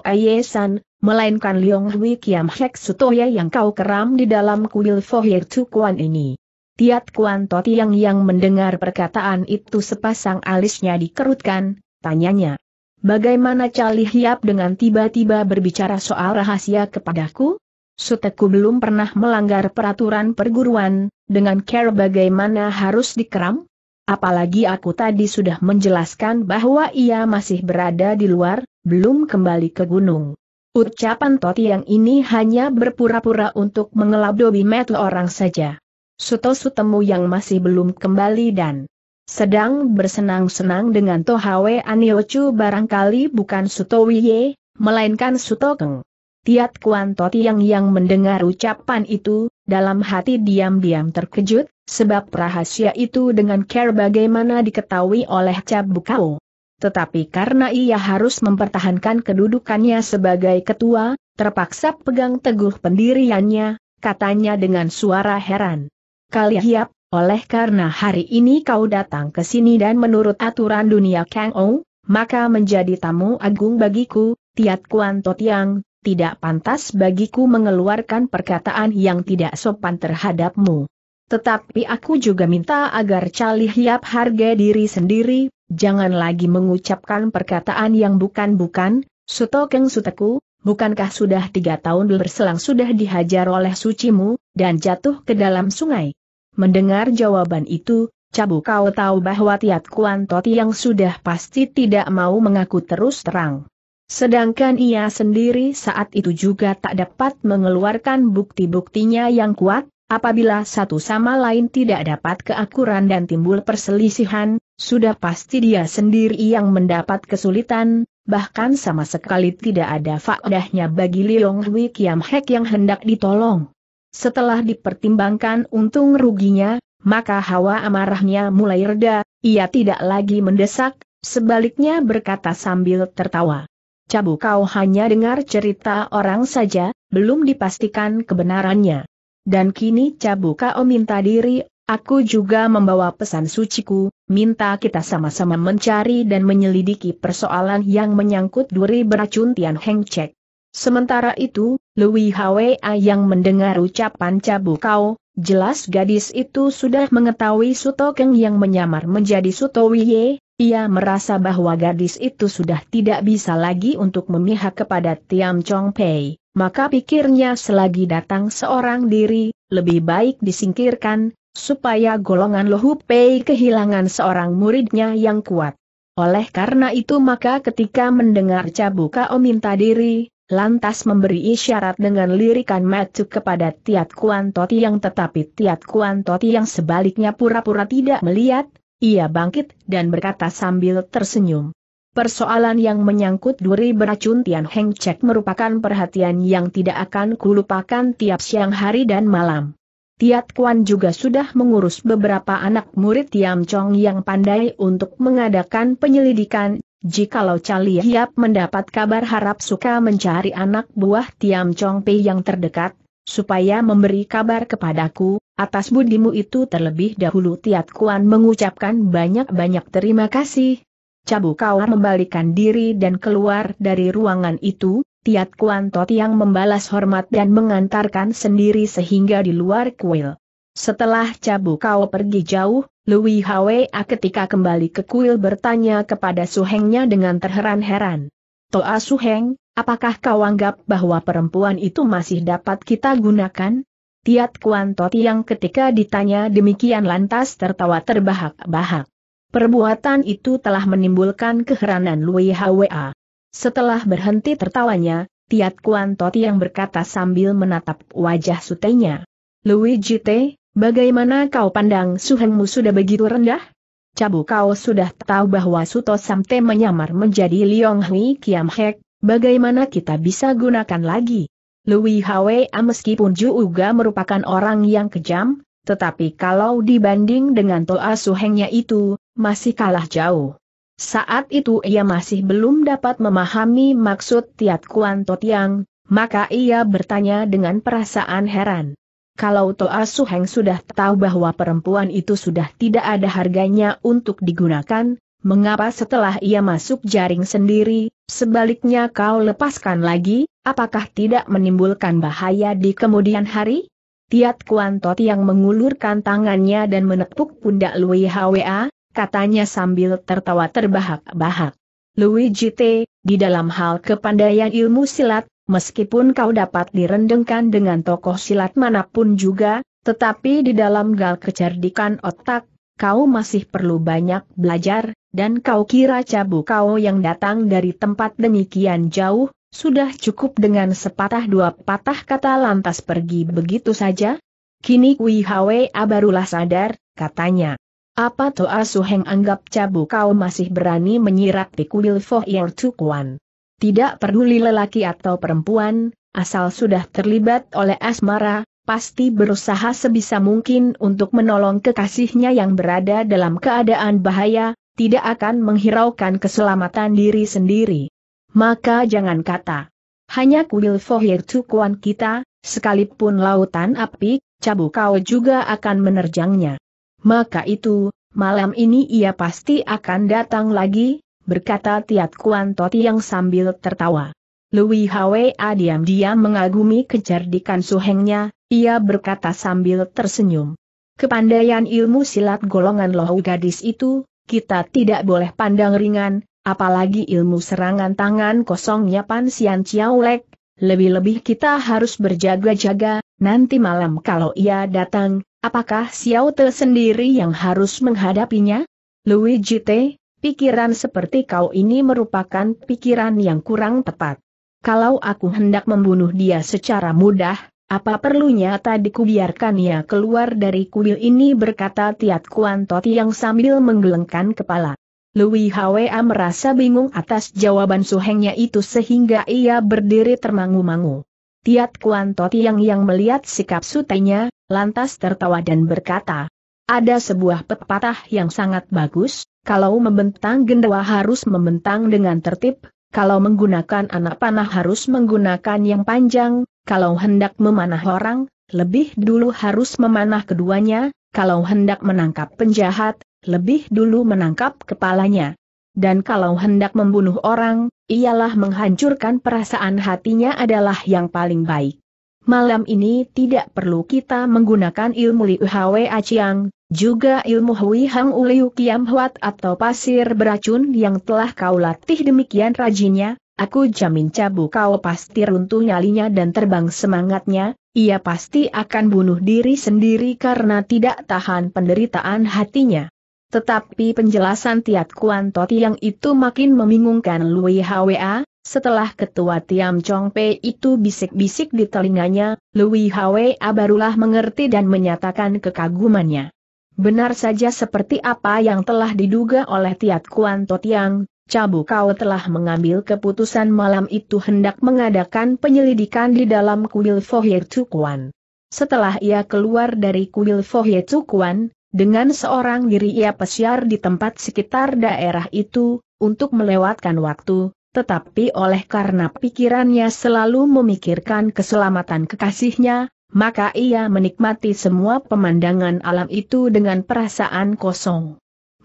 San, melainkan Liong Hui Kiam Hek Sutoya yang kau keram di dalam kuil Fohir Tukuan ini. Tiat Kuan yang yang mendengar perkataan itu sepasang alisnya dikerutkan, tanyanya. Bagaimana Cali Hiap dengan tiba-tiba berbicara soal rahasia kepadaku? Suteku belum pernah melanggar peraturan perguruan, dengan care bagaimana harus dikeram? Apalagi aku tadi sudah menjelaskan bahwa ia masih berada di luar, belum kembali ke gunung. Ucapan Toti yang ini hanya berpura-pura untuk mengelabui metu orang saja. Suto Sutemu yang masih belum kembali dan sedang bersenang-senang dengan Tohawe Aniochu barangkali bukan Suto Wiye, melainkan Suto Keng. Tiat Kuan Toti yang yang mendengar ucapan itu, dalam hati diam-diam terkejut, sebab rahasia itu dengan care bagaimana diketahui oleh Cap Bukau. Tetapi karena ia harus mempertahankan kedudukannya sebagai ketua, terpaksa pegang teguh pendiriannya, katanya dengan suara heran. Kali oleh karena hari ini kau datang ke sini dan menurut aturan dunia Kang Ou, maka menjadi tamu agung bagiku, Tiat Kuan Totiang, tidak pantas bagiku mengeluarkan perkataan yang tidak sopan terhadapmu. Tetapi aku juga minta agar Cali Hiap harga diri sendiri, jangan lagi mengucapkan perkataan yang bukan-bukan, Sutokeng Suteku, bukankah sudah tiga tahun berselang sudah dihajar oleh sucimu, dan jatuh ke dalam sungai? Mendengar jawaban itu, Cabu kau tahu bahwa Tiat Kuan Toti yang sudah pasti tidak mau mengaku terus terang. Sedangkan ia sendiri saat itu juga tak dapat mengeluarkan bukti-buktinya yang kuat, apabila satu sama lain tidak dapat keakuran dan timbul perselisihan, sudah pasti dia sendiri yang mendapat kesulitan, bahkan sama sekali tidak ada faedahnya bagi Leong Hui Kiam Hek yang hendak ditolong. Setelah dipertimbangkan untung ruginya, maka hawa amarahnya mulai reda, ia tidak lagi mendesak, sebaliknya berkata sambil tertawa. Cabu kau hanya dengar cerita orang saja, belum dipastikan kebenarannya. Dan kini Cabu kau minta diri, aku juga membawa pesan suciku, minta kita sama-sama mencari dan menyelidiki persoalan yang menyangkut duri beracun Tian Heng Chek. Sementara itu, Lui Hwa yang mendengar ucapan Cabu kau, jelas gadis itu sudah mengetahui Sutokeng yang menyamar menjadi Sutowiye, ia merasa bahwa gadis itu sudah tidak bisa lagi untuk memihak kepada Tiam Chong Pei, maka pikirnya selagi datang seorang diri, lebih baik disingkirkan, supaya golongan Lohu Pei kehilangan seorang muridnya yang kuat. Oleh karena itu maka ketika mendengar Cabuka O minta diri, lantas memberi isyarat dengan lirikan matu kepada Tiat Kuan Toti yang tetapi Tiat Kuan Toti yang sebaliknya pura-pura tidak melihat, ia bangkit dan berkata sambil tersenyum. Persoalan yang menyangkut duri beracun Tian Heng Chek merupakan perhatian yang tidak akan kulupakan tiap siang hari dan malam. Tiat Kuan juga sudah mengurus beberapa anak murid Tiam Chong yang pandai untuk mengadakan penyelidikan, jikalau Cali Hiap mendapat kabar harap suka mencari anak buah Tiam Chong Pei yang terdekat, supaya memberi kabar kepadaku, Atas budimu itu terlebih dahulu Tiat Kuan mengucapkan banyak-banyak terima kasih. Cabu kau membalikan diri dan keluar dari ruangan itu, Tiat Kuan Tot yang membalas hormat dan mengantarkan sendiri sehingga di luar kuil. Setelah Cabu kau pergi jauh, Louis Hwa ketika kembali ke kuil bertanya kepada Suhengnya dengan terheran-heran. Toa Suheng, apakah kau anggap bahwa perempuan itu masih dapat kita gunakan? Tiat Kuan Kuanto yang ketika ditanya demikian lantas tertawa terbahak-bahak. Perbuatan itu telah menimbulkan keheranan Lui Hwa. Setelah berhenti tertawanya, Tiat Kuan Kuanto yang berkata sambil menatap wajah sutenya. Lui Jite, bagaimana kau pandang suhengmu sudah begitu rendah? Cabu kau sudah tahu bahwa Suto Samte menyamar menjadi Liong Hui Kiam Hek, bagaimana kita bisa gunakan lagi? Louis Hwa meskipun juga merupakan orang yang kejam, tetapi kalau dibanding dengan Toa Suhengnya itu, masih kalah jauh. Saat itu ia masih belum dapat memahami maksud Tiat Kuan Totiang, maka ia bertanya dengan perasaan heran. Kalau Toa Suheng sudah tahu bahwa perempuan itu sudah tidak ada harganya untuk digunakan, Mengapa setelah ia masuk jaring sendiri, sebaliknya kau lepaskan lagi, apakah tidak menimbulkan bahaya di kemudian hari? Tiat Kuan Tot yang mengulurkan tangannya dan menepuk pundak Lui Hwa, katanya sambil tertawa terbahak-bahak. Lui Jite, di dalam hal kepandaian ilmu silat, Meskipun kau dapat direndengkan dengan tokoh silat manapun juga, tetapi di dalam gal kecerdikan otak, kau masih perlu banyak belajar, dan kau kira cabu kau yang datang dari tempat demikian jauh, sudah cukup dengan sepatah dua patah kata lantas pergi begitu saja? Kini Kui Hwa barulah sadar, katanya. Apa Toa Suheng anggap cabu kau masih berani menyirat pikuil Foh Yer Tukuan? Tidak peduli lelaki atau perempuan, asal sudah terlibat oleh asmara, pasti berusaha sebisa mungkin untuk menolong kekasihnya yang berada dalam keadaan bahaya, tidak akan menghiraukan keselamatan diri sendiri. Maka jangan kata, hanya kuil fohir cukuan kita, sekalipun lautan api, cabuk kau juga akan menerjangnya. Maka itu, malam ini ia pasti akan datang lagi, berkata Tiat Kuan Toti yang sambil tertawa. Lui Hwa diam-diam mengagumi kecerdikan suhengnya, ia berkata sambil tersenyum. Kepandaian ilmu silat golongan lohu gadis itu, kita tidak boleh pandang ringan, apalagi ilmu serangan tangan kosongnya Pan Sian Lek. lebih-lebih kita harus berjaga-jaga, nanti malam kalau ia datang, apakah Xiao Te sendiri yang harus menghadapinya? Luigi T, pikiran seperti kau ini merupakan pikiran yang kurang tepat. Kalau aku hendak membunuh dia secara mudah, apa perlunya tadi kubiarkan ia keluar dari kuil ini berkata Tiat Kuan Toti yang sambil menggelengkan kepala. Lui Hwa merasa bingung atas jawaban suhengnya itu sehingga ia berdiri termangu-mangu. Tiat Kuan Toti yang yang melihat sikap sutenya, lantas tertawa dan berkata, ada sebuah pepatah yang sangat bagus, kalau membentang gendawa harus membentang dengan tertib, kalau menggunakan anak panah harus menggunakan yang panjang, kalau hendak memanah orang, lebih dulu harus memanah keduanya, kalau hendak menangkap penjahat, lebih dulu menangkap kepalanya. Dan kalau hendak membunuh orang, ialah menghancurkan perasaan hatinya adalah yang paling baik. Malam ini tidak perlu kita menggunakan ilmu Liu Hwe Aciang, juga ilmu Hui Hang Uliu Kiam Huat atau pasir beracun yang telah kau latih demikian rajinnya, Aku jamin cabu kau pasti runtuh nyalinya dan terbang semangatnya, ia pasti akan bunuh diri sendiri karena tidak tahan penderitaan hatinya. Tetapi penjelasan Tiat Kuan Toti yang itu makin membingungkan Lui Hwa, setelah ketua Tiam Chong Pei itu bisik-bisik di telinganya, Lui Hwa barulah mengerti dan menyatakan kekagumannya. Benar saja seperti apa yang telah diduga oleh Tiat Kuan Totiang, Cabu kau telah mengambil keputusan malam itu hendak mengadakan penyelidikan di dalam kuil Fohir Tukuan. Setelah ia keluar dari kuil Fohir Tukuan, dengan seorang diri ia pesiar di tempat sekitar daerah itu, untuk melewatkan waktu, tetapi oleh karena pikirannya selalu memikirkan keselamatan kekasihnya, maka ia menikmati semua pemandangan alam itu dengan perasaan kosong.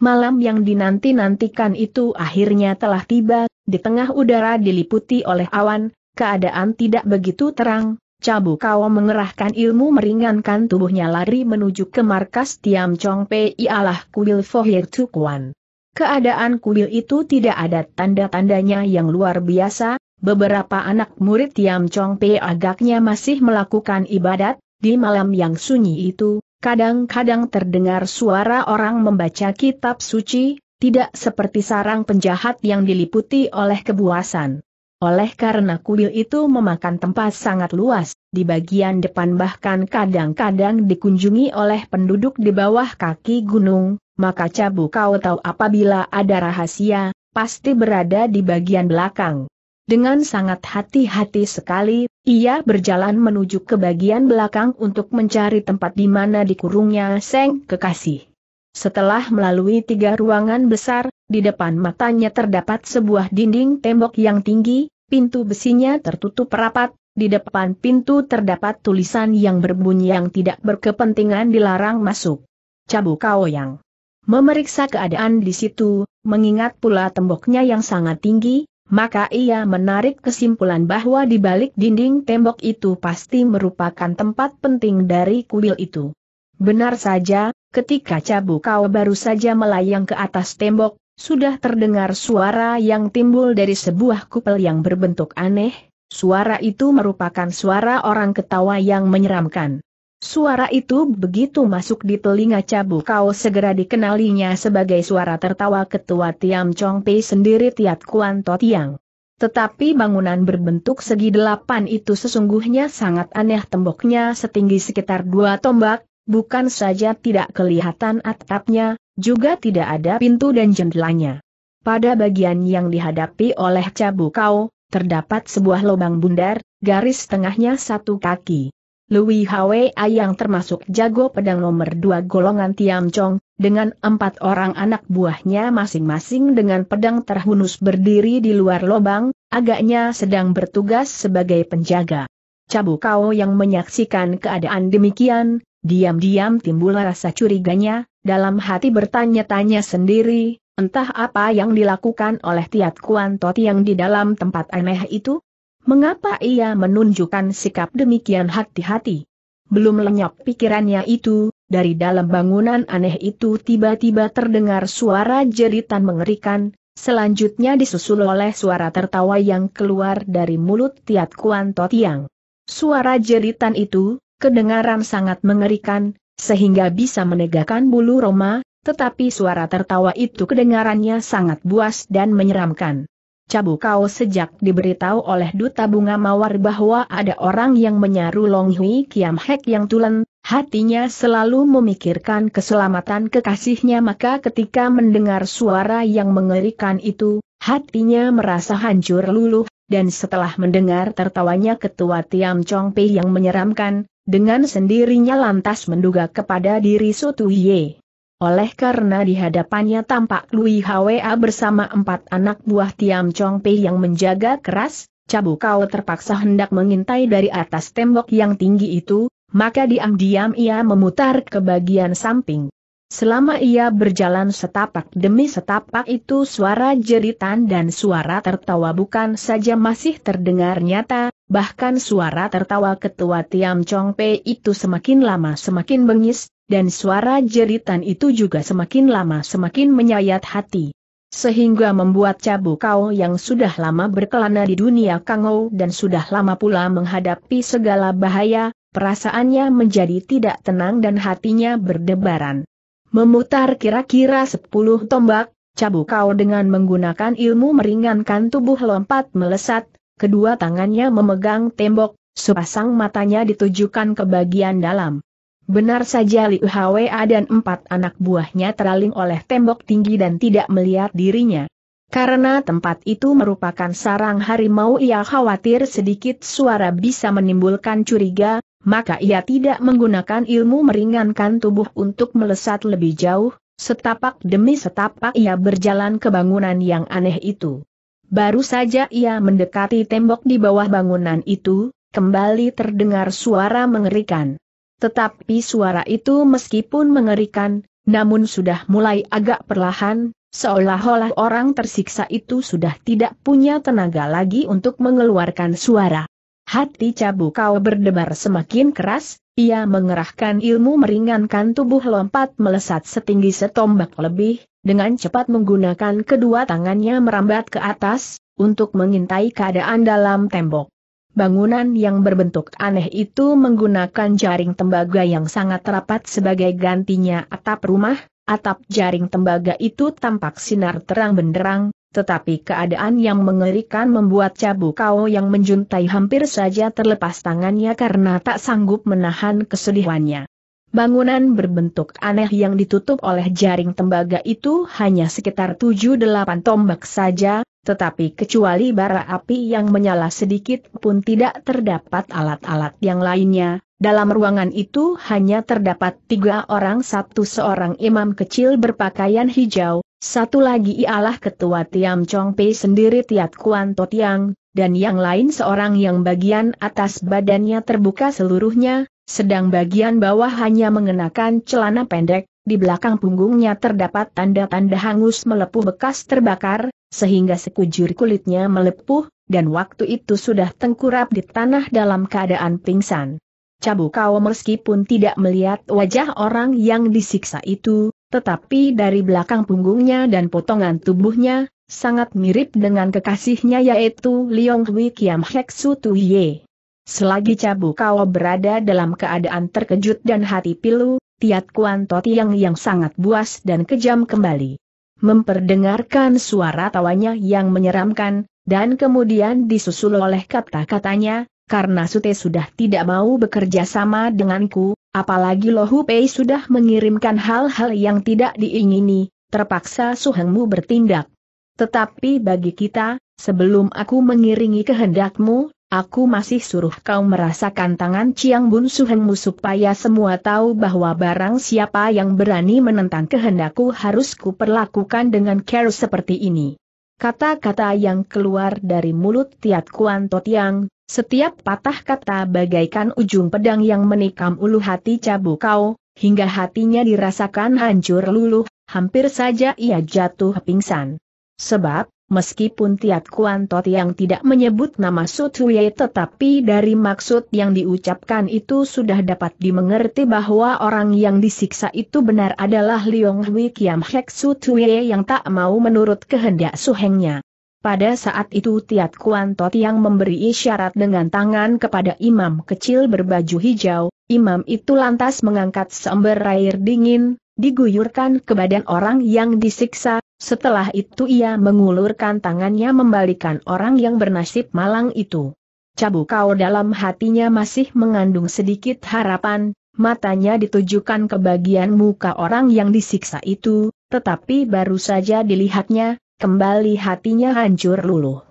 Malam yang dinanti-nantikan itu akhirnya telah tiba, di tengah udara diliputi oleh awan, keadaan tidak begitu terang, Cabu Kawo mengerahkan ilmu meringankan tubuhnya lari menuju ke markas Tiam Chong Pei ialah kuil Fohir Tukuan. Keadaan kuil itu tidak ada tanda-tandanya yang luar biasa, beberapa anak murid Tiam Chong Pei agaknya masih melakukan ibadat, di malam yang sunyi itu, Kadang-kadang terdengar suara orang membaca kitab suci, tidak seperti sarang penjahat yang diliputi oleh kebuasan. Oleh karena kuil itu memakan tempat sangat luas, di bagian depan bahkan kadang-kadang dikunjungi oleh penduduk di bawah kaki gunung, maka cabu kau tahu apabila ada rahasia, pasti berada di bagian belakang. Dengan sangat hati-hati sekali, ia berjalan menuju ke bagian belakang untuk mencari tempat di mana dikurungnya Seng Kekasih. Setelah melalui tiga ruangan besar, di depan matanya terdapat sebuah dinding tembok yang tinggi, pintu besinya tertutup rapat, di depan pintu terdapat tulisan yang berbunyi yang tidak berkepentingan dilarang masuk. Cabu Kaoyang. Memeriksa keadaan di situ, mengingat pula temboknya yang sangat tinggi, maka ia menarik kesimpulan bahwa di balik dinding tembok itu pasti merupakan tempat penting dari kuil itu. Benar saja, ketika cabu kau baru saja melayang ke atas tembok, sudah terdengar suara yang timbul dari sebuah kupel yang berbentuk aneh, suara itu merupakan suara orang ketawa yang menyeramkan. Suara itu begitu masuk di telinga Cabu Kau segera dikenalinya sebagai suara tertawa ketua Tiam Chong Pei sendiri Tiat Kuan To Tiang. Tetapi bangunan berbentuk segi delapan itu sesungguhnya sangat aneh temboknya setinggi sekitar dua tombak, bukan saja tidak kelihatan atapnya, juga tidak ada pintu dan jendelanya. Pada bagian yang dihadapi oleh Cabu Kau, terdapat sebuah lubang bundar, garis tengahnya satu kaki. Louis Hwe yang termasuk jago pedang nomor dua golongan Tiam Chong, dengan empat orang anak buahnya masing-masing dengan pedang terhunus berdiri di luar lobang, agaknya sedang bertugas sebagai penjaga. Cabu Kao yang menyaksikan keadaan demikian, diam-diam timbul rasa curiganya, dalam hati bertanya-tanya sendiri, entah apa yang dilakukan oleh Tiat Kuan Toti yang di dalam tempat aneh itu, Mengapa ia menunjukkan sikap demikian hati-hati? Belum lenyap pikirannya itu, dari dalam bangunan aneh itu tiba-tiba terdengar suara jeritan mengerikan, selanjutnya disusul oleh suara tertawa yang keluar dari mulut Tiat Kuan Totiang. Suara jeritan itu, kedengaran sangat mengerikan, sehingga bisa menegakkan bulu Roma, tetapi suara tertawa itu kedengarannya sangat buas dan menyeramkan. Cabu kau sejak diberitahu oleh Duta Bunga Mawar bahwa ada orang yang menyaru Long Hui Kiam Hek yang tulen, hatinya selalu memikirkan keselamatan kekasihnya maka ketika mendengar suara yang mengerikan itu, hatinya merasa hancur luluh, dan setelah mendengar tertawanya ketua Tiam Chong Pei yang menyeramkan, dengan sendirinya lantas menduga kepada diri Sotu Ye. Oleh karena di hadapannya tampak Lui Hwa bersama empat anak buah Tiam Chong Pei yang menjaga keras, Cabu kau terpaksa hendak mengintai dari atas tembok yang tinggi itu, maka diam-diam ia memutar ke bagian samping. Selama ia berjalan setapak demi setapak itu suara jeritan dan suara tertawa bukan saja masih terdengar nyata, bahkan suara tertawa ketua Tiam Chong Pei itu semakin lama semakin bengis, dan suara jeritan itu juga semakin lama semakin menyayat hati. Sehingga membuat Cabu Kau yang sudah lama berkelana di dunia Kangou dan sudah lama pula menghadapi segala bahaya, perasaannya menjadi tidak tenang dan hatinya berdebaran. Memutar kira-kira sepuluh tombak, cabuk kau dengan menggunakan ilmu meringankan tubuh lompat melesat, kedua tangannya memegang tembok, sepasang matanya ditujukan ke bagian dalam. Benar saja Liu Hwa dan empat anak buahnya teraling oleh tembok tinggi dan tidak melihat dirinya. Karena tempat itu merupakan sarang harimau ia khawatir sedikit suara bisa menimbulkan curiga, maka ia tidak menggunakan ilmu meringankan tubuh untuk melesat lebih jauh, setapak demi setapak ia berjalan ke bangunan yang aneh itu. Baru saja ia mendekati tembok di bawah bangunan itu, kembali terdengar suara mengerikan. Tetapi suara itu meskipun mengerikan, namun sudah mulai agak perlahan, seolah-olah orang tersiksa itu sudah tidak punya tenaga lagi untuk mengeluarkan suara. Hati Cabu Kau berdebar semakin keras, ia mengerahkan ilmu meringankan tubuh lompat melesat setinggi setombak lebih, dengan cepat menggunakan kedua tangannya merambat ke atas, untuk mengintai keadaan dalam tembok. Bangunan yang berbentuk aneh itu menggunakan jaring tembaga yang sangat rapat sebagai gantinya atap rumah, atap jaring tembaga itu tampak sinar terang benderang, tetapi keadaan yang mengerikan membuat cabu kau yang menjuntai hampir saja terlepas tangannya karena tak sanggup menahan kesedihannya. Bangunan berbentuk aneh yang ditutup oleh jaring tembaga itu hanya sekitar 7-8 tombak saja, tetapi kecuali bara api yang menyala sedikit pun tidak terdapat alat-alat yang lainnya, dalam ruangan itu hanya terdapat tiga orang satu seorang imam kecil berpakaian hijau, satu lagi ialah ketua Tiam Chong Pei sendiri Tiat Kuan To Tiang, dan yang lain seorang yang bagian atas badannya terbuka seluruhnya, sedang bagian bawah hanya mengenakan celana pendek, di belakang punggungnya terdapat tanda-tanda hangus melepuh bekas terbakar, sehingga sekujur kulitnya melepuh, dan waktu itu sudah tengkurap di tanah dalam keadaan pingsan. Cabu kau meskipun tidak melihat wajah orang yang disiksa itu, tetapi dari belakang punggungnya dan potongan tubuhnya, sangat mirip dengan kekasihnya yaitu Liong Hui Kiam Hek Su Ye. Selagi Cabu Kao berada dalam keadaan terkejut dan hati pilu, Tiat Kuan Totiang yang sangat buas dan kejam kembali. Memperdengarkan suara tawanya yang menyeramkan, dan kemudian disusul oleh kata-katanya, karena Sute sudah tidak mau bekerja sama denganku, Apalagi Hu Pei sudah mengirimkan hal-hal yang tidak diingini, terpaksa Suhengmu bertindak. Tetapi bagi kita, sebelum aku mengiringi kehendakmu, aku masih suruh kau merasakan tangan Chiang Bun Suhengmu supaya semua tahu bahwa barang siapa yang berani menentang kehendakku harus kuperlakukan dengan care seperti ini. Kata-kata yang keluar dari mulut Tiat Kuan yang. Setiap patah kata bagaikan ujung pedang yang menikam ulu hati cabu kau, hingga hatinya dirasakan hancur luluh, hampir saja ia jatuh pingsan. Sebab, meskipun Tiat Kuan Tot yang tidak menyebut nama Sutuye tetapi dari maksud yang diucapkan itu sudah dapat dimengerti bahwa orang yang disiksa itu benar adalah Liong Hui Kiam Hek Sutuye yang tak mau menurut kehendak suhengnya. Pada saat itu Tiat Kuan Tot yang memberi isyarat dengan tangan kepada imam kecil berbaju hijau, imam itu lantas mengangkat seember air dingin, diguyurkan ke badan orang yang disiksa, setelah itu ia mengulurkan tangannya membalikan orang yang bernasib malang itu. kau dalam hatinya masih mengandung sedikit harapan, matanya ditujukan ke bagian muka orang yang disiksa itu, tetapi baru saja dilihatnya, Kembali hatinya hancur luluh.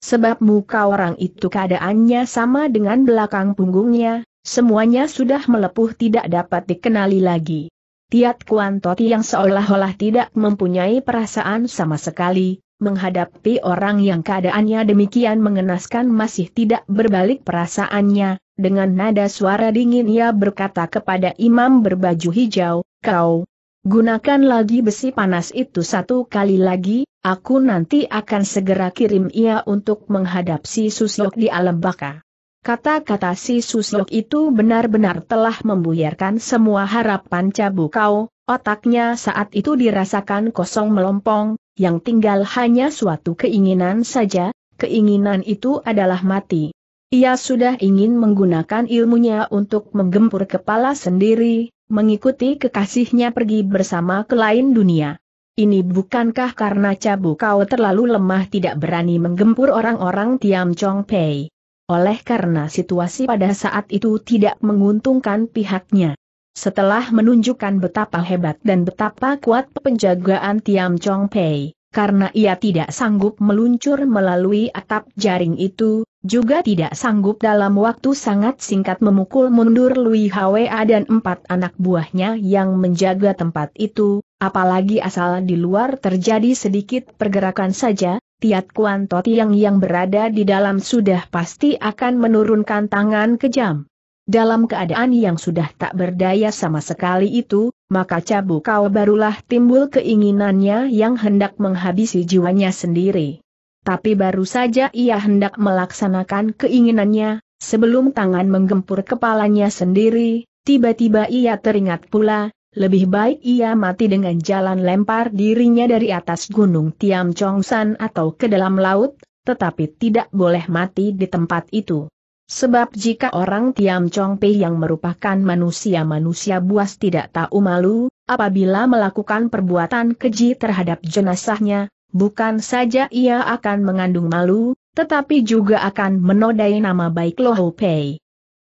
Sebab muka orang itu keadaannya sama dengan belakang punggungnya, semuanya sudah melepuh tidak dapat dikenali lagi. Tiat Kuan Toti yang seolah-olah tidak mempunyai perasaan sama sekali, menghadapi orang yang keadaannya demikian mengenaskan masih tidak berbalik perasaannya, dengan nada suara dingin ia berkata kepada imam berbaju hijau, kau, Gunakan lagi besi panas itu satu kali lagi, aku nanti akan segera kirim ia untuk menghadap si Susyok di alam baka. Kata-kata si Susyok itu benar-benar telah membuyarkan semua harapan cabu kau, otaknya saat itu dirasakan kosong melompong, yang tinggal hanya suatu keinginan saja, keinginan itu adalah mati. Ia sudah ingin menggunakan ilmunya untuk menggempur kepala sendiri, mengikuti kekasihnya pergi bersama ke lain dunia. Ini bukankah karena cabu kau terlalu lemah tidak berani menggempur orang-orang Tiam Chong Pei? Oleh karena situasi pada saat itu tidak menguntungkan pihaknya. Setelah menunjukkan betapa hebat dan betapa kuat penjagaan Tiam Chong Pei, karena ia tidak sanggup meluncur melalui atap jaring itu, juga tidak sanggup dalam waktu sangat singkat memukul mundur Lui Hwa dan empat anak buahnya yang menjaga tempat itu, apalagi asal di luar terjadi sedikit pergerakan saja, Tiat Kuan Totiang yang berada di dalam sudah pasti akan menurunkan tangan kejam. Dalam keadaan yang sudah tak berdaya sama sekali itu, maka cabu kau barulah timbul keinginannya yang hendak menghabisi jiwanya sendiri. Tapi baru saja ia hendak melaksanakan keinginannya, sebelum tangan menggempur kepalanya sendiri, tiba-tiba ia teringat pula, lebih baik ia mati dengan jalan lempar dirinya dari atas gunung Tiam Chong San atau ke dalam laut, tetapi tidak boleh mati di tempat itu. Sebab jika orang Tiam Chong pei yang merupakan manusia-manusia buas tidak tahu malu, apabila melakukan perbuatan keji terhadap jenazahnya, bukan saja ia akan mengandung malu, tetapi juga akan menodai nama baik Lo Pei.